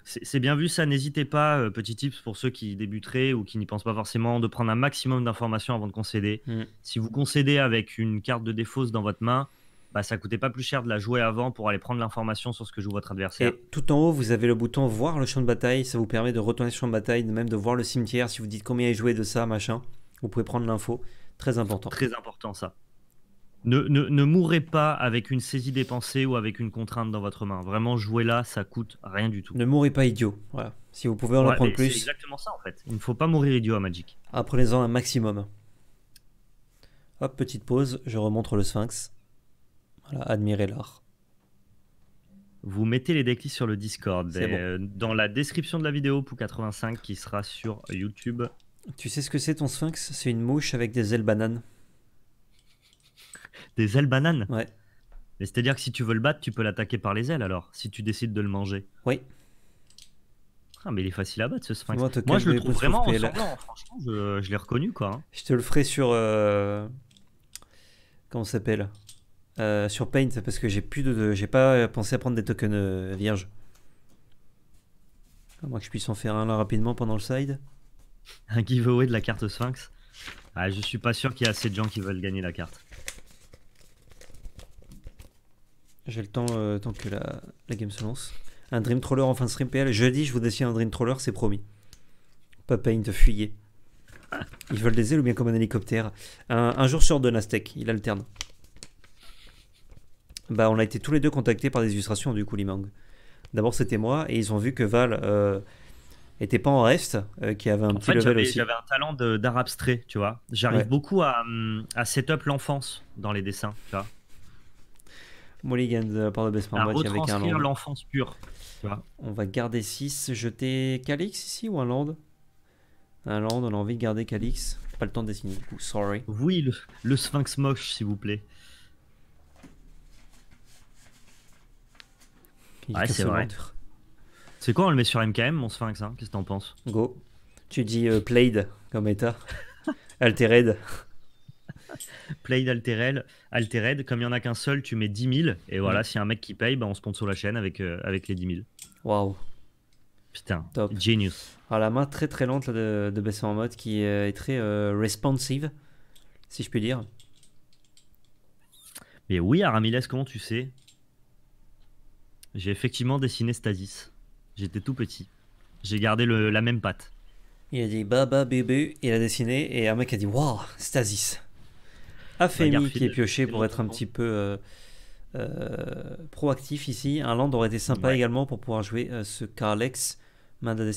C'est bien vu ça, n'hésitez pas, euh, petit tips pour ceux qui débuteraient ou qui n'y pensent pas forcément, de prendre un maximum d'informations avant de concéder. Mm. Si vous concédez avec une carte de défausse dans votre main, bah, ça coûtait pas plus cher de la jouer avant pour aller prendre l'information sur ce que joue votre adversaire. Et tout en haut, vous avez le bouton voir le champ de bataille. Ça vous permet de retourner sur le champ de bataille, même de voir le cimetière. Si vous dites combien est joué de ça, machin, vous pouvez prendre l'info. Très important. Très important ça. Ne, ne, ne, mourrez pas avec une saisie dépensée ou avec une contrainte dans votre main. Vraiment, jouez là, ça coûte rien du tout. Ne mourrez pas idiot. Voilà. Si vous pouvez en apprendre plus. C'est exactement ça en fait. Il ne faut pas mourir idiot à Magic. Apprenez-en un maximum. Hop, petite pause, je remontre le sphinx. Voilà, admirer l'art. Vous mettez les déclics sur le Discord. Euh, dans la description de la vidéo pour 85 qui sera sur YouTube. Tu sais ce que c'est ton sphinx C'est une mouche avec des ailes bananes. [laughs] Des ailes bananes Ouais. Mais c'est-à-dire que si tu veux le battre, tu peux l'attaquer par les ailes alors, si tu décides de le manger. Oui. Ah, mais il est facile à battre ce sphinx. Moi, je le trouve vraiment ressemblant. Franchement, je, l'ai reconnu quoi. Hein. Je te le ferai sur. Euh, comment ça s'appelle euh, sur Paint, parce que j'ai plus de, j'ai pas pensé à prendre des tokens euh, vierges. À moins que je puisse en faire un là rapidement pendant le side. Un giveaway de la carte Sphinx. Ah, je suis pas sûr qu'il y a assez de gens qui veulent gagner la carte. J'ai le temps euh, tant que la, game se lance. Un Dream Troller en fin de stream PL. Jeudi, je vous dessine un Dream Troller, c'est promis. Pas Paint, fuyez. [laughs] Ils veulent des ailes ou bien comme un hélicoptère. Un, jour sur deux, Nastek, il alterne. Bah, on a été tous les deux contactés par des illustrations du Kulimang. D'abord, c'était moi, et ils ont vu que Val euh, était pas en reste, euh, qui avait un petit level aussi. J'avais un talent d'art abstrait, tu vois. J'arrive beaucoup hum, à, set-up l'enfance dans les dessins, tu vois. Mulligan euh, par le basement. Un retranscrire l'enfance pure. On va garder 6, jeter Calix ici ou un land Un land, on a envie de garder Calix. Pas le temps de dessiner du coup, sorry. Oui, le, le sphinx moche, s'il vous plaît. c'est vrai. C'est quoi, on le met sur MKM, mon sphinx hein Qu'est-ce que t'en penses Go. Tu dis euh, played comme état. [laughs] altered. [laughs] played, altered. Altered, comme il n'y en a qu'un seul, tu mets 10 000. Et voilà, s'il y a un mec qui paye, bah, on sponsor la chaîne avec, euh, avec les 10 000. Waouh. Putain, Top. genius. Alors, ah, la main très très lente de, de baisser en mode qui euh, est très responsive, si je puis dire. Mais oui, Aramiles, comment tu sais j'ai effectivement dessiné Stasis. J'étais tout petit. J'ai gardé la même patte. Il a dit Baba bébé, il a dessiné et un mec a dit Waouh, Stasis. Afemi qui est pioché pour être un petit peu euh, euh, proactif ici. Un land aurait été sympa également pour pouvoir jouer euh, ce Carlex, main de la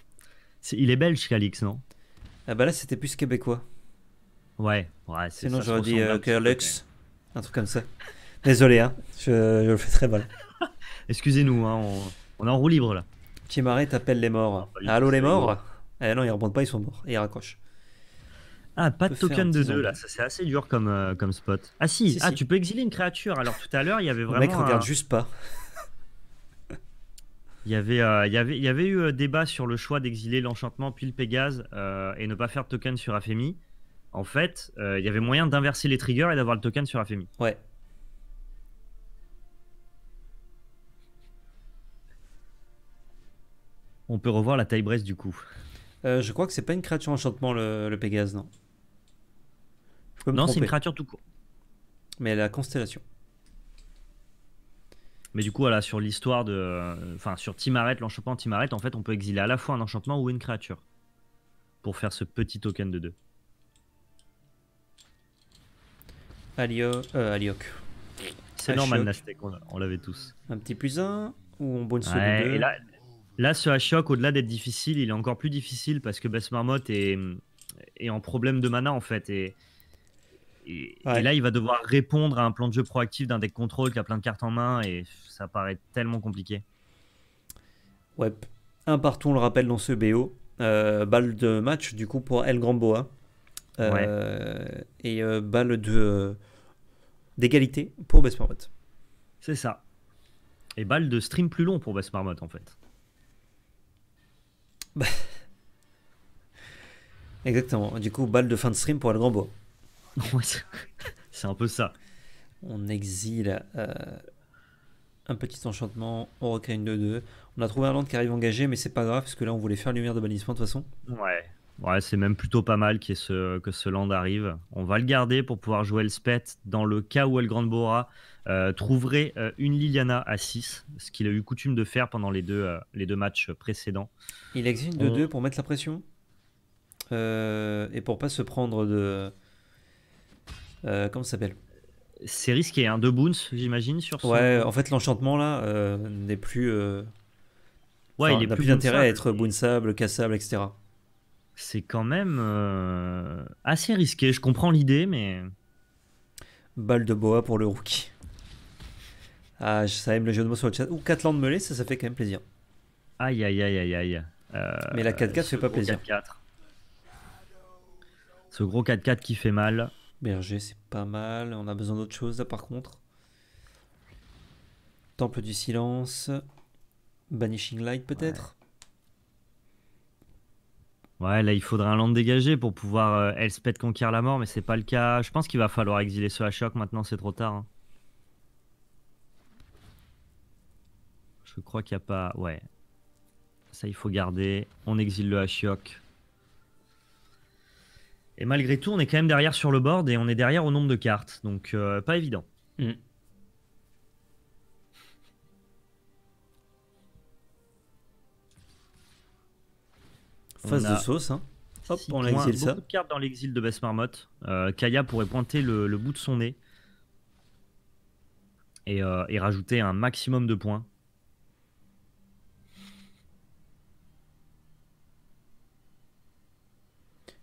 [laughs] il est belge, Kalex non ah bah Là, c'était plus québécois. Ouais, ouais, c'est Sinon, j'aurais dit Carlex, un truc comme ça. Désolé, hein. je, le fais très mal. [laughs] Excusez-nous, hein, on, est en roue libre là. m'arrête t'appelle les morts. Ah, bah, Allô les morts Eh non, ils rebondent pas, ils sont morts. Et ils raccrochent. Ah, pas de token de 2 là, ça c'est assez dur comme, euh, comme spot. Ah si, ah tu peux exiler une créature. Alors tout à l'heure, il y avait vraiment. Le mec regarde juste pas. [laughs] Il y, avait, euh, il, y avait, il y avait eu euh, débat sur le choix d'exiler l'enchantement puis le Pégase et ne pas faire token sur Afemi. En fait, il y avait moyen d'inverser les triggers et d'avoir le token sur Afemi. Ouais, on peut revoir la taille braise du coup. Euh, je crois que c'est pas une créature enchantement le, Pégase, non. non, c'est une créature tout court. Mais la constellation. Mais du coup, voilà, sur l'histoire de. Enfin, sur Timaret, l'enchantement Timaret, en fait, on peut exiler à la fois un enchantement ou une créature. Pour faire ce petit token de deux. Alio, euh, C'est normal, Nastek, on, l'avait tous. Un petit plus 1 ou on bonne de Là, ce H-Shock, au-delà d'être difficile, il est encore plus difficile parce que Bess Marmotte est, est, en problème de mana en fait. Et, là, il va devoir répondre à un plan de jeu proactif d'un deck contrôle qui a plein de cartes en main et ça paraît tellement compliqué. Ouais, un partout, on le rappelle dans ce BO. Euh, balle de match du coup pour El Granboa. Euh, et euh, balle de d'égalité pour Best Marmotte. C'est ça. Et balle de stream plus long pour Bess Marmotte en fait. [laughs] Exactement. Du coup, balle de fin de stream pour El grand [laughs] c'est un peu ça. On exile euh, un petit enchantement, on rocaine une 2 On a trouvé un land qui arrive engagé, mais c'est pas grave, parce que là, on voulait faire lumière de bannissement de toute façon. Ouais. Ouais, c'est même plutôt pas mal ce, que ce land arrive. On va le garder pour pouvoir jouer le Spet dans le cas où El Grand Bora euh, trouverait euh, une Liliana à 6, ce qu'il a eu coutume de faire pendant les deux, euh, les deux matchs précédents. Il exige de 2 pour mettre la pression et pour pas se prendre de. comment ça s'appelle C'est risqué, un hein, deux boons, j'imagine, sur Ouais, en fait, l'enchantement là n'est plus. Ouais, il n'a plus d'intérêt à être boonsable, cassable, etc. C'est quand même assez risqué. Je comprends l'idée, mais. Balle de boa pour le rookie. Ah, ça aime le jeu de mots sur le chat. Ou 4 landes mêlées, ça, ça fait quand même plaisir. Aïe, aïe, aïe, aïe, aïe. Euh, mais la 4-4 fait pas plaisir. Ce gros 4-4 qui fait mal. Berger, c'est pas mal. On a besoin d'autre chose, là, par contre. Temple du silence. Banishing Light, peut-être ouais. là, il faudrait un land dégagé pour pouvoir Elspeth euh, conquérir la mort, mais c'est pas le cas. Je pense qu'il va falloir exiler ce choc maintenant, c'est trop tard. Hein. Je crois qu'il n'y a pas. Ouais. Ça, il faut garder. On exile le Ashiok. Et malgré tout, on est quand même derrière sur le board et on est derrière au nombre de cartes. Donc, euh, pas évident. Phase hmm. de sauce, hein. Hop, on exile ça. de cartes dans l'exil de Bess Marmotte. Euh, Kaya pourrait pointer le, bout de son nez et euh, rajouter un maximum de points.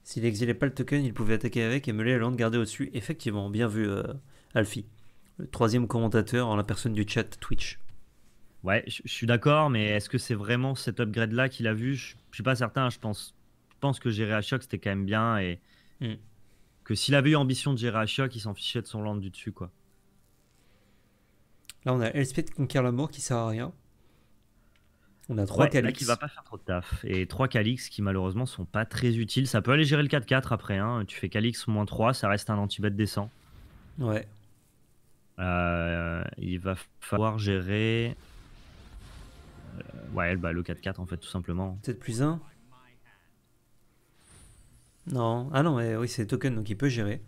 S'il exilait pas le token, il pouvait attaquer avec et meuler la lande gardée au-dessus. Effectivement, bien vu, euh, Alfie. Le troisième commentateur en la personne du chat Twitch. Ouais, je suis d'accord, mais est-ce que c'est vraiment cet upgrade-là qu'il a vu Je suis pas certain, je pense. pense que gérer à choc, c'était quand même bien et hmm. que s'il avait eu ambition de gérer à choc, il s'en fichait de son land du dessus, quoi. Là, on a Elspeth Conquer conquiert la mort qui sert à rien. On a trois ouais, qui va pas faire trop de taf. Et trois Calix qui malheureusement sont pas très utiles. Ça peut aller gérer le 4-4 après. Hein. Tu fais Calix moins 3, ça reste un anti-bet décent. Ouais. Euh, il va falloir gérer. Euh, ouais, bah, le 4-4 en fait, tout simplement. Peut-être plus 1 Non. Ah non, mais, oui, c'est token donc il peut gérer.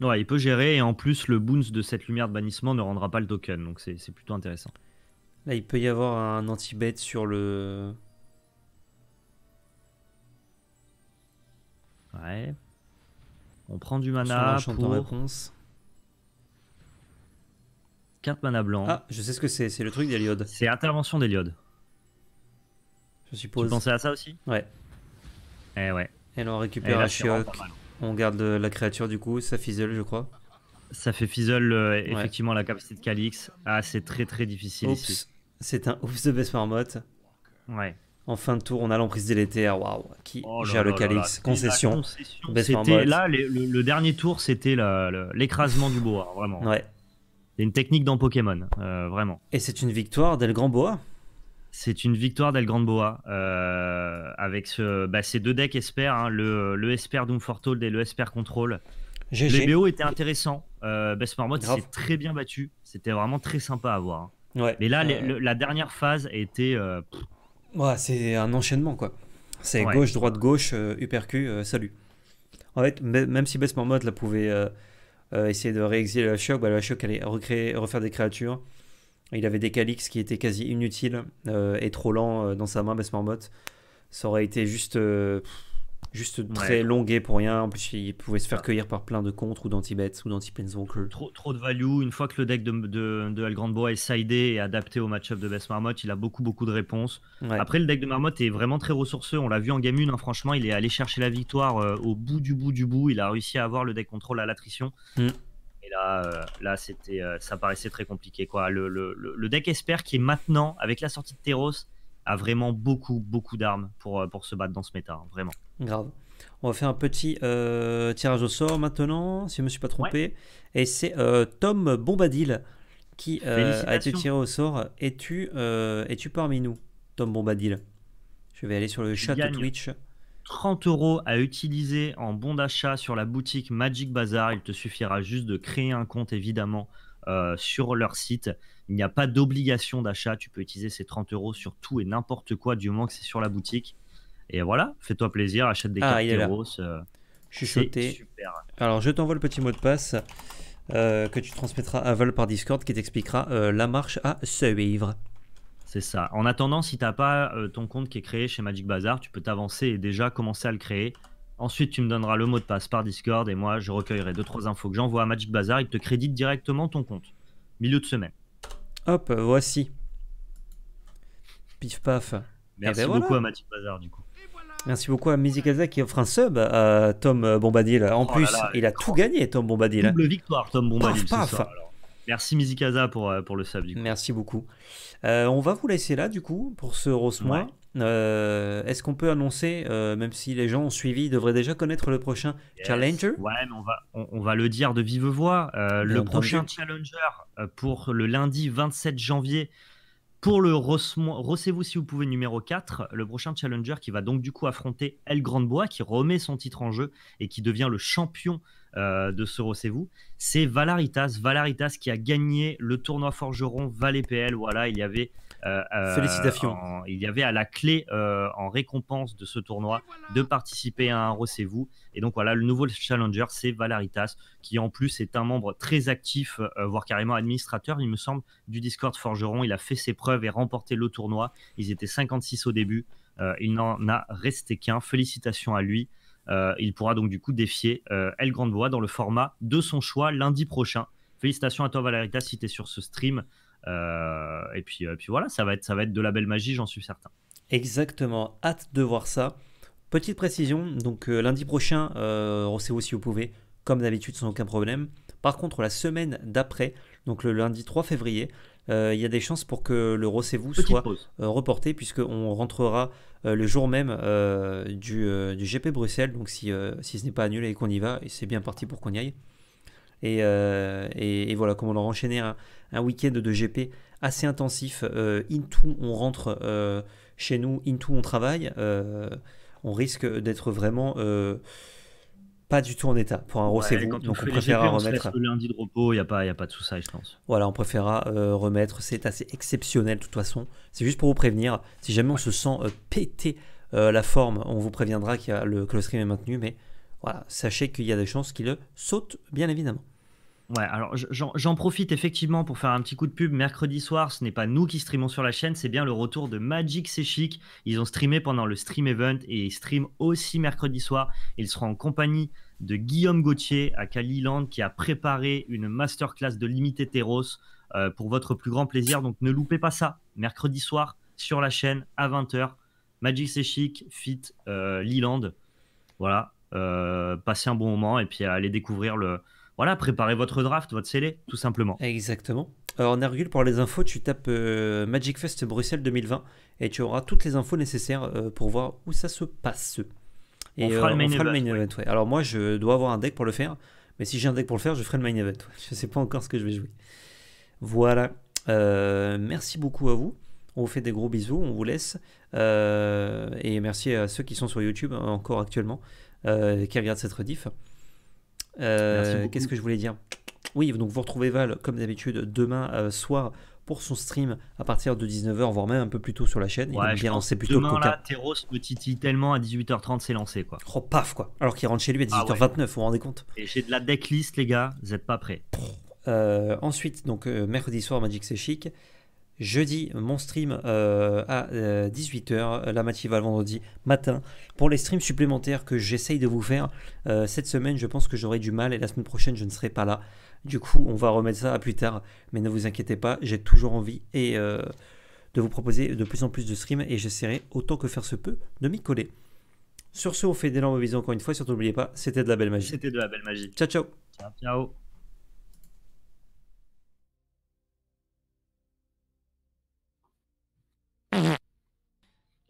Ouais, il peut gérer et en plus le boons de cette lumière de bannissement ne rendra pas le token donc c'est plutôt intéressant. Là, il peut y avoir un anti bête sur le... Ouais. On prend du mana pour... réponse. Carte mana blanc. Ah, je sais ce que c'est. C'est le truc d'Eliode. C'est intervention d'Eliode. Je suppose. Tu pensais à ça aussi eh Ouais. Et ouais. là, on récupère un Shiok. On garde la créature du coup. Ça fizzle, je crois. Ça fait fizzle euh, effectivement la capacité de Calix. Ah, c'est très très difficile ici. C'est un ouf de best Ouais. En fin de tour, on a l'emprise délétère, waouh, qui oh gère le calix Concession. là le, dernier tour, c'était l'écrasement du boa, vraiment. Ouais. C'est une technique dans Pokémon, euh, vraiment. Et c'est une victoire d'El Grand Boa. C'est une victoire d'El Grand Boa euh, avec ce, bah, ces deux decks Esper, hein, le, le Esper fortold et le Esper Control. GG. Les BO étaient intéressants. Euh, s'est très bien battu. C'était vraiment très sympa à voir. Mais là, euh, la dernière phase était. Euh, ouais, c'est un enchaînement, quoi. C'est gauche, droite, gauche, euh, euh salut. En fait, même si Best Mode pouvait essayer de réexiler la choc bah, la choc allait recréer, refaire des créatures. Il avait des Calix qui étaient quasi inutiles et trop lents dans sa main, Best Ça aurait été juste. Juste très longuet pour rien. En plus, il pouvait se faire cueillir par plein de contres ou d'anti-bets ou d'anti-planeswalker. Trop, trop de value. Une fois que le deck de, de, de Algrand est sidé et adapté au match-up de Best Marmotte, il a beaucoup, beaucoup de réponses. Après, le deck de Marmotte est vraiment très ressourceux. On l'a vu en game 1. Hein. Franchement, il est allé chercher la victoire euh, au bout du bout du bout. Il a réussi à avoir le deck contrôle à l'attrition. Mm. Et là, euh, là c'était, euh, ça paraissait très compliqué. Quoi. Le, le deck Esper qui est maintenant, avec la sortie de Teros, a vraiment beaucoup, beaucoup d'armes pour, euh, pour se battre dans ce méta, hein, vraiment. Grave. On va faire un petit euh, tirage au sort maintenant, si je me suis pas trompé. Et c'est euh, Tom Bombadil qui a été tiré au sort. Es-tu es parmi nous, Tom Bombadil Je vais aller sur le chat de Twitch. 30 euros à utiliser en bon d'achat sur la boutique Magic Bazaar. Il te suffira juste de créer un compte, évidemment, sur leur site il n'y a pas d'obligation d'achat. Tu peux utiliser ces 30 euros sur tout et n'importe quoi du moment que c'est sur la boutique. Et voilà, fais-toi plaisir, achète des carrières ah, cartes euh, Je Alors, je t'envoie le petit mot de passe euh, que tu transmettras à Val par Discord qui t'expliquera euh, la marche à suivre. C'est ça. En attendant, si tu t'as pas ton compte qui est créé chez Magic Bazar, tu peux t'avancer et déjà commencer à le créer. Ensuite, tu me donneras le mot de passe par Discord et moi, je recueillerai deux trois infos que j'envoie à Magic Bazar. Il te crédite directement ton compte. Milieu de semaine. Hop, voici. Pif paf. Eh ben Merci beaucoup à Mathieu Bazar du coup. Merci beaucoup à Mizikaza qui offre un sub à Tom euh, Bombadil. En oh plus, il a tout gagné, Tom Bombadil. Double victoire, Tom Bombadil. Ce soir, Merci Mizikaza pour, euh, pour le sub. Du coup. Merci beaucoup. Euh, on va vous laisser là, du coup, pour ce rossement. Euh, est-ce qu'on peut annoncer, euh, même si les gens ont suivi, devraient déjà connaître le prochain challenger Ouais, on va, on, va le dire de vive voix. Euh, le prochain challenger pour le lundi 27 janvier pour le Rossez-vous si vous pouvez numéro 4, le prochain challenger qui va donc du coup affronter El Grandebois, qui remet son titre en jeu et qui devient le champion de ce Rossez-vous, c'est Valaritas. Valaritas qui a gagné le tournoi Forgeron valet PL. Voilà, il y avait euh, euh, Félicitations. il y avait à la clé euh, en récompense de ce tournoi de participer à un recevou Et donc voilà, le nouveau challenger, c'est Valaritas, qui en plus est un membre très actif, voire carrément administrateur, il me semble, du Discord Forgeron. Il a fait ses preuves et remporté le tournoi. Ils étaient 56 au début. il n'en a resté qu'un. Félicitations à lui. il pourra donc du coup défier El Grande Voix dans le format de son choix lundi prochain. Félicitations à toi Valeritas si tu es sur ce stream. Euh, et puis, euh, puis voilà, ça va, être, ça va être de la belle magie, j'en suis certain. Exactement, hâte de voir ça. Petite précision, donc euh, lundi prochain, Rossez-vous si vous pouvez, comme d'habitude sans aucun problème. Par contre, la semaine d'après, donc le lundi 3 février, il y a des chances pour que le rossez vous soit reporté, puisqu'on rentrera le jour même du, du, GP Bruxelles. Donc, si, si ce n'est pas annulé et qu'on y va, c'est bien parti pour qu'on y aille. Euh, et, voilà, comment leur enchaîner un, un week-end de GP assez intensif. Euh, into, on rentre euh, chez nous, into, on travaille. on risque d'être vraiment pas du tout en état pour un ouais, vous Donc on, préférera remettre. le lundi de repos, il n'y a, pas, y a pas de je pense. Voilà, on préférera remettre. C'est assez exceptionnel de toute façon. C'est juste pour vous prévenir. Si jamais on se sent péter la forme, on vous préviendra qu'il y le, que le stream est maintenu. Mais voilà, sachez qu'il y a des chances qu'il saute, bien évidemment. Ouais, alors j'en profite effectivement pour faire un petit coup de pub. Mercredi soir, ce n'est pas nous qui streamons sur la chaîne, c'est bien le retour de Magic C'est Chic. Ils ont streamé pendant le stream event et ils streament aussi mercredi soir. Ils seront en compagnie de Guillaume Gauthier à Caliland qui a préparé une masterclass de Limité Terros euh, pour votre plus grand plaisir. Donc ne loupez pas ça. Mercredi soir sur la chaîne à 20h. Magic C'est Chic, Fit euh, Liland. Voilà, euh, passez un bon moment et puis allez découvrir le voilà, préparez votre draft, votre scellé, tout simplement. Exactement. Alors, euh, en ergule pour les infos, tu tapes euh, Magic Fest Bruxelles 2020 et tu auras toutes les infos nécessaires euh, pour voir où ça se passe. Et, on fera le main, event, Alors, moi, je dois avoir un deck pour le faire, mais si j'ai un deck pour le faire, je ferai le main event. [laughs] Je ne sais pas encore ce que je vais jouer. Voilà. merci beaucoup à vous. On vous fait des gros bisous, on vous laisse. et merci à ceux qui sont sur YouTube encore actuellement, qui regardent cette rediff. Euh, qu'est-ce que je voulais dire Oui, donc vous retrouvez Val, comme d'habitude, demain euh, soir pour son stream à partir de 19h, voire même un peu plus tôt sur la chaîne. Il est lancé plutôt demain, là, Teros me titille tellement à 18h30, c'est lancé, quoi. Oh, paf, quoi. Alors qu'il rentre chez lui à 18h29, ah vous vous rendez compte j'ai de la decklist, les gars, vous n'êtes pas prêts. Euh, ensuite, donc mercredi soir, Magic c'est chic jeudi, mon stream euh, à 18h, euh, euh, la le vendredi matin, pour les streams supplémentaires que j'essaye de vous faire. cette semaine, je pense que j'aurai du mal et la semaine prochaine, je ne serai pas là. Du coup, on va remettre ça à plus tard, mais ne vous inquiétez pas, j'ai toujours envie et, de vous proposer de plus en plus de streams et j'essaierai autant que faire se peut de m'y coller. Sur ce, on fait d'énormes bisous encore une fois, surtout n'oubliez pas, c'était de la belle magie. C'était de la belle magie. Ciao, ciao. Ciao, ciao.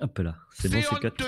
Hop là, c'est bon, c'est 4.